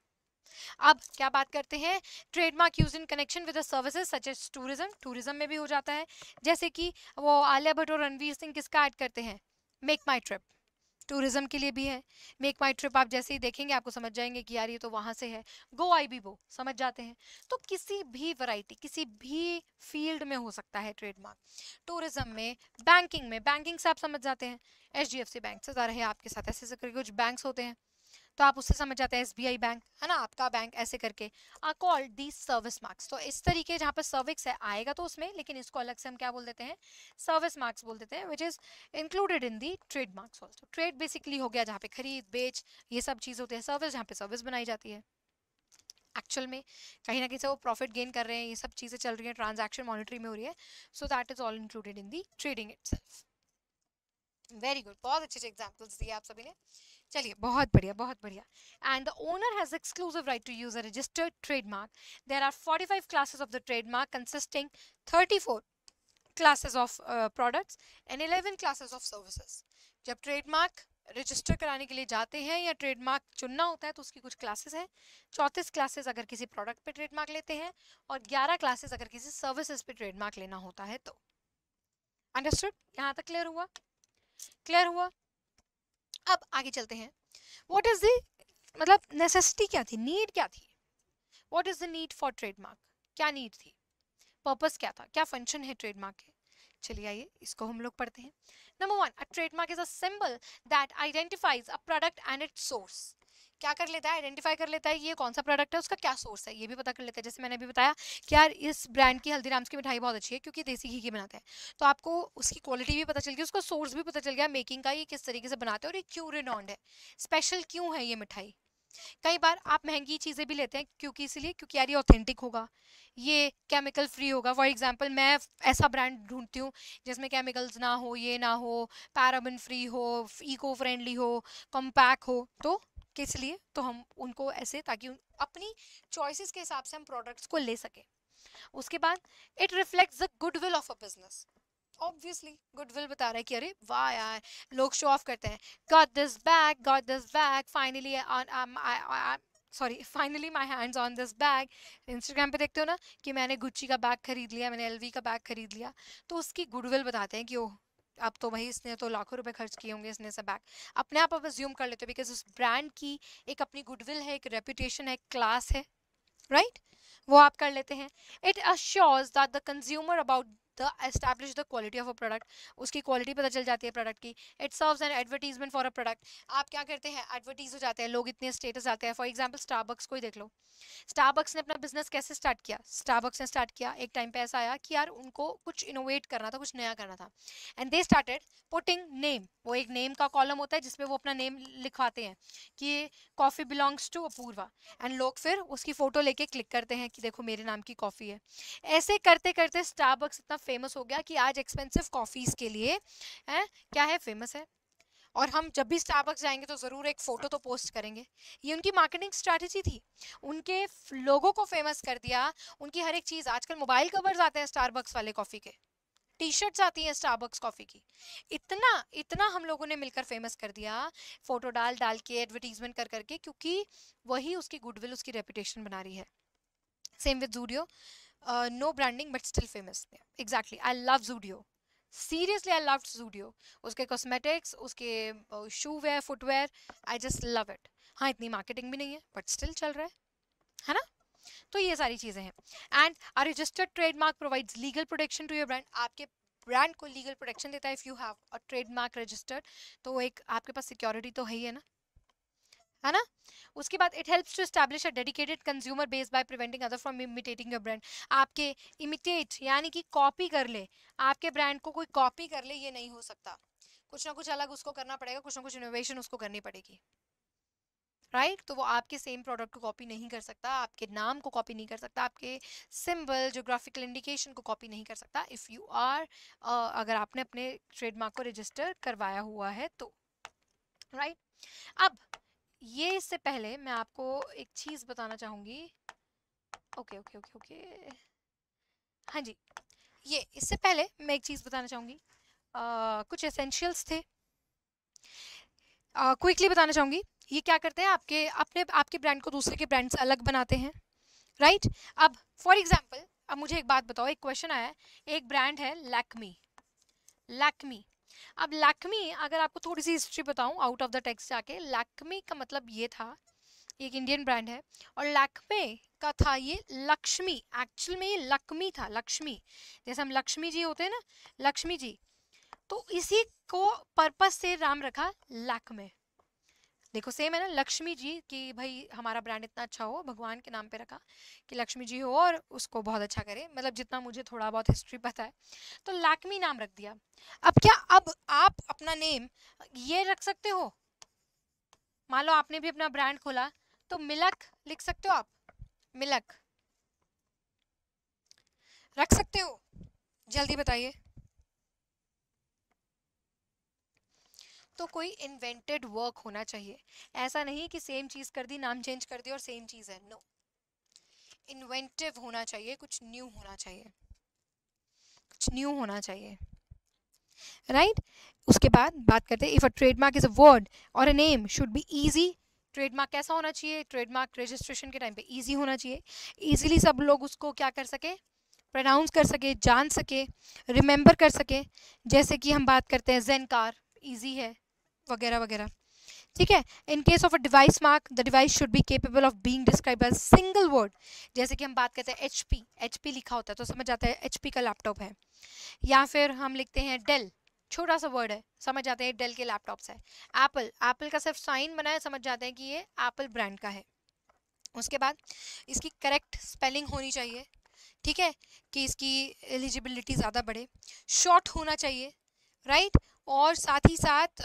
अब क्या बात करते हैं trademark use in connection with the services such as tourism tourism में भी हो जाता है जैसे कि वो आलिया भट्ट और रणवीर सिंह किसका ऐड करते हैं मेक माई ट्रिप टूरिज्म के लिए भी है मेक माई ट्रिप आप जैसे ही देखेंगे आपको समझ जाएंगे कि यार ये तो वहाँ से है गो आई बी वो समझ जाते हैं तो किसी भी वैरायटी किसी भी फील्ड में हो सकता है ट्रेडमार्क टूरिज्म में बैंकिंग में बैंकिंग से आप समझ जाते हैं H D F C bank से जा रहे हैं आपके साथ ऐसे ऐसे कुछ बैंक्स होते हैं तो आप उससे समझ जाते हैं एस बैंक है ना आपका बैंक ऐसे करके are called the service marks तो इस तरीके जहाँ पर सर्विक्स है आएगा तो उसमें लेकिन इसको अलग से हम क्या बोल देते हैं सर्विस मार्क्स बोल देते हैं which is included in the trade marks also trade basically हो गया जहाँ पे खरीद बेच ये सब चीज़ होती है सर्विस जहाँ पे सर्विस बनाई जाती है एक्चुअल में कहीं ना कहीं से वो प्रॉफिट गेन कर रहे हैं ये सब चीज़ें चल रही हैं ट्रांजैक्शन मॉनिटरी में हो रही है so that is all included in the trading it very good बहुत अच्छे अच्छे एग्जाम्पल्स दिए आप सभी ने चलिए बहुत बढ़िया बहुत बढ़िया and the owner has exclusive right to use a registered trademark there are 45 classes of the trademark consisting 34 classes of products and 11 classes of services जब ट्रेडमार्क रजिस्टर कराने के लिए जाते हैं या ट्रेडमार्क चुनना होता है तो उसकी कुछ क्लासेस हैं चौंतीस क्लासेस अगर किसी प्रोडक्ट पे ट्रेडमार्क लेते हैं और ग्यारह क्लासेस अगर किसी सर्विसेज पे ट्रेडमार्क लेना होता है तो अंडरस्टूड यहाँ तक क्लियर हुआ क्लियर हुआ अब आगे चलते हैं वॉट इज़ दी मतलब नेसेसिटी क्या थी नीड क्या थी what is the need for trademark क्या नीड थी पर्पज़ क्या था क्या फंक्शन है ट्रेडमार्क के चलिए आइए इसको हम लोग पढ़ते हैं number one a trademark is a symbol that identifies a product and its source क्या कर लेता है आइडेंटिफाई कर लेता है ये कौन सा प्रोडक्ट है उसका क्या सोर्स है ये भी पता कर लेता है जैसे मैंने अभी बताया कि यार इस ब्रांड की हल्दीराम्स की मिठाई बहुत अच्छी है क्योंकि देसी घी की बनाते हैं तो आपको उसकी क्वालिटी भी पता चल गई उसका सोर्स भी पता चल गया मेकिंग का ये किस तरीके से बनाते हैं और ये क्यों रिनॉन्ड है स्पेशल क्यों है ये मिठाई कई बार आप महंगी चीज़ें भी लेते हैं क्योंकि इसीलिए क्योंकि यार ये ऑथेंटिक होगा ये केमिकल फ्री होगा फॉर एग्जांपल मैं ऐसा ब्रांड ढूंढती हूँ जिसमें केमिकल्स ना हो ये ना हो पैराबिन फ्री हो इको फ्रेंडली हो कॉम्पैक्ट हो तो किस लिए तो हम उनको ऐसे ताकि उन, अपनी चॉइसेस के हिसाब से हम प्रोडक्ट्स को ले सकें उसके बाद it reflects the goodwill of a business obviously goodwill बता रहा है कि अरे वाह यार लोग शो ऑफ करते हैं got this bag got this bag finally sorry finally my hands on this bag Instagram पे देखते हो ना कि मैंने गुच्ची का बैग खरीद लिया मैंने एल का बैग खरीद लिया तो उसकी गुडविल बताते हैं कि ओह अब तो भाई इसने तो लाखों रुपए खर्च किए होंगे इसने से बैग अपने आप आप ज्यूम कर लेते हो बिकॉज उस ब्रांड की एक अपनी गुडविल है एक रेपुटेशन है एक क्लास है राइट right? वो आप कर लेते हैं it assures that the consumer about the establish the quality of a product उसकी क्वालिटी पता चल जाती है प्रोडक्ट की it serve an advertisement for a product आप क्या करते हैं एडवर्टीज हो जाते हैं लोग इतने स्टेटस आते हैं फॉर एग्जाम्पल स्टारबक्स को ही देख लो स्टारबक्स ने अपना बिजनेस कैसे स्टार्ट किया स्टारबक्स ने स्टार्ट किया एक टाइम पे ऐसा आया कि यार उनको कुछ इनोवेट करना था कुछ नया करना था and they started putting name वो एक नेम का कॉलम होता है जिसमें वो अपना नेम लिखवाते हैं कि coffee belongs to Apoorva and लोग फिर उसकी फ़ोटो लेके क्लिक करते हैं कि देखो मेरे नाम की कॉफ़ी है ऐसे करते करते स्टारबक्स इतना फेमस हो गया कि आज एक्सपेंसिव कॉफ़ीज़ के लिए है क्या है फेमस है और हम जब भी स्टारबक्स जाएंगे तो ज़रूर एक फ़ोटो तो पोस्ट करेंगे ये उनकी मार्केटिंग स्ट्रैटेजी थी उनके लोगों को फेमस कर दिया उनकी हर एक चीज़ आजकल मोबाइल कवर्स आते हैं स्टारबक्स वाले कॉफ़ी के टी शर्ट्स आती हैं स्टारबक्स कॉफ़ी की इतना इतना हम लोगों ने मिलकर फेमस कर दिया फ़ोटो डाल डाल के एडवर्टीजमेंट कर करके क्योंकि वही उसकी गुडविल उसकी रेपुटेशन बना रही है same with Zudio no branding but still famous exactly I love Zudio seriously I love Zudio उसके कॉस्मेटिक्स उसके shoe wear footwear I just love it हाँ इतनी मार्केटिंग भी नहीं है बट स्टिल चल रहा है है ना तो ये सारी चीज़ें हैं and our registered trademark provides legal protection to your brand आपके ब्रांड को लीगल प्रोटेक्शन देता है if you have a trademark registered तो एक आपके पास सिक्योरिटी तो है ही है ना है ना उसके बाद it helps to establish a dedicated consumer base by preventing other from imitating your brand आपके इमिटेट यानी कि कॉपी कर ले आपके ब्रांड को कोई कॉपी कर ले ये नहीं हो सकता कुछ ना कुछ अलग उसको करना पड़ेगा कुछ ना कुछ इनोवेशन उसको करनी पड़ेगी राइट right? तो वो आपके सेम प्रोडक्ट को कॉपी नहीं कर सकता आपके नाम को कॉपी नहीं कर सकता आपके सिंबल जोग्राफिकल इंडिकेशन को कॉपी नहीं कर सकता इफ़ यू आर अगर आपने अपने ट्रेडमार्क को रजिस्टर करवाया हुआ है तो राइट right? अब ये इससे पहले मैं आपको एक चीज़ बताना चाहूँगी ओके ओके ओके ओके हाँ जी ये इससे पहले मैं एक चीज़ बताना चाहूँगी कुछ एसेंशियल्स थे क्विकली बताना चाहूँगी ये क्या करते हैं आपके अपने आपके ब्रांड को दूसरे के ब्रांड से अलग बनाते हैं राइट right? अब फॉर एग्जाम्पल अब मुझे एक बात बताओ एक क्वेश्चन आया है एक ब्रांड है लैकमी लैकमी अब लैक्मी अगर आपको थोड़ी सी हिस्ट्री बताऊं आउट ऑफ द टेक्स्ट जाके लैक्मी का मतलब ये था एक इंडियन ब्रांड है और लैक्मे का था ये लक्ष्मी एक्चुअल में ये लक्ष्मी था लक्ष्मी जैसे हम लक्ष्मी जी होते हैं ना लक्ष्मी जी तो इसी को पर्पज से राम रखा लैक्मे देखो सेम है ना लक्ष्मी जी कि भाई हमारा ब्रांड इतना अच्छा हो भगवान के नाम पे रखा कि लक्ष्मी जी हो और उसको बहुत अच्छा करे मतलब जितना मुझे थोड़ा बहुत हिस्ट्री पता है तो लैक्मी नाम रख दिया अब क्या अब आप अपना नेम ये रख सकते हो मान लो आपने भी अपना ब्रांड खोला तो मिलक लिख सकते हो आप मिलक रख सकते हो जल्दी बताइए तो कोई इन्वेंटेड वर्क होना चाहिए ऐसा नहीं कि सेम चीज़ कर दी नाम चेंज कर दी और सेम चीज़ है नो no. इन्वेंटिव होना चाहिए कुछ न्यू होना चाहिए कुछ न्यू होना चाहिए राइट right? उसके बाद बात करते हैं if a trademark is a word और a name should be easy trademark कैसा होना चाहिए ट्रेडमार्क रजिस्ट्रेशन के टाइम पे ईजी होना चाहिए ईजिली सब लोग उसको क्या कर सके प्रोनाउंस कर सके जान सके रिमेंबर कर सके जैसे कि हम बात करते हैं जैन कार ईजी है वगैरह वगैरह ठीक है in case of a device mark the device should be capable of being describe as single word जैसे कि हम बात करते हैं एच पी एच पी लिखा होता है तो समझ आता है एच पी का लैपटॉप है या फिर हम लिखते हैं डेल छोटा सा वर्ड है समझ जाते हैं डेल के लैपटॉप्स है एप्पल एप्पल का सिर्फ साइन बना है समझ जाते हैं कि ये एप्पल ब्रांड का है उसके बाद इसकी करेक्ट स्पेलिंग होनी चाहिए ठीक है कि इसकी एलिजिबिलिटी ज़्यादा बढ़े शॉर्ट होना चाहिए राइट और साथ ही साथ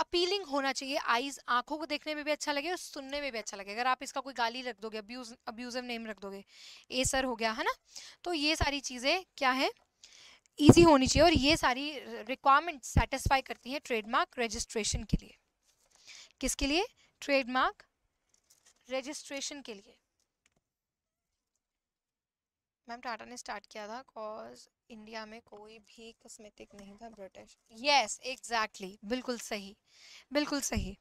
अपीलिंग होना चाहिए आईज आंखों को देखने में भी अच्छा लगे और सुनने में भी अच्छा लगे अगर आप इसका कोई गाली रख दोगे अब्यूज अब्यूजिव नेम रख दोगे ए सर हो गया है ना तो ये सारी चीज़ें क्या है ईजी होनी चाहिए और ये सारी रिक्वायरमेंट सेटिस्फाई करती है ट्रेडमार्क रजिस्ट्रेशन के लिए किसके लिए ट्रेडमार्क रजिस्ट्रेशन के लिए मैम टाटा ने स्टार्ट किया था कॉज इंडिया में कोई भी कॉस्मेटिक नहीं था ब्रिटिश यस एग्जैक्टली बिल्कुल सही बिल्कुल सही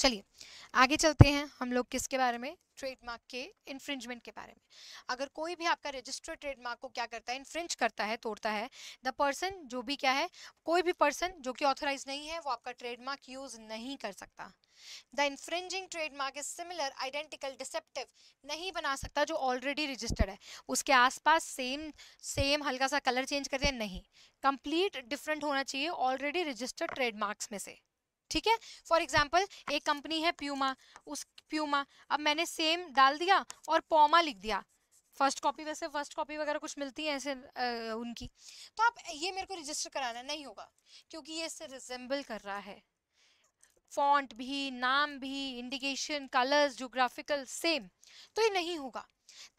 चलिए आगे चलते हैं हम लोग किसके बारे में ट्रेडमार्क के इन्फ्रिंजमेंट के बारे में अगर कोई भी आपका रजिस्टर्ड ट्रेडमार्क को क्या करता है इन्फ्रिंज करता है तोड़ता है द पर्सन जो भी क्या है कोई भी पर्सन जो कि ऑथोराइज नहीं है वो आपका ट्रेडमार्क यूज नहीं कर सकता the infringing trademark is similar identical deceptive नहीं बना सकता जो ऑलरेडी रजिस्टर्ड है उसके आसपास सेम सेम हल्का सा कलर चेंज कर दिया नहीं कंप्लीट डिफरेंट होना चाहिए ऑलरेडी रजिस्टर्ड ट्रेडमार्क्स में से ठीक है फॉर एग्जाम्पल एक कंपनी है प्यूमा उस प्यूमा अब मैंने सेम डाल दिया और पोमा लिख दिया फर्स्ट कॉपी वैसे फर्स्ट कॉपी वगैरह कुछ मिलती है ऐसे आ, उनकी तो आप ये मेरे को रजिस्टर कराना नहीं होगा क्योंकि ये इससे रिजेंबल कर रहा है फॉन्ट भी नाम भी इंडिकेशन कलर्स जोग्राफिकल सेम तो ये नहीं होगा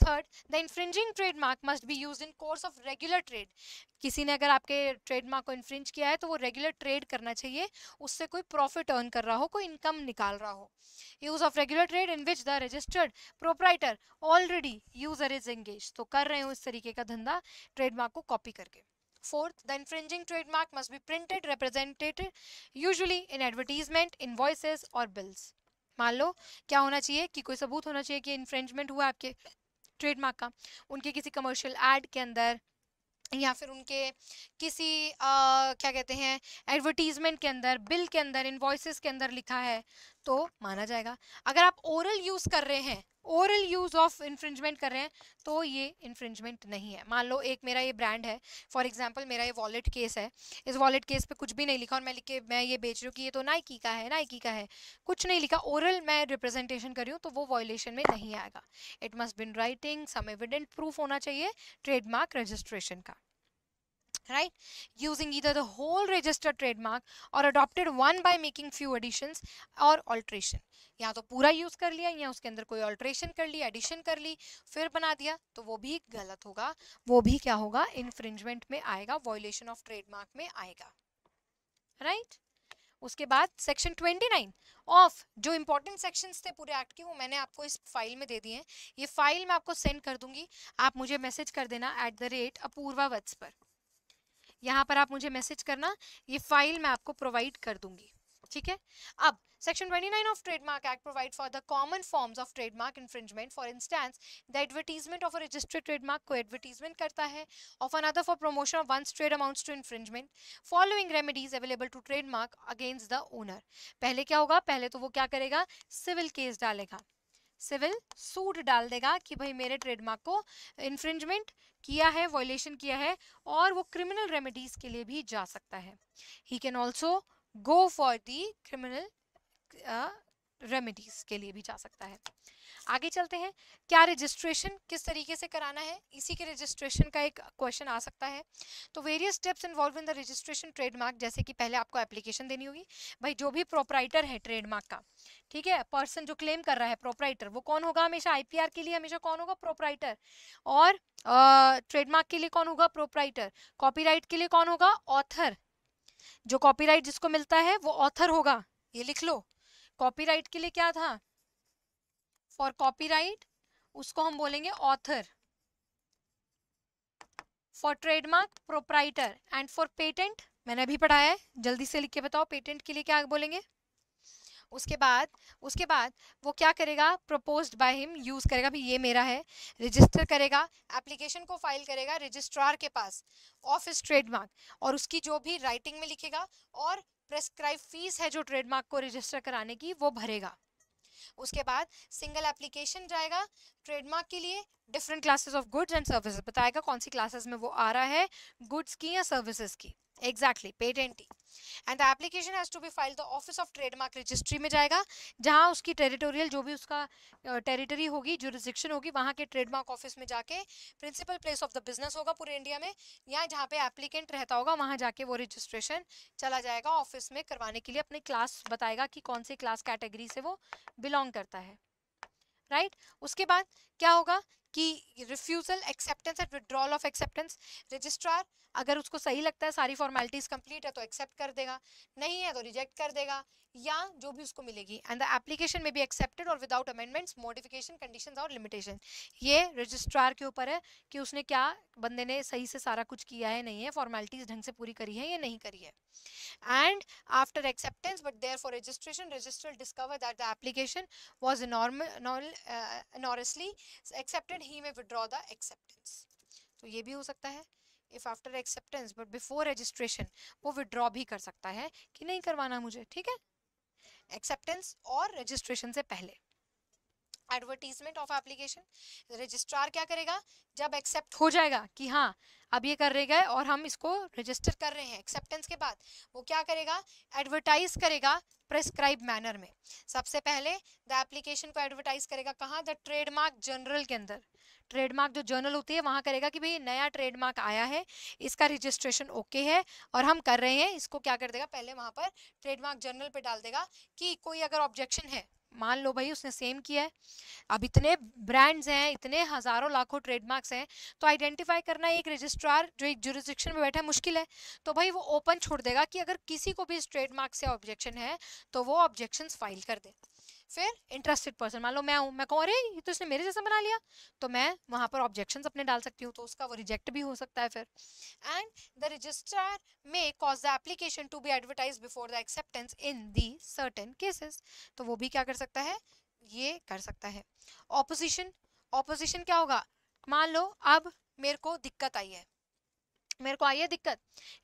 third the infringing trademark must be use in course of regular trade किसी ने अगर आपके ट्रेडमार्क को इन्फ्रिंज किया है तो वो रेगुलर ट्रेड करना चाहिए उससे कोई प्रॉफिट अर्न कर रहा हो कोई इनकम निकाल रहा हो use of regular trade in which the registered proprietor already user is engage तो कर रहे हो इस तरीके का धंधा ट्रेडमार्क को कॉपी करके Fourth, the infringing trademark must be printed, represented, usually in advertisement, invoices और बिल्स मान लो क्या होना चाहिए कि कोई सबूत होना चाहिए कि इन्फ्रेंचमेंट हुआ आपके ट्रेडमार्क का उनके किसी कमर्शियल एड के अंदर या फिर उनके किसी आ, क्या कहते हैं एडवर्टीजमेंट के अंदर बिल के अंदर इन्वॉइसेस के अंदर लिखा है तो माना जाएगा अगर आप ओरल यूज़ कर रहे हैं ओरल यूज़ ऑफ इन्फ्रिंजमेंट कर रहे हैं तो ये इन्फ्रिंजमेंट नहीं है मान लो एक मेरा ये ब्रांड है फॉर एग्जाम्पल मेरा ये वॉलेट केस है इस वॉलेट केस पे कुछ भी नहीं लिखा और मैं लिखे मैं ये बेच रही हूँ कि ये तो नाइकी का है नाइकी का है कुछ नहीं लिखा ओरल मैं रिप्रेजेंटेशन कर रही हूँ तो वो वॉयलेशन में नहीं आएगा it must be in writing some evident proof होना चाहिए ट्रेडमार्क रजिस्ट्रेशन का right? Using either the whole registered trademark or adopted one by making few additions or alteration. या तो पूरा यूज़ कर लिया या उसके अंदर कोई ऑल्ट्रेशन कर ली एडिशन कर ली फिर बना दिया तो वो भी गलत होगा वो भी क्या होगा इन्फ्रिंजमेंट में आएगा वॉयलेशन ऑफ ट्रेडमार्क में आएगा राइट right? उसके बाद सेक्शन 29 ऑफ जो इम्पोर्टेंट सेक्शंस थे पूरे एक्ट के वो मैंने आपको इस फाइल में दे दिए हैं ये फाइल मैं आपको सेंड कर दूंगी आप मुझे मैसेज कर देना at the rate Apoorva Vats पर यहाँ पर आप मुझे मैसेज करना ये फाइल मैं आपको प्रोवाइड कर दूंगी ठीक है अब section 29 of trademark act provide for the common forms of trademark infringement for instance the advertisement of a registered trademark को एडवर्टीजमेंट करता है of another for promotion of one's trade amounts to infringement following remedies available to trademark against the owner पहले क्या होगा पहले तो वो क्या करेगा सिविल केस डालेगा सिविल सूट डाल देगा कि भाई मेरे ट्रेडमार्क को इन्फ्रिंजमेंट किया है वॉयलेशन किया है और वो क्रिमिनल रेमेडीज के लिए भी जा सकता है he can also go for the criminal remedies के लिए भी जा सकता है आगे चलते हैं क्या रजिस्ट्रेशन किस तरीके से कराना है इसी के रजिस्ट्रेशन का एक क्वेश्चन आ सकता है तो various steps involve in the registration trademark जैसे कि पहले आपको एप्लीकेशन देनी होगी भाई जो भी प्रोपराइटर है ट्रेडमार्क का ठीक है पर्सन जो क्लेम कर रहा है प्रोपराइटर वो कौन होगा हमेशा आई के लिए हमेशा कौन होगा प्रोपराइटर और ट्रेडमार्क uh, के लिए कौन होगा प्रोपराइटर कॉपीराइट के लिए कौन होगा ऑथर जो कॉपीराइट जिसको मिलता है वो ऑथर होगा ये लिख लो कॉपीराइट के लिए क्या था फॉर कॉपीराइट उसको हम बोलेंगे author for trademark proprietor and for patent मैंने अभी पढ़ाया है जल्दी से लिख के बताओ पेटेंट के लिए क्या बोलेंगे उसके बाद उसके बाद वो क्या करेगा प्रपोज बाय हिम यूज़ करेगा भी ये मेरा है रजिस्टर करेगा एप्लीकेशन को फाइल करेगा रजिस्ट्रार के पास ऑफ इस ट्रेडमार्क और उसकी जो भी राइटिंग में लिखेगा और प्रेस्क्राइब फीस है जो ट्रेडमार्क को रजिस्टर कराने की वो भरेगा उसके बाद सिंगल एप्लीकेशन जाएगा ट्रेडमार्क के लिए different classes of goods and services बताएगा कौन सी क्लासेस में वो आ रहा है गुड्स की या सर्विसेज की exactly patentee and the application has to be file the office of trademark registry में जाएगा जहाँ उसकी टेरिटोरियल जो भी उसका टेरिटरी होगी जो रिजिक्शन होगी वहाँ के ट्रेडमार्क ऑफिस में जाके principal place of the business होगा पूरे इंडिया में या जहाँ पे एप्लीकेंट रहता होगा वहाँ जाके वो रजिस्ट्रेशन चला जाएगा ऑफिस में करवाने के लिए अपनी क्लास बताएगा कि कौन सी क्लास कैटेगरी से वो बिलोंग करता है राइट right? उसके बाद क्या होगा कि refusal acceptance and withdrawal of acceptance registrar अगर उसको सही लगता है सारी फॉर्मेलिटीज़ कंप्लीट है तो एक्सेप्ट कर देगा नहीं है तो रिजेक्ट कर देगा या जो भी उसको मिलेगी एंड द एप्लीकेशन में भी एक्सेप्टेड और विदाउट अमेंडमेंट्स मॉडिफिकेशन कंडीशन और लिमिटेशन ये रजिस्ट्रार के ऊपर है कि उसने क्या बंदे ने सही से सारा कुछ किया है नहीं है फॉर्मेलिटीज ढंग से पूरी करी है या नहीं करी है and after acceptance but there for registration register discover that the application was erroneously accepted he may withdraw the acceptance तो ये भी हो सकता है if after acceptance but before registration वो विड्रॉ भी कर सकता है कि नहीं करवाना मुझे ठीक है एक्सेप्टेंस और रजिस्ट्रेशन से पहले एडवर्टीजमेंट ऑफ एप्लीकेशन रजिस्ट्रार क्या करेगा जब एक्सेप्ट हो जाएगा कि हाँ अब ये कर रहे गए और हम इसको रजिस्टर कर रहे हैं एक्सेप्टेंस के बाद वो क्या करेगा एडवर्टाइज करेगा प्रेस्क्राइब मैनर में सबसे पहले द एप्लीकेशन को एडवर्टाइज करेगा कहाँ द ट्रेडमार्क जनरल के अंदर ट्रेडमार्क जो जर्नल होती है वहाँ करेगा कि भाई नया ट्रेडमार्क आया है इसका रजिस्ट्रेशन ओके है और हम कर रहे हैं इसको क्या कर देगा पहले वहाँ पर ट्रेडमार्क जर्नल पर डाल देगा कि कोई अगर ऑब्जेक्शन है मान लो भाई उसने सेम किया है अब इतने ब्रांड्स हैं इतने हज़ारों लाखों ट्रेडमार्क्स हैं तो आइडेंटिफाई करना एक रजिस्ट्रार जो एक जुरिस्डिक्शन में बैठा है मुश्किल है तो भाई वो ओपन छोड़ देगा कि अगर किसी को भी इस ट्रेडमार्क से ऑब्जेक्शन है तो वो ऑब्जेक्शन फाइल कर दे फिर इंटरेस्टेड पर्सन मान लो मैं हूँ मैं कहूँ अरे ये तो इसने मेरे जैसा बना लिया तो मैं वहाँ पर ऑब्जेक्शन अपने डाल सकती हूँ तो उसका वो रिजेक्ट भी हो सकता है फिर and the registrar may cause the application to be advertise before the acceptance in the certain cases तो वो भी क्या कर सकता है ये कर सकता है ऑपोजिशन ऑपोजिशन क्या होगा मान लो अब मेरे को दिक्कत आई है मेरे को आई है दिक्कत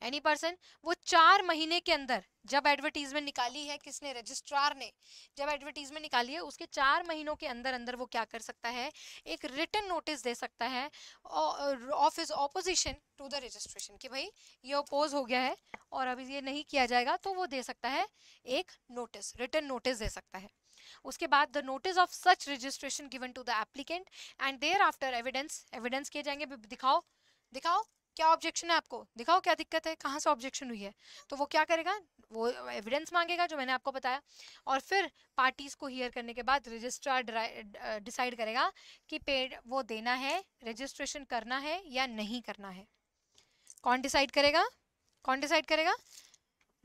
एनी पर्सन वो चार महीने के अंदर जब एडवर्टीजमेंट निकाली है किसने रजिस्ट्रार ने जब एडवर्टीजमेंट निकाली है उसके चार महीनों के अंदर अंदर वो क्या कर सकता है एक रिटर्न नोटिस दे सकता है of is opposition to the registration कि भाई ये अपोज हो गया है और अभी ये नहीं किया जाएगा तो वो दे सकता है एक नोटिस रिटर्न नोटिस दे सकता है उसके बाद the notice of such registration given to the applicant and thereafter evidence evidence किए जाएंगे दिखाओ दिखाओ क्या ऑब्जेक्शन है आपको दिखाओ क्या दिक्कत है कहाँ से ऑब्जेक्शन हुई है तो वो क्या करेगा वो एविडेंस मांगेगा जो मैंने आपको बताया और फिर पार्टीज को हियर करने के बाद रजिस्ट्रार डिसाइड करेगा कि पेड वो देना है रजिस्ट्रेशन करना है या नहीं करना है कौन डिसाइड करेगा कौन डिसाइड करेगा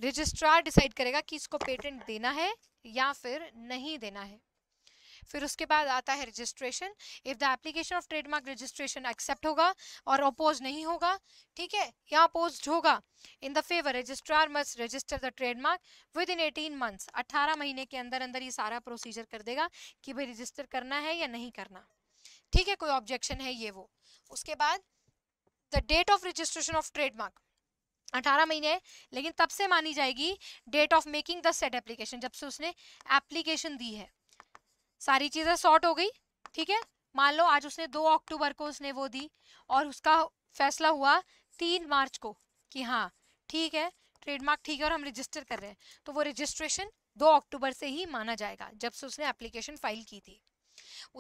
रजिस्ट्रार डिसाइड करेगा कि इसको पेटेंट देना है या फिर नहीं देना है फिर उसके बाद आता है registration if the application of trademark registration accept होगा और अपोज नहीं होगा ठीक है या अपोज होगा in the favour registrar must register the trademark within eighteen months अट्ठारह महीने के अंदर अंदर ये सारा प्रोसीजर कर देगा कि भाई रजिस्टर करना है या नहीं करना ठीक है कोई ऑब्जेक्शन है ये वो उसके बाद the date of registration of trademark अठारह महीने लेकिन तब से मानी जाएगी date of making the said application जब से उसने एप्लीकेशन दी है सारी चीज़ें सॉर्ट हो गई ठीक है मान लो आज उसने दो अक्टूबर को उसने वो दी और उसका फैसला हुआ तीन मार्च को कि हाँ ठीक है ट्रेडमार्क ठीक है और हम रजिस्टर कर रहे हैं तो वो रजिस्ट्रेशन दो अक्टूबर से ही माना जाएगा जब से उसने एप्लीकेशन फाइल की थी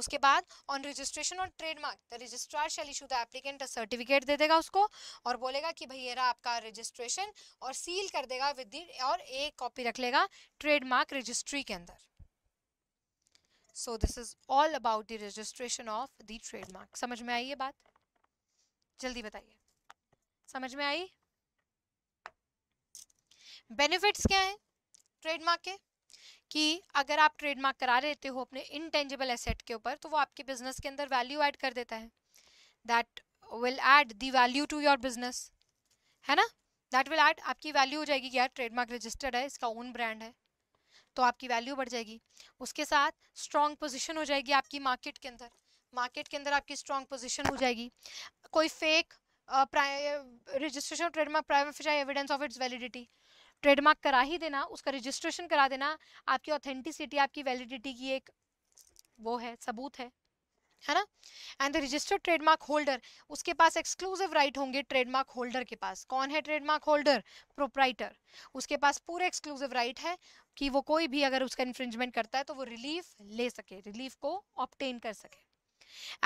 उसके बाद ऑन रजिस्ट्रेशन और trademark the registrar shall issue the applicant certificate दे देगा उसको और बोलेगा कि भाई रहा आपका रजिस्ट्रेशन और सील कर देगा विद और एक कॉपी रख लेगा ट्रेडमार्क रजिस्ट्री के अंदर so this is all about the registration of the trademark समझ में आई ये बात जल्दी बताइए समझ में आई बेनिफिट्स क्या हैं ट्रेडमार्क के कि अगर आप ट्रेडमार्क करा लेते हो अपने इनटेंजिबल एसेट के ऊपर तो वो आपके बिजनेस के अंदर वैल्यू ऐड कर देता है that will add the value to your business है ना दैट विल ऐड आपकी वैल्यू हो जाएगी कि यार ट्रेडमार्क रजिस्टर्ड है इसका ओन ब्रांड है तो आपकी वैल्यू बढ़ जाएगी उसके साथ स्ट्रॉन्ग पोजिशन हो जाएगी आपकी मार्केट के अंदर मार्केट के अंदर आपकी स्ट्रॉन्ग पोजिशन हो जाएगी कोई fake registration trademark evidence of its validity trademark करा ही देना उसका रजिस्ट्रेशन करा देना आपकी ऑथेंटिसिटी आपकी वैलिडिटी की एक वो है सबूत है है ना and the registered trademark holder उसके पास एक्सक्लूसिव राइट right होंगे ट्रेडमार्क होल्डर के पास कौन है ट्रेडमार्क होल्डर प्रोप्राइटर उसके पास पूरे एक्सक्लूसिव राइट right है कि वो कोई भी अगर उसका इन्फ्रिंजमेंट करता है तो वो रिलीफ ले सके रिलीफ को ऑप्टेन कर सके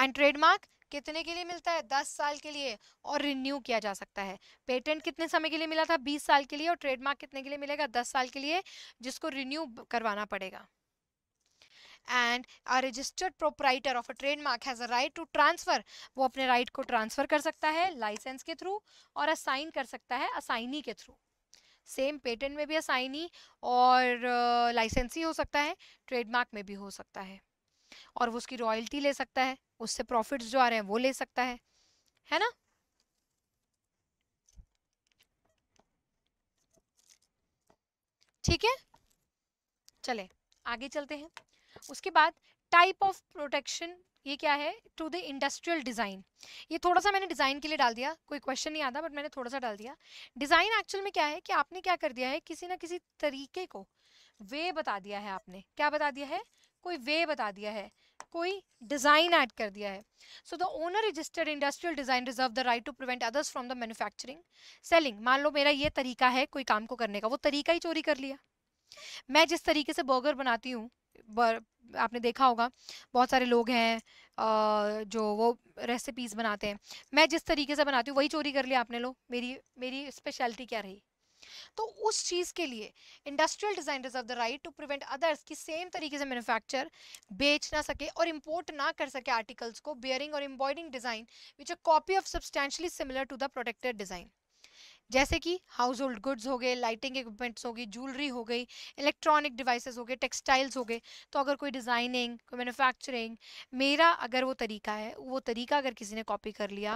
एंड ट्रेडमार्क कितने के लिए मिलता है दस साल के लिए और रिन्यू किया जा सकता है पेटेंट कितने समय के लिए मिला था बीस साल के लिए और ट्रेडमार्क कितने के लिए मिलेगा दस साल के लिए जिसको रिन्यू करवाना पड़ेगा and a registered proprietor of a trademark has a right to transfer वो अपने राइट right को ट्रांसफ़र कर सकता है लाइसेंस के थ्रू और असाइन कर सकता है असाइनी के थ्रू सेम पेटेंट में भी असाइनी और लाइसेंस ही हो सकता है ट्रेडमार्क में भी हो सकता है और वो उसकी रॉयल्टी ले सकता है उससे प्रॉफिट्स जो आ रहे हैं वो ले सकता है है ना ठीक है चले आगे चलते हैं उसके बाद टाइप ऑफ प्रोटेक्शन ये क्या है टू द इंडस्ट्रियल डिज़ाइन ये थोड़ा सा मैंने डिज़ाइन के लिए डाल दिया कोई क्वेश्चन नहीं आता बट मैंने थोड़ा सा डाल दिया डिज़ाइन एक्चुअल में क्या है कि आपने क्या कर दिया है किसी ना किसी तरीके को वे बता दिया है आपने क्या बता दिया है कोई वे बता दिया है कोई डिज़ाइन ऐड कर दिया है so the owner registered industrial design reserve the right to prevent others from the manufacturing selling मान लो मेरा ये तरीका है कोई काम को करने का वो तरीका ही चोरी कर लिया मैं जिस तरीके से बर्गर बनाती हूँ आपने देखा होगा बहुत सारे लोग हैं जो वो रेसिपीज़ बनाते हैं मैं जिस तरीके से बनाती हूँ वही चोरी कर लिया आपने लोग मेरी मेरी स्पेशलिटी क्या रही तो उस चीज़ के लिए industrial design of the right to prevent others की सेम तरीके से मैन्युफैक्चर बेच ना सके और इम्पोर्ट ना कर सके आर्टिकल्स को बियरिंग और embodying design which a copy of substantially similar to the protected design जैसे कि हाउस होल्ड गुड्स हो गए लाइटिंग इक्विपमेंट्स हो गई ज्वेलरी हो गई इलेक्ट्रॉनिक डिवाइसेस हो गए टेक्सटाइल्स हो गए तो अगर कोई डिज़ाइनिंग कोई मैन्युफैक्चरिंग मेरा अगर वो तरीका है वो तरीका अगर किसी ने कॉपी कर लिया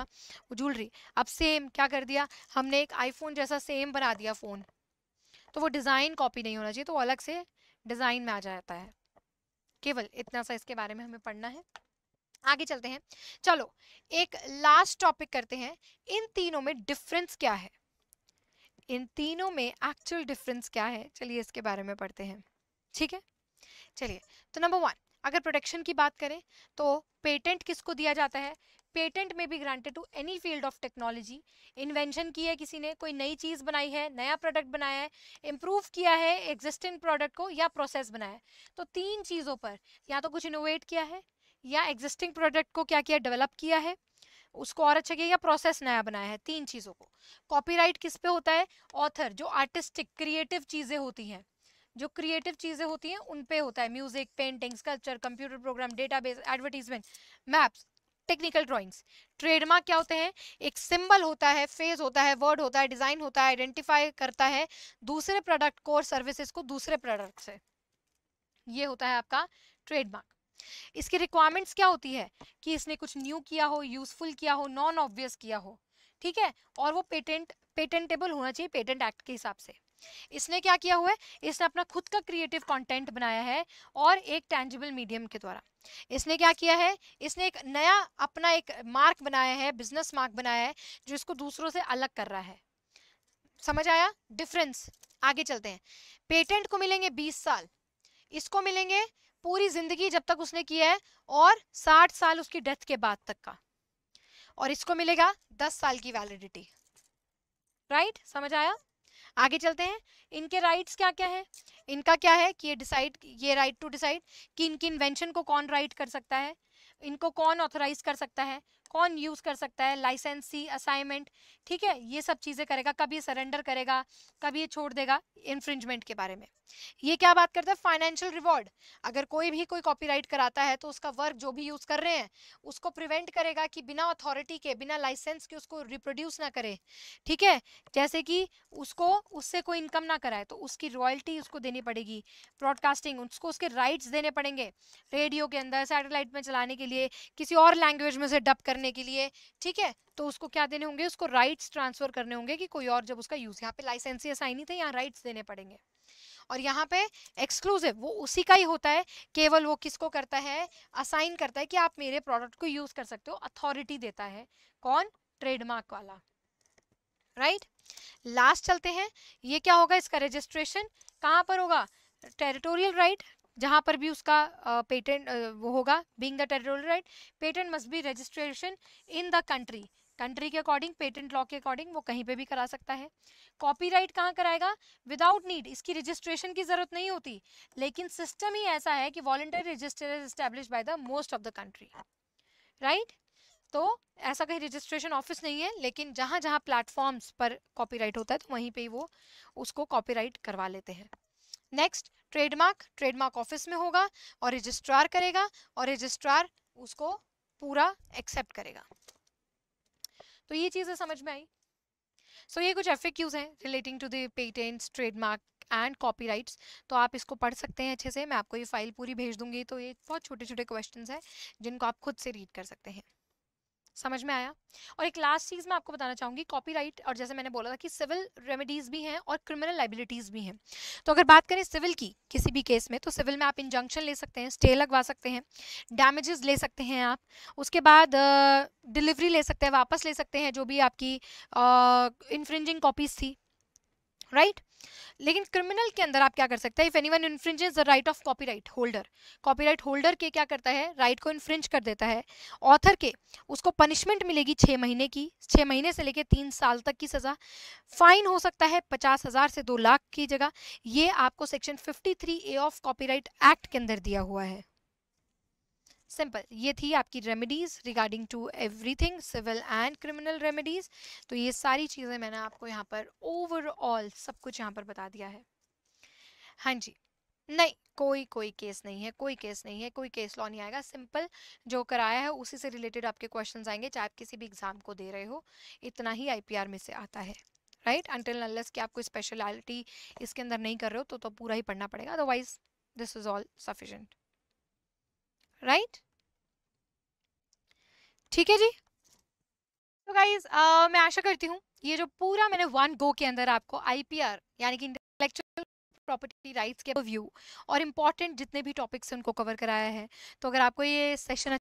वो ज्वेलरी अब सेम क्या कर दिया हमने एक आईफोन जैसा सेम बना दिया फ़ोन तो वो डिज़ाइन कॉपी नहीं होना चाहिए तो अलग से डिज़ाइन में आ जाता है केवल इतना सा इसके बारे में हमें पढ़ना है आगे चलते हैं चलो एक लास्ट टॉपिक करते हैं इन तीनों में डिफरेंस क्या है इन तीनों में एक्चुअल डिफरेंस क्या है चलिए इसके बारे में पढ़ते हैं ठीक है चलिए तो नंबर वन अगर प्रोटेक्शन की बात करें तो पेटेंट किसको दिया जाता है पेटेंट में भी granted to any field of technology invention की है किसी ने कोई नई चीज़ बनाई है नया प्रोडक्ट बनाया है इम्प्रूव किया है एग्जिस्टिंग प्रोडक्ट को या प्रोसेस बनाया है तो तीन चीज़ों पर या तो कुछ इनोवेट किया है या एग्जिस्टिंग प्रोडक्ट को क्या किया डेवलप किया है उसको और अच्छा किया या प्रोसेस नया बनाया है तीन चीज़ों को कॉपीराइट किस पे होता है ऑथर जो आर्टिस्टिक क्रिएटिव चीज़ें होती हैं जो क्रिएटिव चीज़ें होती हैं उन पे होता है music paintings culture computer program database advertisement maps technical drawings trademark क्या होते हैं एक सिंबल होता है फेज होता है वर्ड होता है डिज़ाइन होता है आइडेंटिफाई करता है दूसरे प्रोडक्ट को और सर्विसेज को दूसरे प्रोडक्ट से ये होता है आपका ट्रेडमार्क इसकी रिक्वायरमेंट्स क्या होती है कि इसने कुछ न्यू किया हो यूजफुल किया हो नॉन ऑब्वियस किया हो ठीक है और वो पेटेंट पेटेंटेबल होना चाहिए पेटेंट एक्ट के हिसाब से इसने क्या किया हुआ है इसने अपना खुद का क्रिएटिव कंटेंट बनाया है और एक टैंजिबल मीडियम के द्वारा इसने क्या किया है इसने एक नया अपना एक मार्क बनाया है बिजनेस मार्क बनाया है जो इसको दूसरों से अलग कर रहा है समझ आया डिफरेंस आगे चलते हैं पेटेंट को मिलेंगे बीस साल इसको मिलेंगे पूरी जिंदगी जब तक उसने किया है और साठ साल उसकी डेथ के बाद तक का और इसको मिलेगा दस साल की वैलिडिटी राइट right? समझ आया आगे चलते हैं इनके राइट्स क्या क्या है इनका क्या है कि ये डिसाइड ये राइट टू डिसाइड कि इनकी इन्वेंशन को कौन राइट कर सकता है इनको कौन ऑथराइज कर सकता है कौन यूज कर सकता है लाइसेंसी असाइनमेंट ठीक है ये सब चीजें करेगा कभी सरेंडर करेगा कभी ये छोड़ देगा इन्फ्रिंजमेंट के बारे में ये क्या बात करता है फाइनेंशियल रिवॉर्ड अगर कोई भी कोई कॉपीराइट कराता है तो उसका वर्क जो भी यूज कर रहे हैं उसको प्रिवेंट करेगा कि बिना अथॉरिटी के बिना लाइसेंस के उसको रिप्रोड्यूस ना करे ठीक है जैसे कि उसको उससे कोई इनकम ना कराए तो उसकी रॉयल्टी उसको देनी पड़ेगी ब्रॉडकास्टिंग उसको उसके राइट्स देने पड़ेंगे रेडियो के अंदर सैटेलाइट में चलाने के लिए किसी और लैंग्वेज में उसे डब करने करने के लिए ठीक है तो उसको क्या देने होंगे उसको राइट्स ट्रांसफर करने होंगे कि कोई और जब उसका यूज यहाँ पे लाइसेंसी असाइन ही थे यहाँ राइट्स देने पड़ेंगे और यहाँ पे एक्सक्लूसिव वो उसी का ही होता है केवल वो किसको करता है असाइन करता है कि आप मेरे प्रोडक्ट को यूज कर सकते हो अथॉरिटी देता है कौन ट्रेडमार्क वाला राइट लास्ट चलते हैं ये क्या होगा इसका रजिस्ट्रेशन कहाँ पर होगा टेरिटोरियल राइट जहाँ पर भी उसका पेटेंट वो होगा being the territorial right patent must be registration in the country country के अकॉर्डिंग पेटेंट लॉ के अकॉर्डिंग वो कहीं पे भी करा सकता है कॉपीराइट कहाँ कराएगा विदाउट नीड इसकी रजिस्ट्रेशन की जरूरत नहीं होती लेकिन सिस्टम ही ऐसा है कि volunteer register is establish by the most of the country right तो ऐसा कहीं रजिस्ट्रेशन ऑफिस नहीं है लेकिन जहाँ जहाँ प्लेटफॉर्म्स पर कॉपी होता है तो वहीं पर ही वो उसको कॉपी करवा लेते हैं नेक्स्ट ट्रेडमार्क ट्रेडमार्क ऑफिस में होगा और रजिस्ट्रार करेगा और रजिस्ट्रार उसको पूरा एक्सेप्ट करेगा तो ये चीज़ें समझ में आई सो so, ये कुछ एफ हैं relating to the patents trademark and copyrights तो आप इसको पढ़ सकते हैं अच्छे से मैं आपको ये फाइल पूरी भेज दूंगी तो ये बहुत छोटे छोटे क्वेश्चन हैं जिनको आप खुद से रीड कर सकते हैं समझ में आया और एक लास्ट चीज़ मैं आपको बताना चाहूँगी कॉपीराइट और जैसे मैंने बोला था कि सिविल रेमेडीज़ भी हैं और क्रिमिनल लाइबिलिटीज़ भी हैं तो अगर बात करें सिविल की किसी भी केस में तो सिविल में आप इंजंक्शन ले सकते हैं स्टे लगवा सकते हैं डैमेजेस ले सकते हैं आप उसके बाद डिलीवरी ले सकते हैं वापस ले सकते हैं जो भी आपकी इन्फ्रिंजिंग कॉपीज़ थी राइट right? लेकिन क्रिमिनल के अंदर आप क्या कर सकते हैं if anyone infringe the right of copyright holder copyright holder के क्या करता है राइट को इन्फ्रिंज कर देता है ऑथर के उसको पनिशमेंट मिलेगी छः महीने की छः महीने से लेकर तीन साल तक की सज़ा फाइन हो सकता है पचास हज़ार से दो लाख की जगह ये आपको section fifty three A of right act के अंदर दिया हुआ है सिंपल ये थी आपकी remedies regarding to everything civil and criminal remedies तो ये सारी चीज़ें मैंने आपको यहाँ पर ओवरऑल सब कुछ यहाँ पर बता दिया है हाँ जी नहीं कोई कोई केस नहीं है कोई केस नहीं है कोई केस लॉ नहीं आएगा सिंपल जो कराया है उसी से रिलेटेड आपके क्वेश्चन आएंगे चाहे आप किसी भी एग्जाम को दे रहे हो इतना ही आईपीआर में से आता है राइट अनटिल अनलेस कि आपको स्पेशलिटी इसके अंदर नहीं कर रहे हो तो तो पूरा ही पढ़ना पड़ेगा otherwise this is all sufficient right ठीक है जी तो गाइज मैं आशा करती हूँ ये जो पूरा मैंने वन गो के अंदर आपको आईपीआर यानी कि इंटेलेक्चुअल प्रॉपर्टी राइट्स के व्यू और इम्पॉर्टेंट जितने भी टॉपिक्स उनको कवर कराया है तो अगर आपको ये सेशन